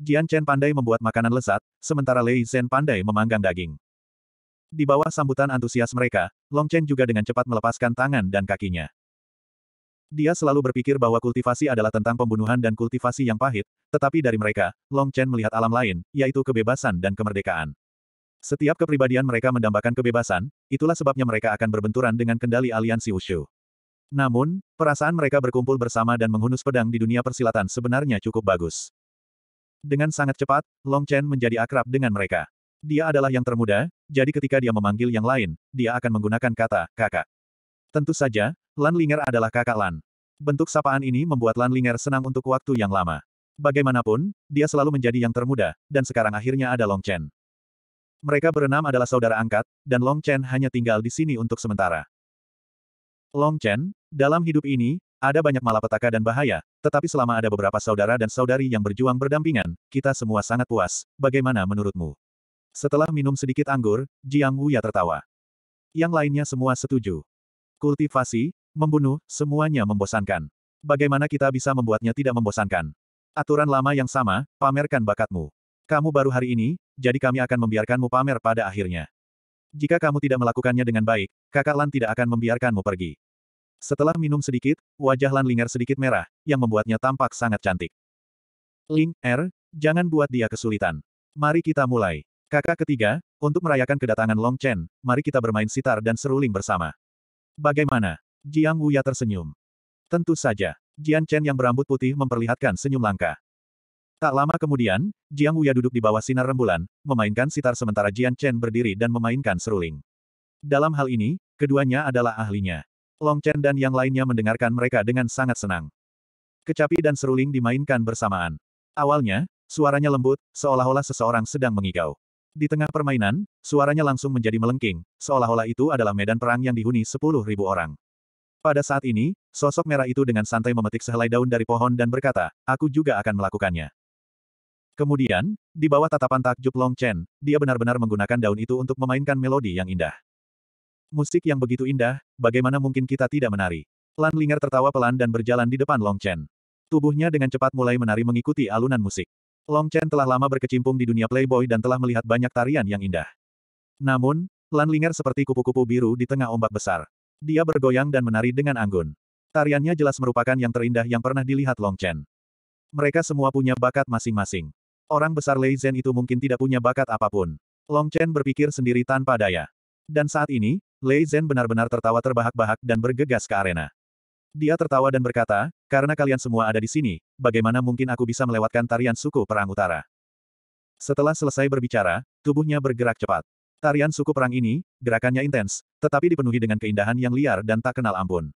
Jian Chen pandai membuat makanan lezat, sementara Lei Zhen pandai memanggang daging. Di bawah sambutan antusias mereka, Long Chen juga dengan cepat melepaskan tangan dan kakinya. Dia selalu berpikir bahwa kultivasi adalah tentang pembunuhan dan kultivasi yang pahit, tetapi dari mereka, Long Chen melihat alam lain, yaitu kebebasan dan kemerdekaan. Setiap kepribadian mereka mendambakan kebebasan, itulah sebabnya mereka akan berbenturan dengan kendali aliansi Wushu. Namun, perasaan mereka berkumpul bersama dan menghunus pedang di dunia persilatan sebenarnya cukup bagus. Dengan sangat cepat, Long Chen menjadi akrab dengan mereka. Dia adalah yang termuda, jadi ketika dia memanggil yang lain, dia akan menggunakan kata, kakak. Tentu saja, Lan Linger adalah kakak Lan. Bentuk sapaan ini membuat Lan Linger senang untuk waktu yang lama. Bagaimanapun, dia selalu menjadi yang termuda, dan sekarang akhirnya ada Long Chen. Mereka berenam adalah saudara angkat, dan Long Chen hanya tinggal di sini untuk sementara. Long Chen, dalam hidup ini, ada banyak malapetaka dan bahaya, tetapi selama ada beberapa saudara dan saudari yang berjuang berdampingan, kita semua sangat puas. Bagaimana menurutmu? Setelah minum sedikit anggur, Jiang Wu ya tertawa. Yang lainnya semua setuju. Kultivasi, membunuh, semuanya membosankan. Bagaimana kita bisa membuatnya tidak membosankan? Aturan lama yang sama, pamerkan bakatmu. Kamu baru hari ini, jadi kami akan membiarkanmu pamer pada akhirnya. Jika kamu tidak melakukannya dengan baik, kakak Lan tidak akan membiarkanmu pergi. Setelah minum sedikit, wajah Lan Lingar sedikit merah, yang membuatnya tampak sangat cantik. Ling, Er, jangan buat dia kesulitan. Mari kita mulai. Kakak ketiga, untuk merayakan kedatangan Long Chen, mari kita bermain sitar dan seruling bersama. Bagaimana? Jiang Wuya tersenyum. Tentu saja, Jian Chen yang berambut putih memperlihatkan senyum langka. Tak lama kemudian, Jiang Wuya duduk di bawah sinar rembulan, memainkan sitar sementara Jian Chen berdiri dan memainkan seruling. Dalam hal ini, keduanya adalah ahlinya. Long Chen dan yang lainnya mendengarkan mereka dengan sangat senang. Kecapi dan seruling dimainkan bersamaan. Awalnya, suaranya lembut, seolah-olah seseorang sedang mengigau. Di tengah permainan, suaranya langsung menjadi melengking, seolah-olah itu adalah medan perang yang dihuni sepuluh ribu orang. Pada saat ini, sosok merah itu dengan santai memetik sehelai daun dari pohon dan berkata, aku juga akan melakukannya. Kemudian, di bawah tatapan takjub Long Chen, dia benar-benar menggunakan daun itu untuk memainkan melodi yang indah. Musik yang begitu indah, bagaimana mungkin kita tidak menari? Lan Linger tertawa pelan dan berjalan di depan Long Chen. Tubuhnya dengan cepat mulai menari mengikuti alunan musik. Long Chen telah lama berkecimpung di dunia playboy dan telah melihat banyak tarian yang indah. Namun, Lan Linger seperti kupu-kupu biru di tengah ombak besar. Dia bergoyang dan menari dengan anggun. Tariannya jelas merupakan yang terindah yang pernah dilihat Long Chen. Mereka semua punya bakat masing-masing. Orang besar Lei Zhen itu mungkin tidak punya bakat apapun. Long Chen berpikir sendiri tanpa daya. Dan saat ini, Lei Zhen benar-benar tertawa terbahak-bahak dan bergegas ke arena. Dia tertawa dan berkata, karena kalian semua ada di sini, bagaimana mungkin aku bisa melewatkan tarian suku Perang Utara? Setelah selesai berbicara, tubuhnya bergerak cepat. Tarian suku perang ini, gerakannya intens, tetapi dipenuhi dengan keindahan yang liar dan tak kenal ampun.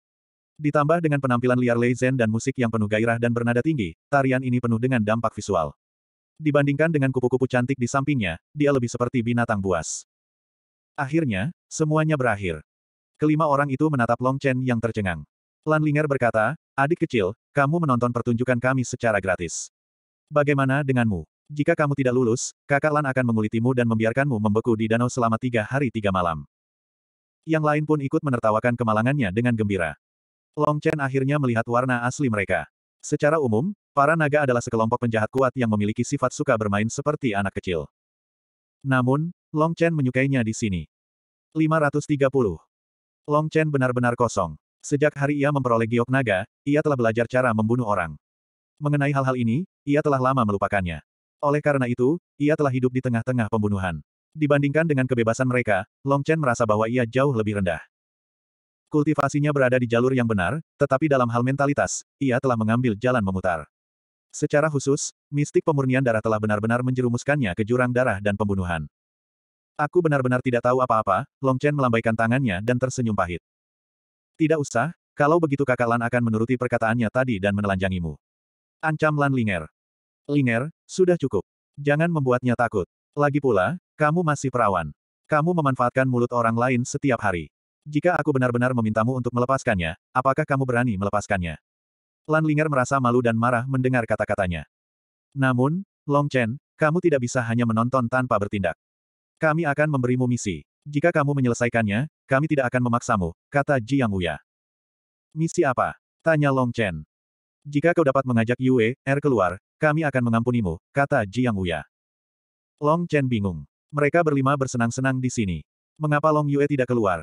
Ditambah dengan penampilan liar Lei Zhen dan musik yang penuh gairah dan bernada tinggi, tarian ini penuh dengan dampak visual. Dibandingkan dengan kupu-kupu cantik di sampingnya, dia lebih seperti binatang buas. Akhirnya, Semuanya berakhir. Kelima orang itu menatap Long Chen yang tercengang. Lan Linger berkata, adik kecil, kamu menonton pertunjukan kami secara gratis. Bagaimana denganmu? Jika kamu tidak lulus, kakak Lan akan mengulitimu dan membiarkanmu membeku di danau selama tiga hari tiga malam. Yang lain pun ikut menertawakan kemalangannya dengan gembira. Long Chen akhirnya melihat warna asli mereka. Secara umum, para naga adalah sekelompok penjahat kuat yang memiliki sifat suka bermain seperti anak kecil. Namun, Long Chen menyukainya di sini. 530. Long Chen benar-benar kosong. Sejak hari ia memperoleh giok naga, ia telah belajar cara membunuh orang. Mengenai hal-hal ini, ia telah lama melupakannya. Oleh karena itu, ia telah hidup di tengah-tengah pembunuhan. Dibandingkan dengan kebebasan mereka, Long Chen merasa bahwa ia jauh lebih rendah. Kultivasinya berada di jalur yang benar, tetapi dalam hal mentalitas, ia telah mengambil jalan memutar. Secara khusus, mistik pemurnian darah telah benar-benar menjerumuskannya ke jurang darah dan pembunuhan. Aku benar-benar tidak tahu apa-apa, Long Chen melambaikan tangannya dan tersenyum pahit. Tidak usah, kalau begitu kakak Lan akan menuruti perkataannya tadi dan menelanjangimu. Ancam Lan Linger. Linger, sudah cukup. Jangan membuatnya takut. Lagi pula, kamu masih perawan. Kamu memanfaatkan mulut orang lain setiap hari. Jika aku benar-benar memintamu untuk melepaskannya, apakah kamu berani melepaskannya? Lan Linger merasa malu dan marah mendengar kata-katanya. Namun, Long Chen, kamu tidak bisa hanya menonton tanpa bertindak. Kami akan memberimu misi. Jika kamu menyelesaikannya, kami tidak akan memaksamu, kata Ji Yang Uya. Misi apa? Tanya Long Chen. Jika kau dapat mengajak Yue, Er keluar, kami akan mengampunimu, kata Ji Yang Uya. Long Chen bingung. Mereka berlima bersenang-senang di sini. Mengapa Long Yue tidak keluar?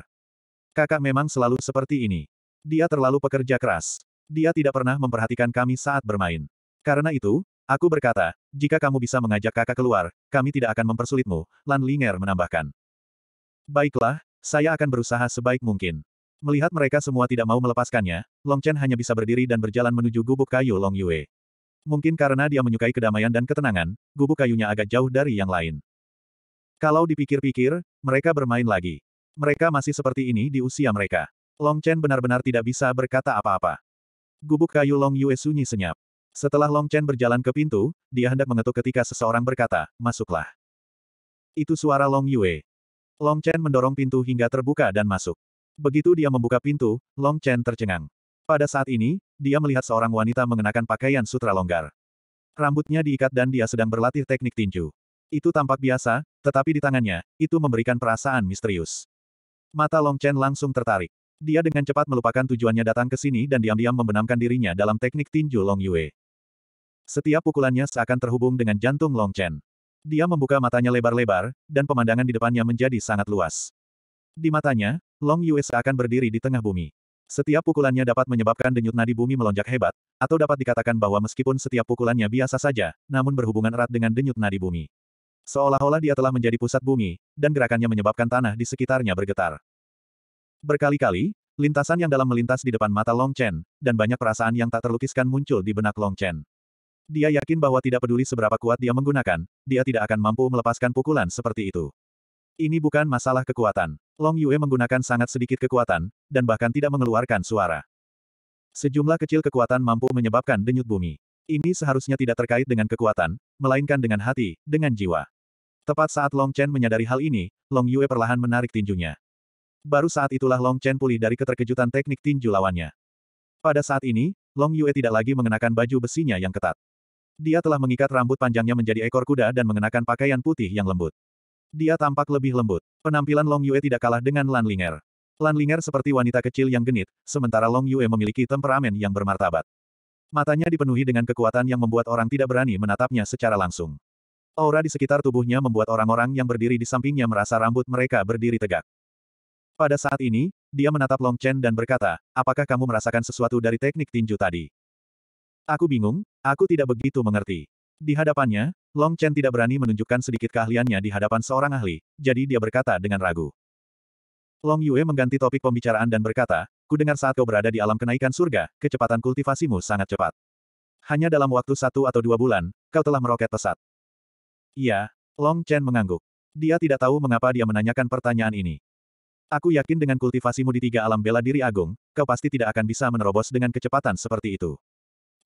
Kakak memang selalu seperti ini. Dia terlalu pekerja keras. Dia tidak pernah memperhatikan kami saat bermain. Karena itu, Aku berkata, jika kamu bisa mengajak kakak keluar, kami tidak akan mempersulitmu, Lan Linger menambahkan. Baiklah, saya akan berusaha sebaik mungkin. Melihat mereka semua tidak mau melepaskannya, Long Chen hanya bisa berdiri dan berjalan menuju gubuk kayu Long Yue. Mungkin karena dia menyukai kedamaian dan ketenangan, gubuk kayunya agak jauh dari yang lain. Kalau dipikir-pikir, mereka bermain lagi. Mereka masih seperti ini di usia mereka. Long Chen benar-benar tidak bisa berkata apa-apa. Gubuk kayu Long Yue sunyi senyap. Setelah Long Chen berjalan ke pintu, dia hendak mengetuk ketika seseorang berkata, masuklah. Itu suara Long Yue. Long Chen mendorong pintu hingga terbuka dan masuk. Begitu dia membuka pintu, Long Chen tercengang. Pada saat ini, dia melihat seorang wanita mengenakan pakaian sutra longgar. Rambutnya diikat dan dia sedang berlatih teknik tinju. Itu tampak biasa, tetapi di tangannya, itu memberikan perasaan misterius. Mata Long Chen langsung tertarik. Dia dengan cepat melupakan tujuannya datang ke sini dan diam-diam membenamkan dirinya dalam teknik tinju Long Yue. Setiap pukulannya seakan terhubung dengan jantung Long Chen. Dia membuka matanya lebar-lebar, dan pemandangan di depannya menjadi sangat luas. Di matanya, Long Yue seakan berdiri di tengah bumi. Setiap pukulannya dapat menyebabkan denyut nadi bumi melonjak hebat, atau dapat dikatakan bahwa meskipun setiap pukulannya biasa saja, namun berhubungan erat dengan denyut nadi bumi. Seolah-olah dia telah menjadi pusat bumi, dan gerakannya menyebabkan tanah di sekitarnya bergetar. Berkali-kali, lintasan yang dalam melintas di depan mata Long Chen, dan banyak perasaan yang tak terlukiskan muncul di benak Long Chen. Dia yakin bahwa tidak peduli seberapa kuat dia menggunakan, dia tidak akan mampu melepaskan pukulan seperti itu. Ini bukan masalah kekuatan. Long Yue menggunakan sangat sedikit kekuatan, dan bahkan tidak mengeluarkan suara. Sejumlah kecil kekuatan mampu menyebabkan denyut bumi. Ini seharusnya tidak terkait dengan kekuatan, melainkan dengan hati, dengan jiwa. Tepat saat Long Chen menyadari hal ini, Long Yue perlahan menarik tinjunya. Baru saat itulah Long Chen pulih dari keterkejutan teknik tinju lawannya. Pada saat ini, Long Yue tidak lagi mengenakan baju besinya yang ketat. Dia telah mengikat rambut panjangnya menjadi ekor kuda dan mengenakan pakaian putih yang lembut. Dia tampak lebih lembut. Penampilan Long Yue tidak kalah dengan Lan Linger. Lan Linger seperti wanita kecil yang genit, sementara Long Yue memiliki temperamen yang bermartabat. Matanya dipenuhi dengan kekuatan yang membuat orang tidak berani menatapnya secara langsung. Aura di sekitar tubuhnya membuat orang-orang yang berdiri di sampingnya merasa rambut mereka berdiri tegak. Pada saat ini, dia menatap Long Chen dan berkata, apakah kamu merasakan sesuatu dari teknik tinju tadi? Aku bingung, aku tidak begitu mengerti. Di hadapannya, Long Chen tidak berani menunjukkan sedikit keahliannya di hadapan seorang ahli, jadi dia berkata dengan ragu. Long Yue mengganti topik pembicaraan dan berkata, ku dengar saat kau berada di alam kenaikan surga, kecepatan kultivasimu sangat cepat. Hanya dalam waktu satu atau dua bulan, kau telah meroket pesat. Iya, Long Chen mengangguk. Dia tidak tahu mengapa dia menanyakan pertanyaan ini. Aku yakin dengan kultivasimu di tiga alam bela diri agung, kau pasti tidak akan bisa menerobos dengan kecepatan seperti itu.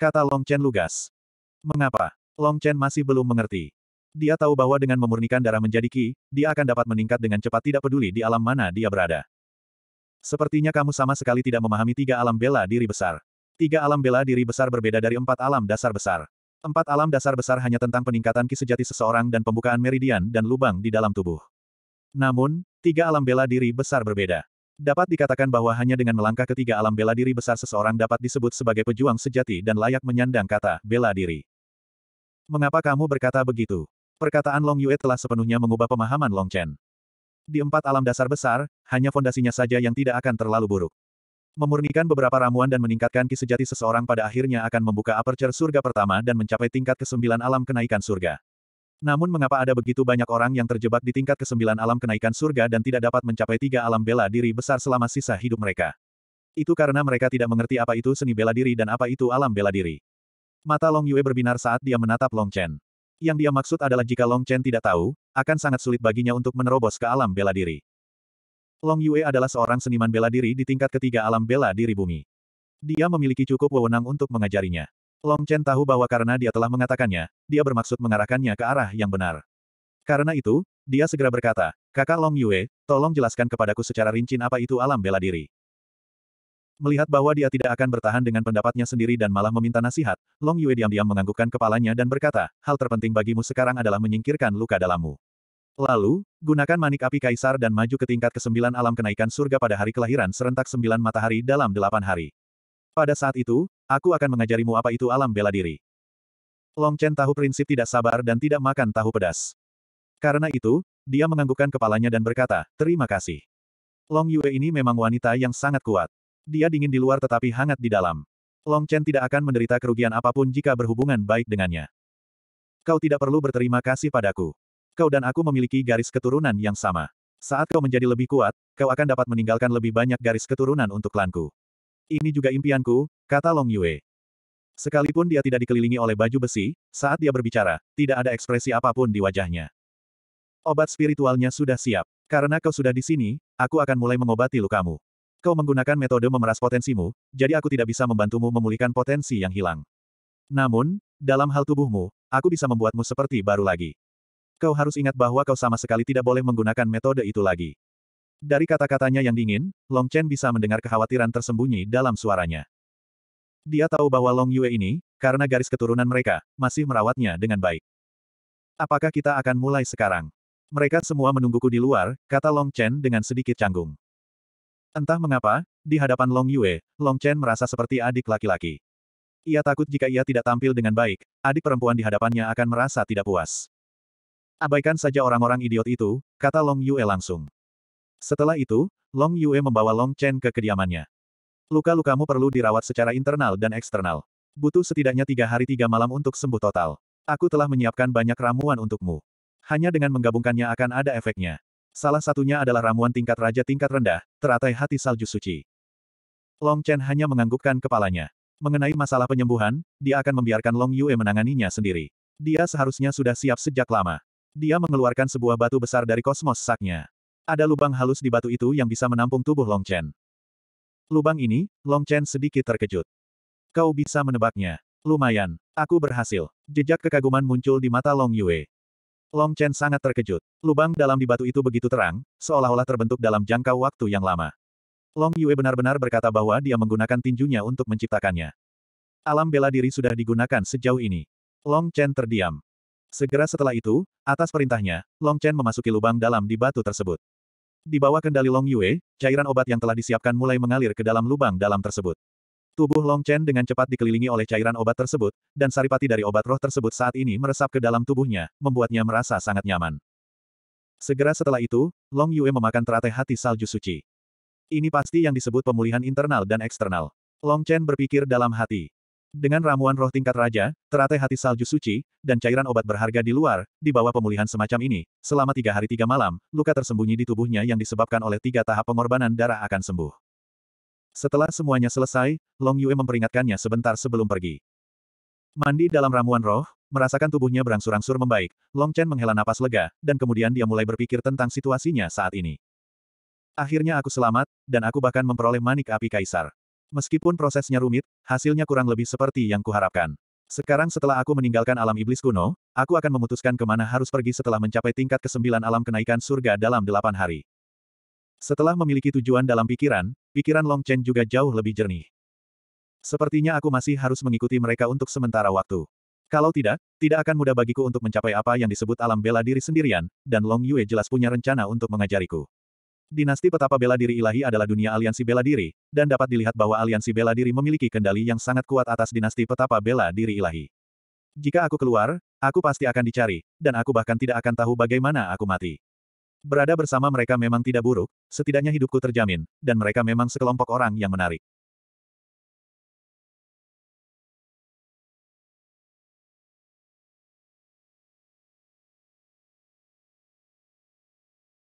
Kata Long Chen lugas. Mengapa? Long Chen masih belum mengerti. Dia tahu bahwa dengan memurnikan darah menjadi Qi, dia akan dapat meningkat dengan cepat tidak peduli di alam mana dia berada. Sepertinya kamu sama sekali tidak memahami tiga alam bela diri besar. Tiga alam bela diri besar berbeda dari empat alam dasar besar. Empat alam dasar besar hanya tentang peningkatan Qi sejati seseorang dan pembukaan meridian dan lubang di dalam tubuh. Namun, tiga alam bela diri besar berbeda. Dapat dikatakan bahwa hanya dengan melangkah ketiga alam bela diri besar seseorang dapat disebut sebagai pejuang sejati dan layak menyandang kata bela diri. Mengapa kamu berkata begitu? Perkataan Long Yue telah sepenuhnya mengubah pemahaman Long Chen. Di empat alam dasar besar, hanya fondasinya saja yang tidak akan terlalu buruk. Memurnikan beberapa ramuan dan meningkatkan ki sejati seseorang pada akhirnya akan membuka aperture surga pertama dan mencapai tingkat kesembilan alam kenaikan surga. Namun mengapa ada begitu banyak orang yang terjebak di tingkat kesembilan alam kenaikan surga dan tidak dapat mencapai tiga alam bela diri besar selama sisa hidup mereka? Itu karena mereka tidak mengerti apa itu seni bela diri dan apa itu alam bela diri. Mata Long Yue berbinar saat dia menatap Long Chen. Yang dia maksud adalah jika Long Chen tidak tahu, akan sangat sulit baginya untuk menerobos ke alam bela diri. Long Yue adalah seorang seniman bela diri di tingkat ketiga alam bela diri bumi. Dia memiliki cukup wewenang untuk mengajarinya. Long Chen tahu bahwa karena dia telah mengatakannya, dia bermaksud mengarahkannya ke arah yang benar. Karena itu, dia segera berkata, Kakak Long Yue, tolong jelaskan kepadaku secara rinci apa itu alam bela diri. Melihat bahwa dia tidak akan bertahan dengan pendapatnya sendiri dan malah meminta nasihat, Long Yue diam-diam menganggukkan kepalanya dan berkata, hal terpenting bagimu sekarang adalah menyingkirkan luka dalammu. Lalu, gunakan manik api kaisar dan maju ke tingkat kesembilan alam kenaikan surga pada hari kelahiran serentak sembilan matahari dalam delapan hari. Pada saat itu, aku akan mengajarimu apa itu alam bela diri. Long Chen tahu prinsip tidak sabar dan tidak makan tahu pedas. Karena itu, dia menganggukkan kepalanya dan berkata, terima kasih. Long Yue ini memang wanita yang sangat kuat. Dia dingin di luar tetapi hangat di dalam. Long Chen tidak akan menderita kerugian apapun jika berhubungan baik dengannya. Kau tidak perlu berterima kasih padaku. Kau dan aku memiliki garis keturunan yang sama. Saat kau menjadi lebih kuat, kau akan dapat meninggalkan lebih banyak garis keturunan untuk klanku. Ini juga impianku, kata Long Yue. Sekalipun dia tidak dikelilingi oleh baju besi, saat dia berbicara, tidak ada ekspresi apapun di wajahnya. Obat spiritualnya sudah siap. Karena kau sudah di sini, aku akan mulai mengobati lukamu. Kau menggunakan metode memeras potensimu, jadi aku tidak bisa membantumu memulihkan potensi yang hilang. Namun, dalam hal tubuhmu, aku bisa membuatmu seperti baru lagi. Kau harus ingat bahwa kau sama sekali tidak boleh menggunakan metode itu lagi. Dari kata-katanya yang dingin, Long Chen bisa mendengar kekhawatiran tersembunyi dalam suaranya. Dia tahu bahwa Long Yue ini, karena garis keturunan mereka, masih merawatnya dengan baik. Apakah kita akan mulai sekarang? Mereka semua menungguku di luar, kata Long Chen dengan sedikit canggung. Entah mengapa, di hadapan Long Yue, Long Chen merasa seperti adik laki-laki. Ia takut jika ia tidak tampil dengan baik, adik perempuan di hadapannya akan merasa tidak puas. Abaikan saja orang-orang idiot itu, kata Long Yue langsung. Setelah itu, Long Yue membawa Long Chen ke kediamannya. Luka lukamu perlu dirawat secara internal dan eksternal. Butuh setidaknya tiga hari tiga malam untuk sembuh total. Aku telah menyiapkan banyak ramuan untukmu. Hanya dengan menggabungkannya akan ada efeknya. Salah satunya adalah ramuan tingkat raja tingkat rendah, teratai hati salju suci. Long Chen hanya menganggukkan kepalanya. Mengenai masalah penyembuhan, dia akan membiarkan Long Yue menanganinya sendiri. Dia seharusnya sudah siap sejak lama. Dia mengeluarkan sebuah batu besar dari kosmos saknya. Ada lubang halus di batu itu yang bisa menampung tubuh Long Chen. Lubang ini, Long Chen sedikit terkejut. Kau bisa menebaknya. Lumayan, aku berhasil. Jejak kekaguman muncul di mata Long Yue. Long Chen sangat terkejut. Lubang dalam di batu itu begitu terang, seolah-olah terbentuk dalam jangka waktu yang lama. Long Yue benar-benar berkata bahwa dia menggunakan tinjunya untuk menciptakannya. Alam bela diri sudah digunakan sejauh ini. Long Chen terdiam. Segera setelah itu, atas perintahnya, Long Chen memasuki lubang dalam di batu tersebut. Di bawah kendali Long Yue, cairan obat yang telah disiapkan mulai mengalir ke dalam lubang dalam tersebut. Tubuh Long Chen dengan cepat dikelilingi oleh cairan obat tersebut, dan saripati dari obat roh tersebut saat ini meresap ke dalam tubuhnya, membuatnya merasa sangat nyaman. Segera setelah itu, Long Yue memakan teratai hati salju suci. Ini pasti yang disebut pemulihan internal dan eksternal. Long Chen berpikir dalam hati. Dengan ramuan roh tingkat raja, teratai hati salju suci, dan cairan obat berharga di luar, di bawah pemulihan semacam ini, selama tiga hari tiga malam, luka tersembunyi di tubuhnya yang disebabkan oleh tiga tahap pengorbanan darah akan sembuh. Setelah semuanya selesai, Long Yue memperingatkannya sebentar sebelum pergi. Mandi dalam ramuan roh, merasakan tubuhnya berangsur-angsur membaik, Long Chen menghela napas lega, dan kemudian dia mulai berpikir tentang situasinya saat ini. Akhirnya aku selamat, dan aku bahkan memperoleh manik api kaisar. Meskipun prosesnya rumit, hasilnya kurang lebih seperti yang kuharapkan. Sekarang setelah aku meninggalkan alam iblis kuno, aku akan memutuskan kemana harus pergi setelah mencapai tingkat kesembilan alam kenaikan surga dalam delapan hari. Setelah memiliki tujuan dalam pikiran, pikiran Long Chen juga jauh lebih jernih. Sepertinya aku masih harus mengikuti mereka untuk sementara waktu. Kalau tidak, tidak akan mudah bagiku untuk mencapai apa yang disebut alam bela diri sendirian, dan Long Yue jelas punya rencana untuk mengajariku. Dinasti petapa bela diri ilahi adalah dunia aliansi bela diri, dan dapat dilihat bahwa aliansi bela diri memiliki kendali yang sangat kuat atas dinasti petapa bela diri ilahi. Jika aku keluar, aku pasti akan dicari, dan aku bahkan tidak akan tahu bagaimana aku mati. Berada bersama mereka memang tidak buruk, setidaknya hidupku terjamin, dan mereka memang sekelompok orang yang menarik.